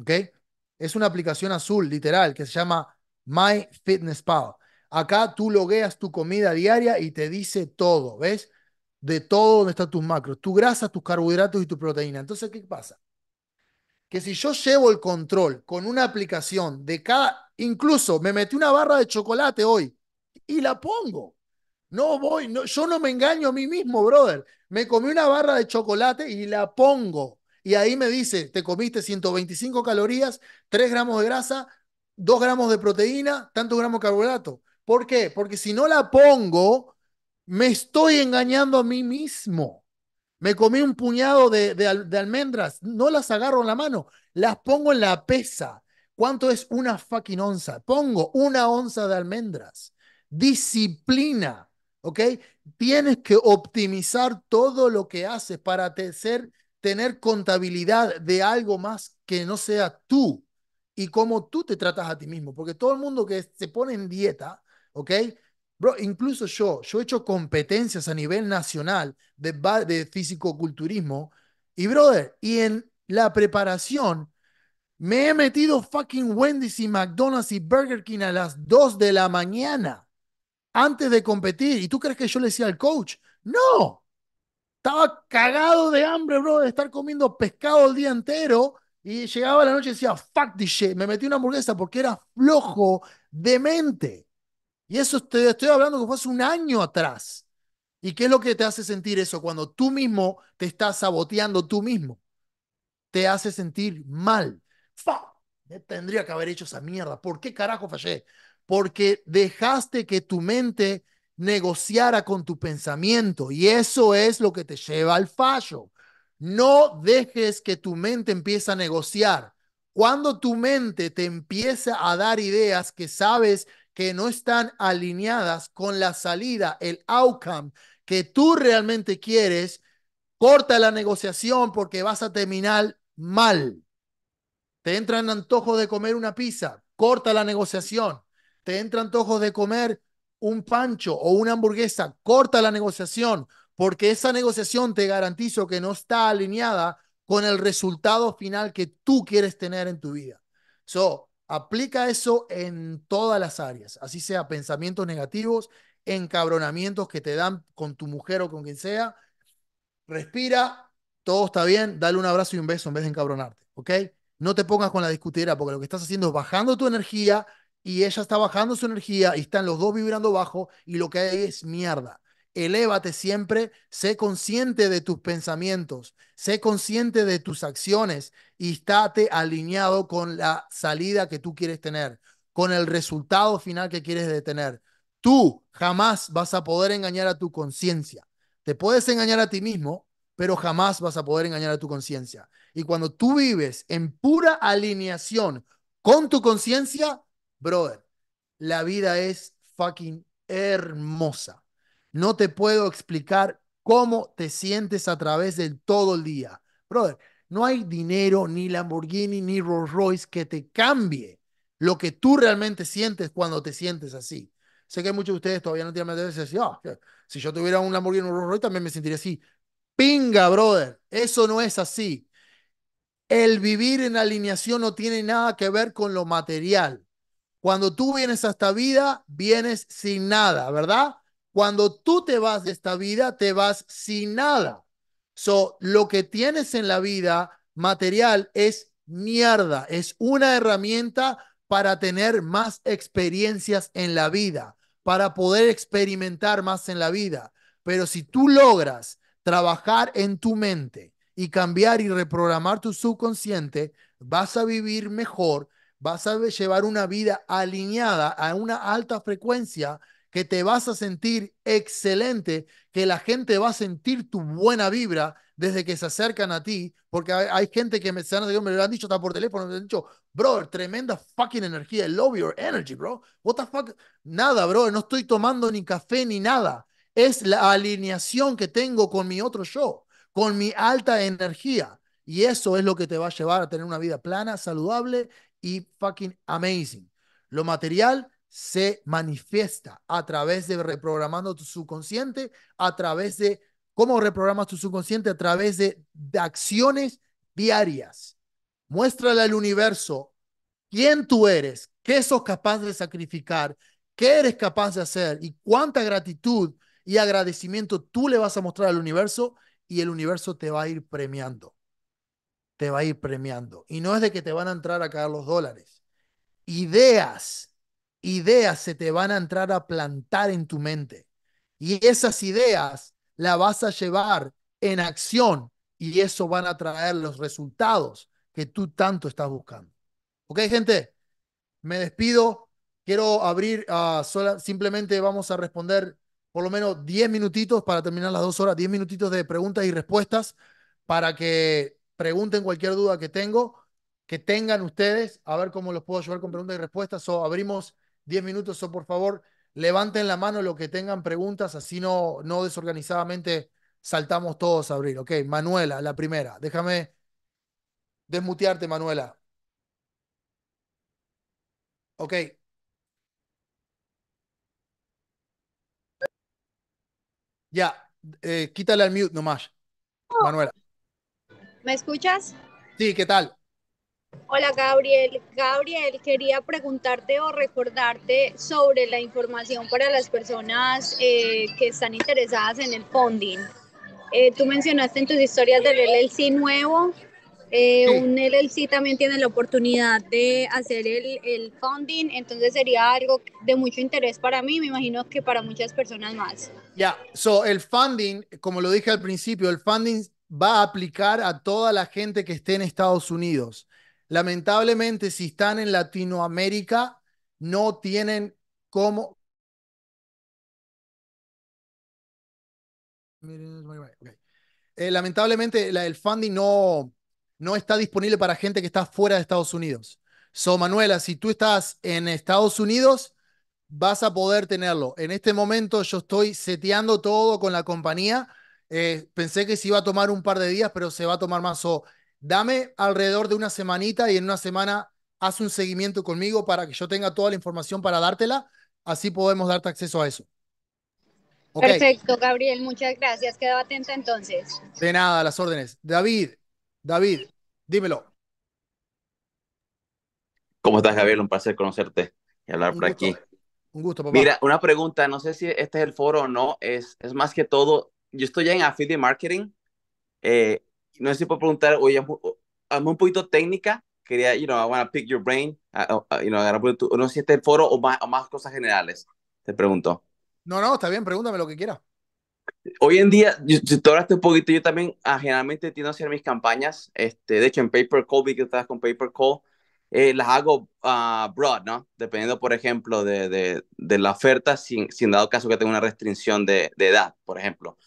¿Ok? Es una aplicación azul, literal, que se llama MyFitnessPal. Acá tú logueas tu comida diaria y te dice todo, ¿ves? De todo dónde están tus macros, tu grasa, tus carbohidratos y tu proteína. Entonces, ¿qué pasa? Que si yo llevo el control con una aplicación de cada, incluso me metí una barra de chocolate hoy y la pongo. No voy, yo no me engaño a mí mismo, brother. Me comí una barra de chocolate y la pongo. Y ahí me dice, te comiste 125 calorías, 3 gramos de grasa, 2 gramos de proteína, tantos gramos de carbohidratos. ¿Por qué? Porque si no la pongo, me estoy engañando a mí mismo. Me comí un puñado de, almendras, no las agarro en la mano, las pongo en la pesa. ¿Cuánto es una fucking onza? Pongo una onza de almendras. Disciplina, ¿ok? Tienes que optimizar todo lo que haces para tener contabilidad de algo más que no sea tú y cómo tú te tratas a ti mismo. Porque todo el mundo que se pone en dieta ¿ok? Bro, incluso yo, yo he hecho competencias a nivel nacional de, de físico-culturismo y, brother, y en la preparación me he metido fucking Wendy's y McDonald's y Burger King a las 2 de la mañana antes de competir. ¿Y tú crees que yo le decía al coach? No, estaba cagado de hambre, bro, de estar comiendo pescado el día entero. Y llegaba la noche y decía, fuck this shit, me metí una hamburguesa porque era flojo de mente. Y eso te estoy hablando que fue hace un año atrás. ¿Y qué es lo que te hace sentir eso? Cuando tú mismo te estás saboteando tú mismo. Te hace sentir mal. ¡Fa! Tendría que haber hecho esa mierda. ¿Por qué carajo fallé? Porque dejaste que tu mente negociara con tu pensamiento y eso es lo que te lleva al fallo. No dejes que tu mente empiece a negociar. Cuando tu mente te empieza a dar ideas que sabes que no están alineadas con la salida, el outcome que tú realmente quieres, corta la negociación porque vas a terminar mal. Te entran antojos de comer una pizza, corta la negociación. Te entran antojos de comer un pancho o una hamburguesa, corta la negociación, porque esa negociación te garantizo que no está alineada con el resultado final que tú quieres tener en tu vida. So, Aplica eso en todas las áreas, así sea pensamientos negativos, encabronamientos que te dan con tu mujer o con quien sea. Respira, todo está bien, dale un abrazo y un beso en vez de encabronarte, ¿ok? No te pongas con la discutera porque lo que estás haciendo es bajando tu energía y ella está bajando su energía y están los dos vibrando bajo y lo que hay es mierda. Elévate siempre, sé consciente de tus pensamientos, sé consciente de tus acciones y estate alineado con la salida que tú quieres tener, con el resultado final que quieres detener. Tú jamás vas a poder engañar a tu conciencia. Te puedes engañar a ti mismo, pero jamás vas a poder engañar a tu conciencia. Y cuando tú vives en pura alineación con tu conciencia, brother, la vida es fucking hermosa. No te puedo explicar cómo te sientes a través de todo el día. Brother, no hay dinero, ni Lamborghini, ni Rolls Royce que te cambie lo que tú realmente sientes cuando te sientes así. Sé que muchos de ustedes todavía no tienen la de ah, si yo tuviera un Lamborghini o un Rolls Royce también me sentiría así. Pinga, brother, eso no es así. El vivir en alineación no tiene nada que ver con lo material. Cuando tú vienes a esta vida, vienes sin nada, ¿verdad? Cuando tú te vas de esta vida, te vas sin nada. So, lo que tienes en la vida material es mierda, es una herramienta para tener más experiencias en la vida, para poder experimentar más en la vida. Pero si tú logras trabajar en tu mente y cambiar y reprogramar tu subconsciente, vas a vivir mejor, vas a llevar una vida alineada a una alta frecuencia que te vas a sentir excelente, que la gente va a sentir tu buena vibra desde que se acercan a ti, porque hay, gente que me, se me lo han dicho, está por teléfono, me han dicho, bro, tremenda fucking energía, love your energy, bro. What the fuck? Nada, bro, no estoy tomando ni café ni nada. Es la alineación que tengo con mi otro yo, con mi alta energía. Y eso es lo que te va a llevar a tener una vida plana, saludable y fucking amazing. Lo material se manifiesta a través de reprogramando tu subconsciente, a través de cómo reprogramas tu subconsciente, a través de, acciones diarias. Muéstrale al universo quién tú eres, qué sos capaz de sacrificar, qué eres capaz de hacer y cuánta gratitud y agradecimiento tú le vas a mostrar al universo y el universo te va a ir premiando. Te va a ir premiando. Y no es de que te van a entrar a caer los dólares. Ideas ideas se te van a entrar a plantar en tu mente. Y esas ideas las vas a llevar en acción y eso van a traer los resultados que tú tanto estás buscando. ¿Ok, gente? Me despido. Quiero abrir, uh, sola, simplemente vamos a responder por lo menos 10 minutitos para terminar las dos horas, 10 minutitos de preguntas y respuestas para que pregunten cualquier duda que tengo, que tengan ustedes, a ver cómo los puedo ayudar con preguntas y respuestas. O abrimos 10 minutos o por favor levanten la mano los que tengan preguntas, así no, no desorganizadamente saltamos todos a abrir. Ok, Manuela, la primera. Déjame desmutearte, Manuela. Ok. Ya, eh, quítale al mute nomás, oh. Manuela. ¿Me escuchas? Sí, ¿qué tal? Hola Gabriel. Gabriel, quería preguntarte o recordarte sobre la información para las personas eh, que están interesadas en el funding. Eh, tú mencionaste en tus historias del LLC nuevo. Eh, un LLC también tiene la oportunidad de hacer el, el funding, entonces sería algo de mucho interés para mí, me imagino que para muchas personas más. Ya, so el funding, como lo dije al principio, el funding va a aplicar a toda la gente que esté en Estados Unidos. Lamentablemente, si están en Latinoamérica, no tienen cómo... Eh, lamentablemente, el funding no, no está disponible para gente que está fuera de Estados Unidos. So, Manuela, si tú estás en Estados Unidos, vas a poder tenerlo. En este momento yo estoy seteando todo con la compañía. Eh, pensé que se iba a tomar un par de días, pero se va a tomar más. o dame alrededor de una semanita y en una semana haz un seguimiento conmigo para que yo tenga toda la información para dártela, así podemos darte acceso a eso. Perfecto, Gabriel, muchas gracias, Queda atento entonces. De nada, las órdenes. David, David, dímelo. ¿Cómo estás, Gabriel? Un placer conocerte y hablar por aquí. Un gusto, Mira, una pregunta, no sé si este es el foro o no, es, es más que todo, yo estoy ya en affiliate marketing, eh, no sé si puedo preguntar, oye, I'm un poquito técnica, quería, you know, I want to pick your brain, no sé si este el foro o más, cosas generales, te pregunto. No, no, está bien, pregúntame lo que quieras. Hoy en día, si te hablaste un poquito, yo también ah, generalmente tiendo a hacer mis campañas, este, de hecho en Paper Call, vi que estás con Paper Call, eh, las hago ah, broad, ¿no? Dependiendo, por ejemplo, de, de, de la oferta, sin, sin dado caso que tenga una restricción de, de edad, por ejemplo.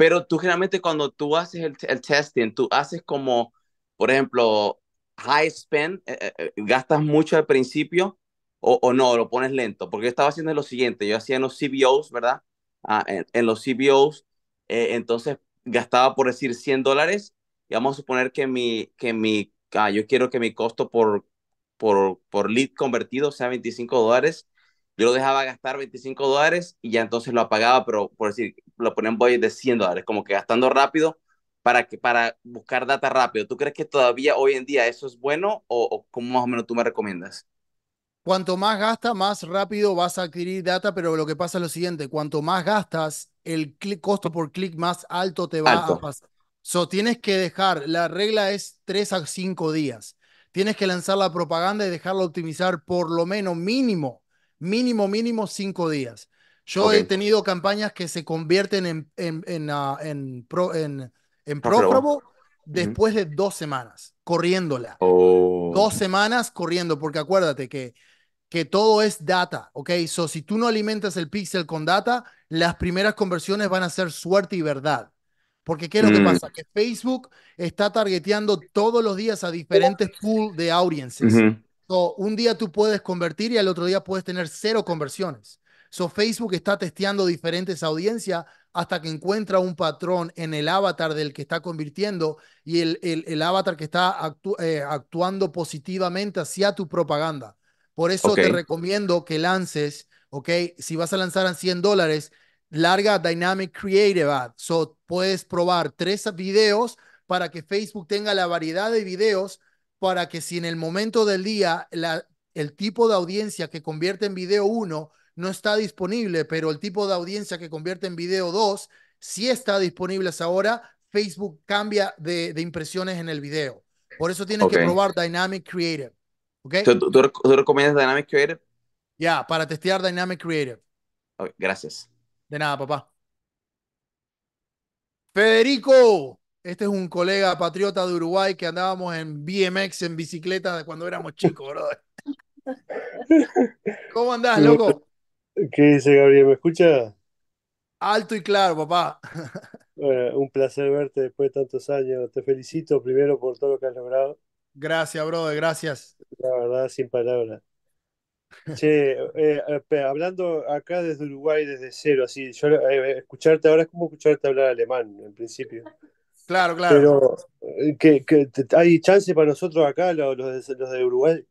Pero tú generalmente cuando tú haces el, testing, tú haces como, por ejemplo, high spend, eh, eh, eh, gastas mucho al principio o, o, no, lo pones lento. Porque yo estaba haciendo lo siguiente, yo hacía en los CBOs, ¿verdad? Ah, en, los CBOs, entonces gastaba por decir 100 dólares y vamos a suponer que mi, que mi, ah, yo quiero que mi costo por, por, por lead convertido sea 25 dólares yo lo dejaba gastar 25 dólares y ya entonces lo apagaba, pero por decir, lo ponía un voy de 100 dólares, como que gastando rápido para, que, para buscar data rápido. ¿Tú crees que todavía hoy en día eso es bueno o, cómo más o menos tú me recomiendas? Cuanto más gasta, más rápido vas a adquirir data, pero lo que pasa es lo siguiente, cuanto más gastas, el costo por clic más alto te va a pasar. So, tienes que dejar, la regla es 3 a 5 días. Tienes que lanzar la propaganda y dejarla optimizar por lo menos mínimo mínimo, mínimo cinco días. Yo he tenido campañas que se convierten en, en, en, ah, en, ah, después de dos semanas, corriéndola. Oh. Dos semanas corriendo, porque acuérdate que, que todo es data, ¿ok? So, si tú no alimentas el pixel con data, las primeras conversiones van a ser suerte y verdad. Porque ¿qué es lo que mm. pasa? Que Facebook está targeteando todos los días a diferentes pools de audiencias un día tú puedes convertir y al otro día puedes tener cero conversiones. So, Facebook está testeando diferentes audiencias hasta que encuentra un patrón en el avatar del que está convirtiendo y el, el, avatar que está eh, actuando positivamente hacia tu propaganda. Por eso te recomiendo que lances, ¿ok? Si vas a lanzar a 100 dólares, larga Dynamic Creative Ad. So, puedes probar tres videos para que Facebook tenga la variedad de videos para que si en el momento del día el tipo de audiencia que convierte en video 1 no está disponible, pero el tipo de audiencia que convierte en video 2 sí está disponible hasta ahora, Facebook cambia de, impresiones en el video. Por eso tienes que probar Dynamic Creative. ¿Okay? ¿Tú, recomiendas Dynamic Creative? Ya, para testear Dynamic Creative. gracias. De nada, papá. Federico, este es un colega patriota de Uruguay que andábamos en BMX en bicicleta cuando éramos chicos, brother. ¿Cómo andás, loco? ¿Qué dice Gabriel? ¿Me escucha? Alto y claro, papá. un placer verte después de tantos años. Te felicito primero por todo lo que has logrado. Gracias, brother, gracias. La verdad, sin palabras. Che, eh, eh, hablando acá desde Uruguay, desde cero, así, yo eh, escucharte ahora es como escucharte hablar alemán, en principio. Claro, claro. Pero eh, que, hay chance para nosotros acá, los, de, Uruguay.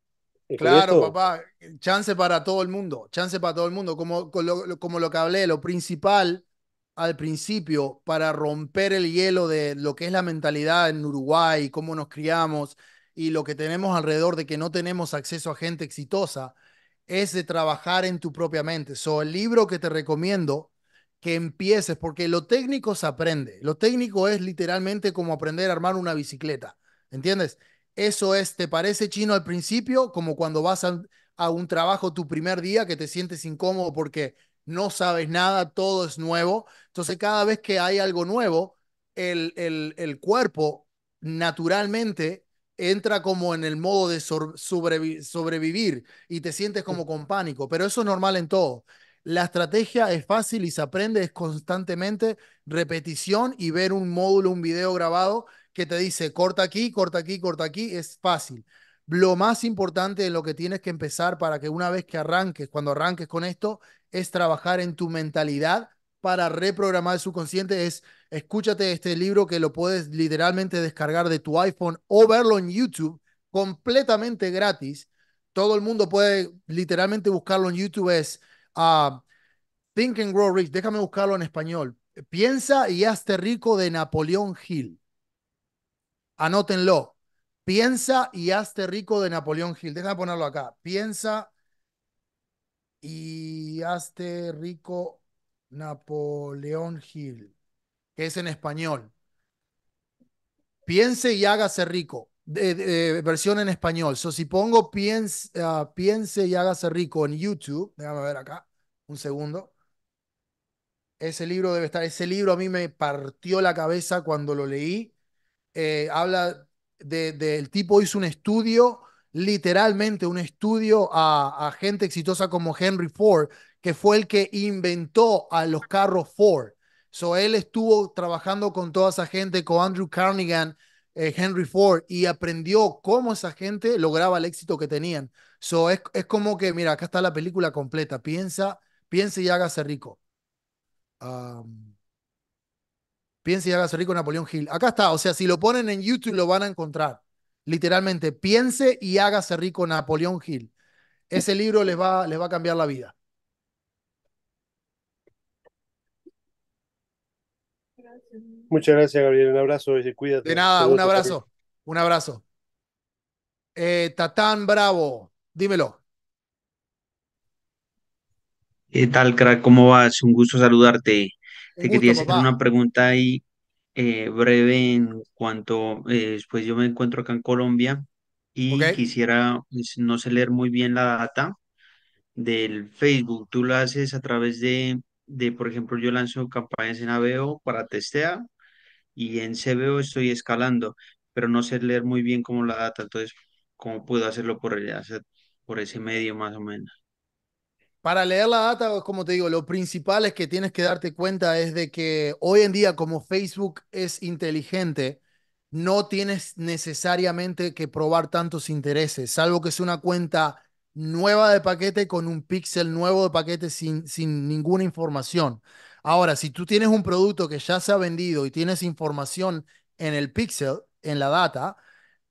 Claro, papá, chance para todo el mundo, chance para todo el mundo. Como, lo, como lo que hablé, lo principal al principio para romper el hielo de lo que es la mentalidad en Uruguay, cómo nos criamos y lo que tenemos alrededor de que no tenemos acceso a gente exitosa, es de trabajar en tu propia mente. So, el libro que te recomiendo que empieces, porque lo técnico se aprende. Lo técnico es literalmente como aprender a armar una bicicleta, ¿entiendes? Eso es, te parece chino al principio, como cuando vas a, un trabajo tu primer día que te sientes incómodo porque no sabes nada, todo es nuevo. Entonces cada vez que hay algo nuevo, el, el, cuerpo naturalmente entra como en el modo de sobrevivir y te sientes como con pánico, pero eso es normal en todo. La estrategia es fácil y se aprende, es constantemente repetición y ver un módulo, un video grabado que te dice corta aquí, corta aquí, corta aquí, es fácil. Lo más importante de lo que tienes que empezar para que una vez que arranques, cuando arranques con esto, es trabajar en tu mentalidad para reprogramar el subconsciente. Es escúchate este libro que lo puedes literalmente descargar de tu iPhone o verlo en YouTube completamente gratis. Todo el mundo puede literalmente buscarlo en YouTube. Es Think and Grow Rich, déjame buscarlo en español. Piensa y hazte rico de Napoleón Hill. Anótenlo. Piensa y hazte rico de Napoleón Hill. Déjame ponerlo acá. Piensa y hazte rico Napoleón Hill, que es en español. Piense y hágase rico. De, eh, versión en español. So, si pongo ah, piense y hágase rico en YouTube, déjame ver acá un segundo. Ese libro debe estar, ese libro a mí me partió la cabeza cuando lo leí. Eh, habla del de, tipo hizo un estudio, literalmente un estudio a, gente exitosa como Henry Ford, que fue el que inventó a los carros Ford. So, él estuvo trabajando con toda esa gente, con Andrew Carnegie, eh, Henry Ford, y aprendió cómo esa gente lograba el éxito que tenían. So, es, es como que, mira, acá está la película completa. Piensa Piense y hágase rico. piense y hágase rico Napoleón Hill. Acá está, o sea, si lo ponen en YouTube lo van a encontrar. Literalmente, piense y hágase rico Napoleón Hill. Ese libro les va, les va a cambiar la vida. Muchas gracias, Gabriel. Un abrazo y cuídate. De nada, un abrazo. Un abrazo. Eh, Tatán Bravo, dímelo. ¿Qué tal, crack? ¿Cómo vas? Un gusto saludarte. Te quería hacer una pregunta ahí eh, breve en cuanto, pues yo me encuentro acá en Colombia y quisiera, pues, no sé leer muy bien la data del Facebook. Tú lo haces a través de, de, por ejemplo, yo lanzo campañas en AVEO para testear y en CBO estoy escalando, pero no sé leer muy bien cómo la data, entonces, ¿cómo puedo hacerlo por, por ese medio más o menos? Para leer la data, como te digo, lo principal es que tienes que darte cuenta es de que hoy en día como Facebook es inteligente, no tienes necesariamente que probar tantos intereses, salvo que sea una cuenta nueva de paquete con un pixel nuevo de paquete sin, sin ninguna información. Ahora, si tú tienes un producto que ya se ha vendido y tienes información en el pixel, en la data,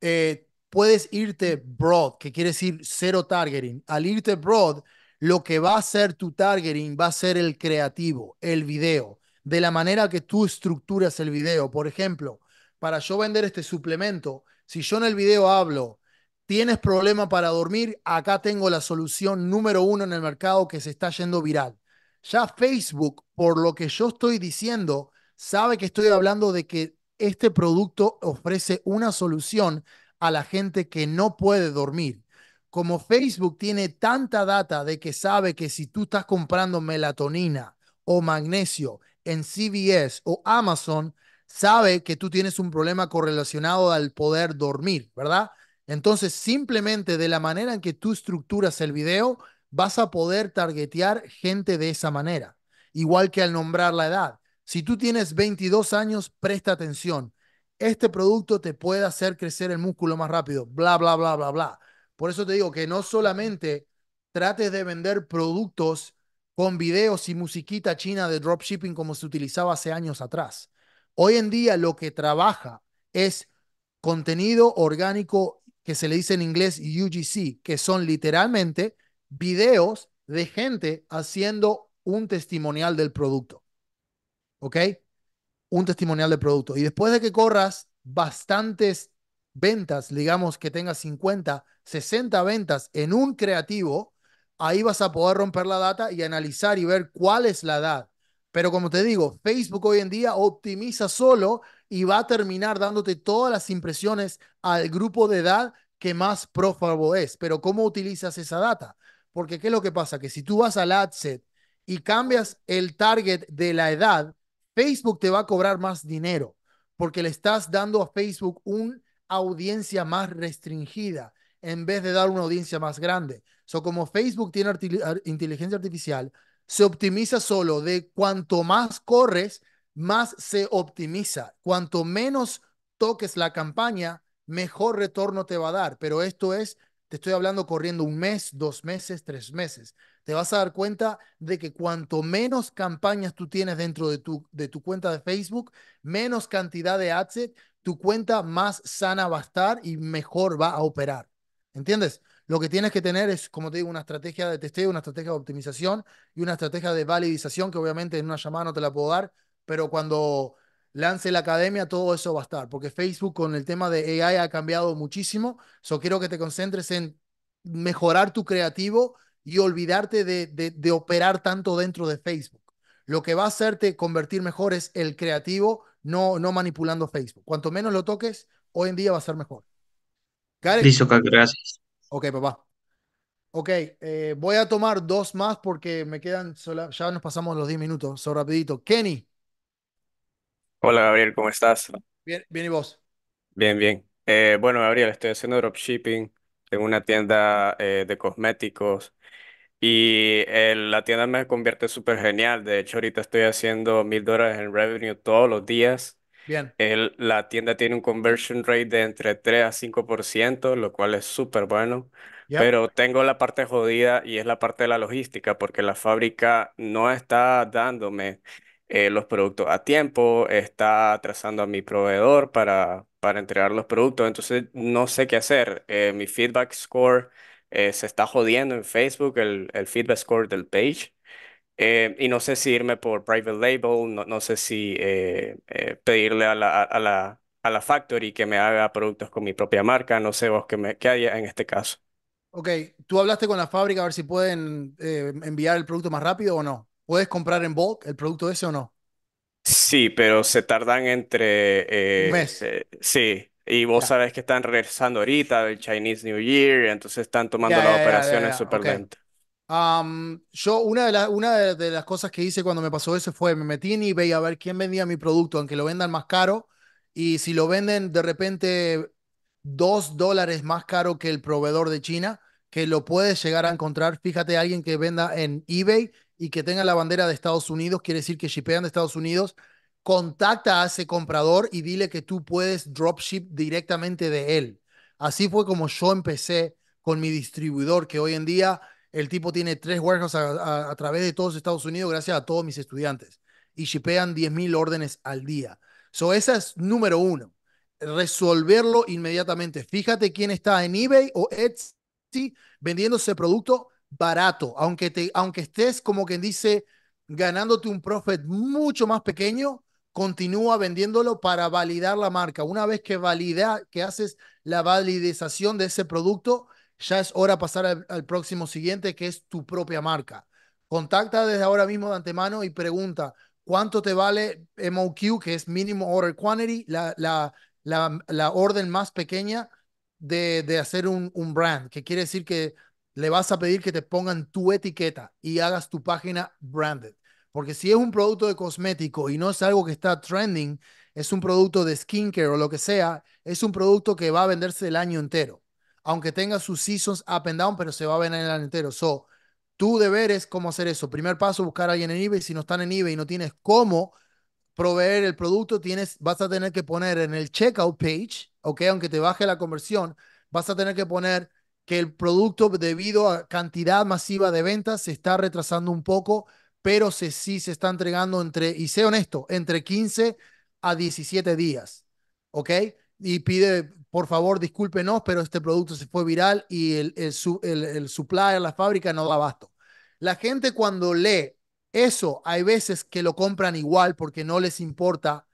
eh, puedes irte broad, que quiere decir cero targeting. Al irte broad, lo que va a ser tu targeting va a ser el creativo, el video, de la manera que tú estructuras el video. Por ejemplo, para yo vender este suplemento, si yo en el video hablo, tienes problema para dormir, acá tengo la solución número uno en el mercado que se está yendo viral. Ya Facebook, por lo que yo estoy diciendo, sabe que estoy hablando de que este producto ofrece una solución a la gente que no puede dormir como Facebook tiene tanta data de que sabe que si tú estás comprando melatonina o magnesio en CVS o Amazon, sabe que tú tienes un problema correlacionado al poder dormir, ¿verdad? Entonces, simplemente de la manera en que tú estructuras el video, vas a poder targetear gente de esa manera. Igual que al nombrar la edad. Si tú tienes 22 años, presta atención. Este producto te puede hacer crecer el músculo más rápido, bla, bla, bla, bla, bla. Por eso te digo que no solamente trates de vender productos con videos y musiquita china de dropshipping como se utilizaba hace años atrás. Hoy en día lo que trabaja es contenido orgánico que se le dice en inglés UGC, que son literalmente videos de gente haciendo un testimonial del producto. ¿Ok? Un testimonial del producto. Y después de que corras bastantes ventas, digamos que tengas 50, 60 ventas en un creativo, ahí vas a poder romper la data y analizar y ver cuál es la edad. Pero como te digo, Facebook hoy en día optimiza solo y va a terminar dándote todas las impresiones al grupo de edad que más profitable es. Pero ¿cómo utilizas esa data? Porque ¿qué es lo que pasa? Que si tú vas al set y cambias el target de la edad, Facebook te va a cobrar más dinero porque le estás dando a Facebook un audiencia más restringida en vez de dar una audiencia más grande. So, como Facebook tiene inteligencia artificial, se optimiza solo de cuanto más corres, más se optimiza. Cuanto menos toques la campaña, mejor retorno te va a dar. Pero esto es, te estoy hablando corriendo un mes, dos meses, tres meses. Te vas a dar cuenta de que cuanto menos campañas tú tienes dentro de tu, de tu cuenta de Facebook, menos cantidad de ads, tu cuenta más sana va a estar y mejor va a operar. ¿Entiendes? Lo que tienes que tener es, como te digo, una estrategia de testeo, una estrategia de optimización y una estrategia de validización que obviamente en una llamada no te la puedo dar, pero cuando lance la academia todo eso va a estar, porque Facebook con el tema de AI ha cambiado muchísimo, so quiero que te concentres en mejorar tu creativo y olvidarte de, de operar tanto dentro de Facebook. Lo que va a hacerte convertir mejor es el creativo no, manipulando Facebook. Cuanto menos lo toques, hoy en día va a ser mejor. Listo, gracias. Ok, papá. Ok, eh, voy a tomar dos más porque me quedan, ya nos pasamos los diez minutos, so rapidito. Kenny. Hola Gabriel, ¿cómo estás? Bien, bien ¿y vos? Bien, bien. Eh, bueno, Gabriel, estoy haciendo dropshipping en una tienda eh, de cosméticos y eh, la tienda me convierte súper genial. De hecho, ahorita estoy haciendo mil dólares en revenue todos los días. Bien. la tienda tiene un conversion rate de entre 3 a 5%, lo cual es súper bueno. Pero tengo la parte jodida y es la parte de la logística, porque la fábrica no está dándome eh, los productos a tiempo, está atrasando a mi proveedor para, para entregar los productos, entonces no sé qué hacer. Eh, mi feedback score eh, se está jodiendo en Facebook el, el feedback score del page. Eh, y no sé si irme por private label, no, no sé si eh, pedirle a la, a, la, a la factory que me haga productos con mi propia marca, no sé vos qué, me, qué haya en este caso. Ok, tú hablaste con la fábrica a ver si pueden enviar el producto más rápido o no. ¿Puedes comprar en bulk el producto ese o no? Sí, pero se tardan entre... Un mes. sí, y vos sabes que están regresando ahorita del Chinese New Year, entonces están tomando las operaciones súper lentes. yo, una de, las cosas que hice cuando me pasó eso fue me metí en eBay a ver quién vendía mi producto, aunque lo vendan más caro. Y si lo venden de repente dos dólares más caro que el proveedor de China, que lo puedes llegar a encontrar. Fíjate, alguien que venda en eBay y que tenga la bandera de Estados Unidos, quiere decir que shipean de Estados Unidos contacta a ese comprador y dile que tú puedes dropship directamente de él. Así fue como yo empecé con mi distribuidor, que hoy en día el tipo tiene tres warehouses a, través de todos Estados Unidos gracias a todos mis estudiantes y shipean 10.000 órdenes al día. So, esa es número uno. Resolverlo inmediatamente. Fíjate quién está en eBay o Etsy vendiendo ese producto barato, aunque, te, aunque estés como quien dice ganándote un profit mucho más pequeño, continúa vendiéndolo para validar la marca. Una vez que valida, que haces la validización de ese producto, ya es hora de pasar al, próximo siguiente, que es tu propia marca. Contacta desde ahora mismo de antemano y pregunta cuánto te vale MOQ, que es Minimum Order Quantity, la, la, la orden más pequeña de, de hacer un, un brand, que quiere decir que le vas a pedir que te pongan tu etiqueta y hagas tu página branded. Porque si es un producto de cosmético y no es algo que está trending, es un producto de skincare o lo que sea, es un producto que va a venderse el año entero. Aunque tenga sus seasons up and down, pero se va a vender el año entero. So, tú deber cómo hacer eso. Primer paso, buscar a alguien en eBay. Si no están en eBay y no tienes cómo proveer el producto, tienes, vas a tener que poner en el checkout page, okay Aunque te baje la conversión, vas a tener que poner que el producto debido a cantidad masiva de ventas se está retrasando un poco pero se, sí se está entregando entre, y sé honesto, entre 15 a 17 días, ¿ok? Y pide, por favor, discúlpenos, pero este producto se fue viral y el, el, el, el supplier, la fábrica no da abasto. La gente cuando lee eso, hay veces que lo compran igual porque no les importa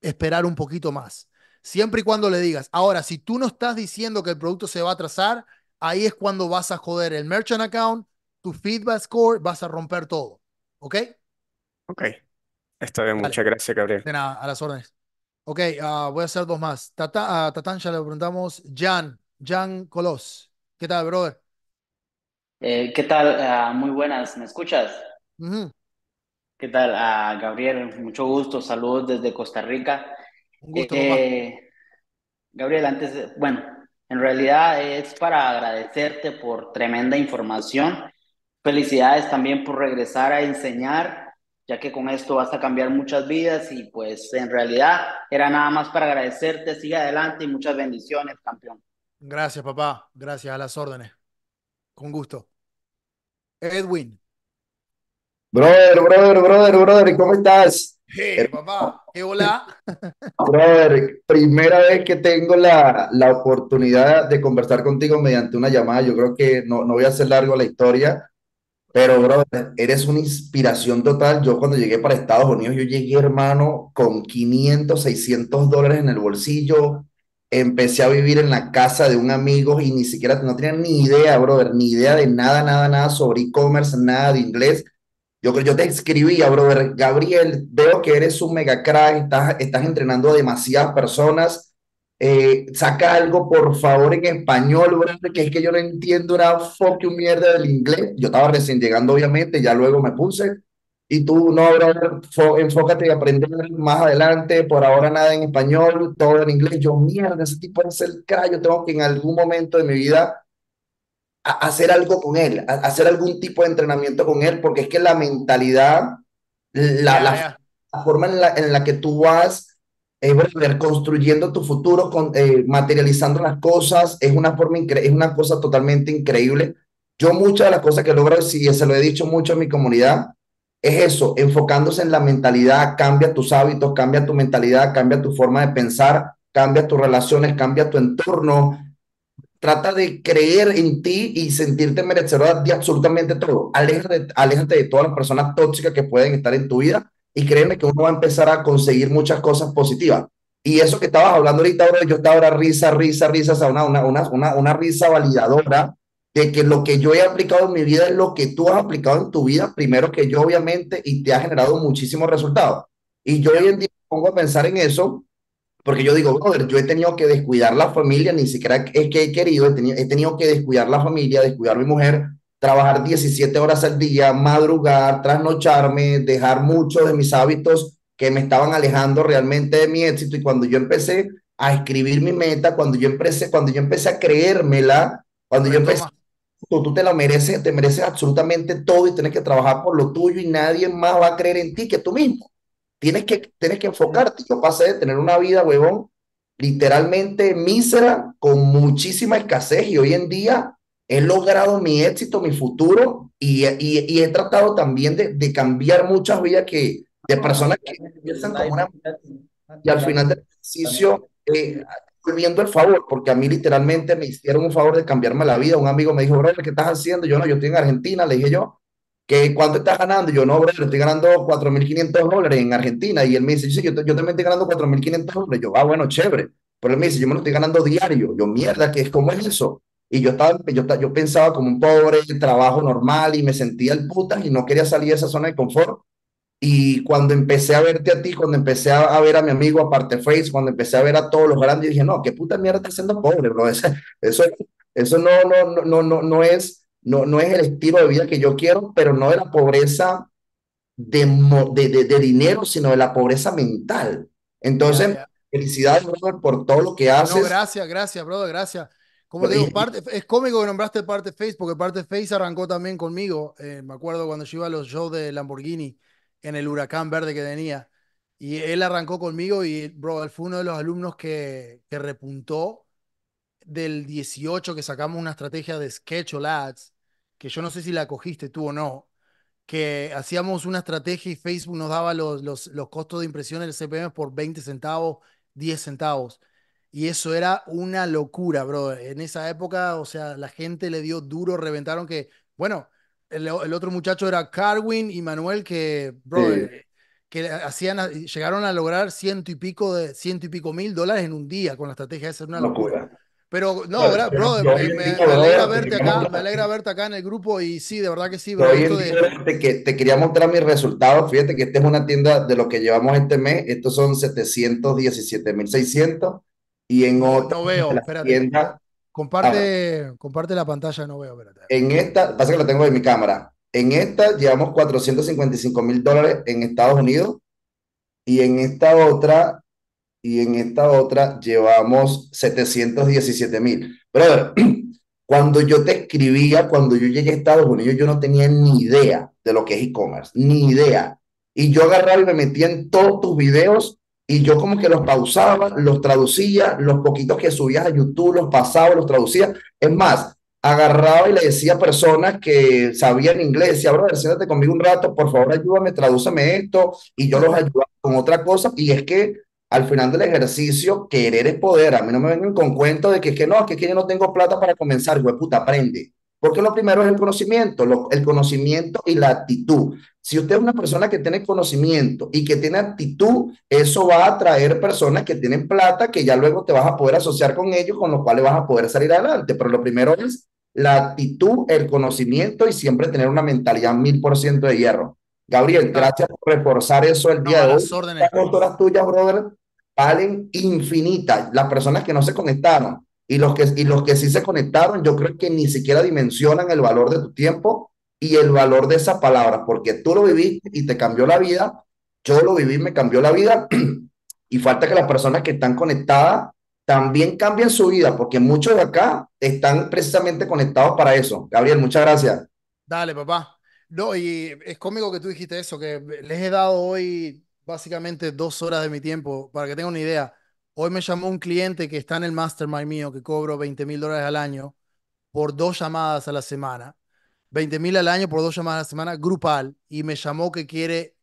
esperar un poquito más. Siempre y cuando le digas. Ahora, si tú no estás diciendo que el producto se va a atrasar, ahí es cuando vas a joder el merchant account, tu feedback score, vas a romper todo. ¿Ok? Ok. Está bien, muchas gracias, Gabriel. De a las órdenes. Ok, ah, voy a hacer dos más. Tata, ya le preguntamos. Jan, Jan Colos. ¿Qué tal, brother? Eh, ¿qué tal? Ah, muy buenas, ¿me escuchas? Mhm. ¿Qué tal? Ah, Gabriel, mucho gusto, saludos desde Costa Rica. Eh, Gabriel, antes, bueno, en realidad es para agradecerte por tremenda información Felicidades también por regresar a enseñar, ya que con esto vas a cambiar muchas vidas y pues en realidad era nada más para agradecerte, sigue adelante y muchas bendiciones, campeón. Gracias, papá. Gracias a las órdenes. Con gusto. Edwin. Brother, brother, brother, brother, ¿cómo estás? Hey, papá, hola? Brother, primera vez que tengo la, la, oportunidad de conversar contigo mediante una llamada. Yo creo que no, no voy a hacer largo la historia. Pero, brother, eres una inspiración total. Yo cuando llegué para Estados Unidos, yo llegué, hermano, con 500, 600 dólares en el bolsillo. Empecé a vivir en la casa de un amigo y ni siquiera, no tenía ni idea, brother, ni idea de nada, nada, nada sobre e-commerce, nada de inglés. Yo, yo te escribía, brother, Gabriel, veo que eres un mega crack, estás, estás entrenando a demasiadas personas eh, saca algo por favor en español, que es que yo no entiendo una fucking mierda del inglés. Yo estaba recién llegando, obviamente, ya luego me puse. Y tú, no, ahora enfócate y aprende más adelante. Por ahora nada en español, todo en inglés. Yo, mierda, ese tipo es el Yo tengo que en algún momento de mi vida hacer algo con él, hacer algún tipo de entrenamiento con él, porque es que la mentalidad, la, forma en la, en la que tú vas es eh, ver, construyendo tu futuro, con, eh, materializando las cosas, es una, forma es una cosa totalmente increíble. Yo muchas de las cosas que logro, y se lo he dicho mucho a mi comunidad, es eso, enfocándose en la mentalidad, cambia tus hábitos, cambia tu mentalidad, cambia tu forma de pensar, cambia tus relaciones, cambia tu entorno, trata de creer en ti y sentirte merecedor de absolutamente todo. Aléjate, aléjate de todas las personas tóxicas que pueden estar en tu vida y créeme que uno va a empezar a conseguir muchas cosas positivas. Y eso que estabas hablando ahorita, yo estaba ahora risa, risa, risa, o una, una, una, una, risa validadora de que lo que yo he aplicado en mi vida es lo que tú has aplicado en tu vida, primero que yo, obviamente, y te ha generado muchísimos resultados. Y yo hoy en día pongo a pensar en eso, porque yo digo, brother, yo he tenido que descuidar la familia, ni siquiera es que he querido, he tenido, he tenido que descuidar la familia, descuidar a mi mujer, trabajar 17 horas al día, madrugar, trasnocharme, dejar muchos de mis hábitos que me estaban alejando realmente de mi éxito. Y cuando yo empecé a escribir mi meta, cuando yo empecé, cuando yo empecé a creérmela, cuando yo empecé, tú, tú te la mereces, te mereces absolutamente todo y tienes que trabajar por lo tuyo y nadie más va a creer en ti que tú mismo. Tienes que, tienes que enfocarte. Yo pasé de tener una vida, huevón, literalmente mísera, con muchísima escasez y hoy en día he logrado mi éxito, mi futuro y, he tratado también de, de, cambiar muchas vidas que, de ah, personas que empiezan como una... Y al final del ejercicio, eh, volviendo el favor, porque a mí literalmente me hicieron un favor de cambiarme la vida. Un amigo me dijo, brother, ¿qué estás haciendo? Yo no, yo estoy en Argentina, le dije yo. ¿Qué, ¿Cuánto estás ganando? Yo no, brother, estoy ganando 4.500 dólares en Argentina. Y él me dice, sí, yo, también estoy ganando 4.500 dólares. Yo, ah, bueno, chévere. Pero él me dice, yo me lo estoy ganando diario. Yo, mierda, ¿qué es? como es eso? Y yo, estaba, yo, yo pensaba como un pobre, trabajo normal y me sentía el puta y no quería salir de esa zona de confort. Y cuando empecé a verte a ti, cuando empecé a, ver a mi amigo aparte Face, cuando empecé a ver a todos los grandes, dije, no, qué puta mierda estás siendo pobre, bro. Eso, eso, eso no, no, no, no, no, es, no, no es el estilo de vida que yo quiero, pero no de la pobreza de, de, de, dinero, sino de la pobreza mental. Entonces, felicidades, por todo lo que haces. gracias, gracias, Bro gracias. Como te digo, parte, es cómico que nombraste Parte Face, porque Parte Face arrancó también conmigo. Eh, me acuerdo cuando yo iba a los shows de Lamborghini en el huracán verde que tenía. Y él arrancó conmigo y, bro, él fue uno de los alumnos que, repuntó del 18 que sacamos una estrategia de Sketch o Ads, que yo no sé si la cogiste tú o no, que hacíamos una estrategia y Facebook nos daba los, los, los costos de impresión del CPM por 20 centavos, 10 centavos. Y eso era una locura, bro. En esa época, o sea, la gente le dio duro, reventaron que, bueno, el, otro muchacho era Carwin y Manuel, que, bro, eh, que hacían, eh, llegaron a lograr ciento y pico de ciento y pico mil dólares en un día con la estrategia. de hacer una locura. Pero no, bro, me, alegra verte acá, me alegra verte acá en el grupo y sí, de verdad que sí. Bro, te, que, te quería mostrar mis resultados. Fíjate que esta es una tienda de lo que llevamos este mes. Estos son 717.600 y en otra. veo, espérate. comparte, ah. comparte la pantalla, no veo, espérate. En esta, pasa que la tengo en mi cámara. En esta llevamos 455 mil dólares en Estados Unidos y en esta otra, y en esta otra llevamos 717 mil. Pero cuando yo te escribía, cuando yo llegué a Estados Unidos, yo no tenía ni idea de lo que es e-commerce, ni idea. Y yo agarraba y me metía en todos tus videos y yo como que los pausaba, los traducía, los poquitos que subías a YouTube los pasaba, los traducía. Es más, agarraba y le decía a personas que sabían inglés, decía, brother, siéntate conmigo un rato, por favor ayúdame, tradúceme esto, y yo los ayudaba con otra cosa, y es que al final del ejercicio, querer es poder, a mí no me vengan con cuentos de que, es que no, es que yo no tengo plata para comenzar, güey, puta, aprende, porque lo primero es el conocimiento, el conocimiento y la actitud. Si usted es una persona que tiene conocimiento y que tiene actitud, eso va a atraer personas que tienen plata, que ya luego te vas a poder asociar con ellos, con los cuales vas a poder salir adelante. Pero lo primero es la actitud, el conocimiento y siempre tener una mentalidad mil por ciento de hierro. Gabriel, gracias por reforzar eso el día de hoy. Las, pues. las tuyas, brother, valen infinitas. Las personas que no se conectaron, y los, que, y los que sí se conectaron, yo creo que ni siquiera dimensionan el valor de tu tiempo y el valor de esa palabra porque tú lo viviste y te cambió la vida, yo lo viví, y me cambió la vida, y falta que las personas que están conectadas también cambien su vida, porque muchos de acá están precisamente conectados para eso. Gabriel, muchas gracias. Dale, papá. No, y es cómico que tú dijiste eso, que les he dado hoy básicamente dos horas de mi tiempo, para que tengan una idea Hoy me llamó un cliente que está en el mastermind mío, que cobro 20 mil dólares al año por dos llamadas a la semana. 20 mil al año por dos llamadas a la semana, grupal. Y me llamó que quiere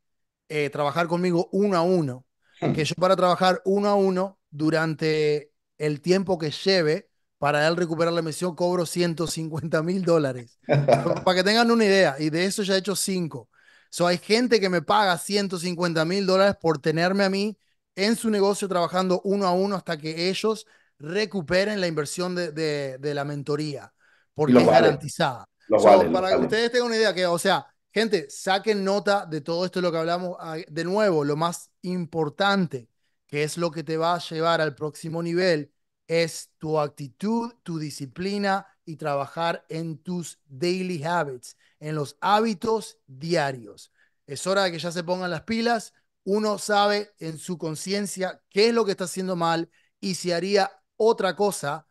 eh, trabajar conmigo uno a uno. Hmm. Que yo para trabajar uno a uno durante el tiempo que lleve para él recuperar la emisión, cobro 150 mil dólares. para que tengan una idea. Y de eso ya he hecho cinco. So, hay gente que me paga 150 mil dólares por tenerme a mí en su negocio trabajando uno a uno hasta que ellos recuperen la inversión de, la mentoría, porque es garantizada. para que ustedes tengan una idea, que, o sea, gente, saquen nota de todo esto, lo que hablamos ah, de nuevo, lo más importante, que es lo que te va a llevar al próximo nivel, es tu actitud, tu disciplina y trabajar en tus daily habits, en los hábitos diarios. Es hora de que ya se pongan las pilas uno sabe en su conciencia qué es lo que está haciendo mal y si haría otra cosa,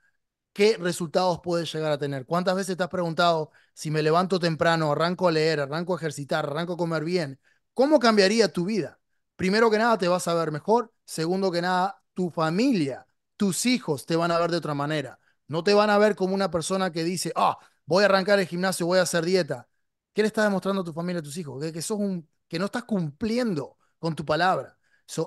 qué resultados puede llegar a tener. ¿Cuántas veces te has preguntado si me levanto temprano, arranco a leer, arranco a ejercitar, arranco a comer bien? ¿Cómo cambiaría tu vida? Primero que nada, te vas a ver mejor. Segundo que nada, tu familia, tus hijos te van a ver de otra manera. No te van a ver como una persona que dice, ah, voy a arrancar el gimnasio, voy a hacer dieta. ¿Qué le estás demostrando a tu familia, a tus hijos? Que, que sos un, que no estás cumpliendo con tu palabra.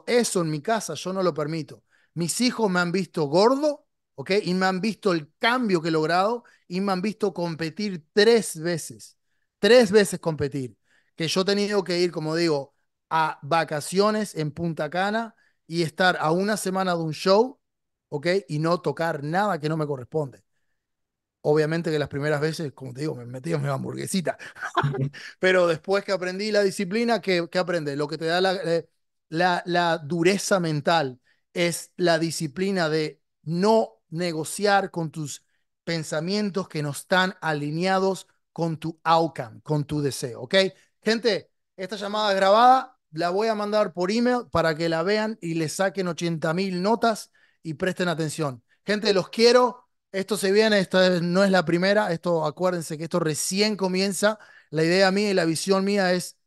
eso en mi casa yo no lo permito. Mis hijos me han visto gordo, ¿ok? Y me han visto el cambio que he logrado y me han visto competir tres veces. Tres veces competir. Que yo he tenido que ir, como digo, a vacaciones en Punta Cana y estar a una semana de un show, ¿ok? Y no tocar nada que no me corresponde. Obviamente que las primeras veces, como te digo, me metí en mi hamburguesita. Pero después que aprendí la disciplina, ¿qué, qué aprendes? Lo que te da la, la, dureza mental es la disciplina de no negociar con tus pensamientos que no están alineados con tu outcome, con tu deseo, ¿ok? Gente, esta llamada grabada, la voy a mandar por email para que la vean y le saquen 80.000 mil notas y presten atención. Gente, los quiero. Esto se viene, esta no es la primera, esto acuérdense que esto recién comienza. La idea mía y la visión mía es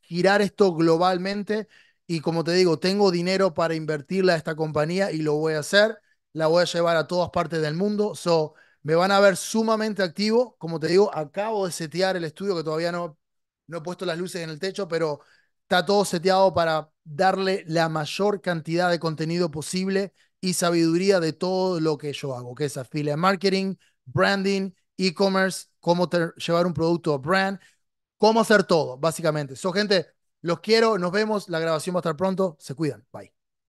girar esto globalmente y como te digo, tengo dinero para invertirla a esta compañía y lo voy a hacer. La voy a llevar a todas partes del mundo. So, me van a ver sumamente activo. Como te digo, acabo de setear el estudio que todavía no, no he puesto las luces en el techo, pero está todo seteado para darle la mayor cantidad de contenido posible y sabiduría de todo lo que yo hago, que es affiliate marketing, branding, e-commerce, cómo llevar un producto a brand, cómo hacer todo, básicamente. So, gente, los quiero, nos vemos, la grabación va a estar pronto, se cuidan, bye.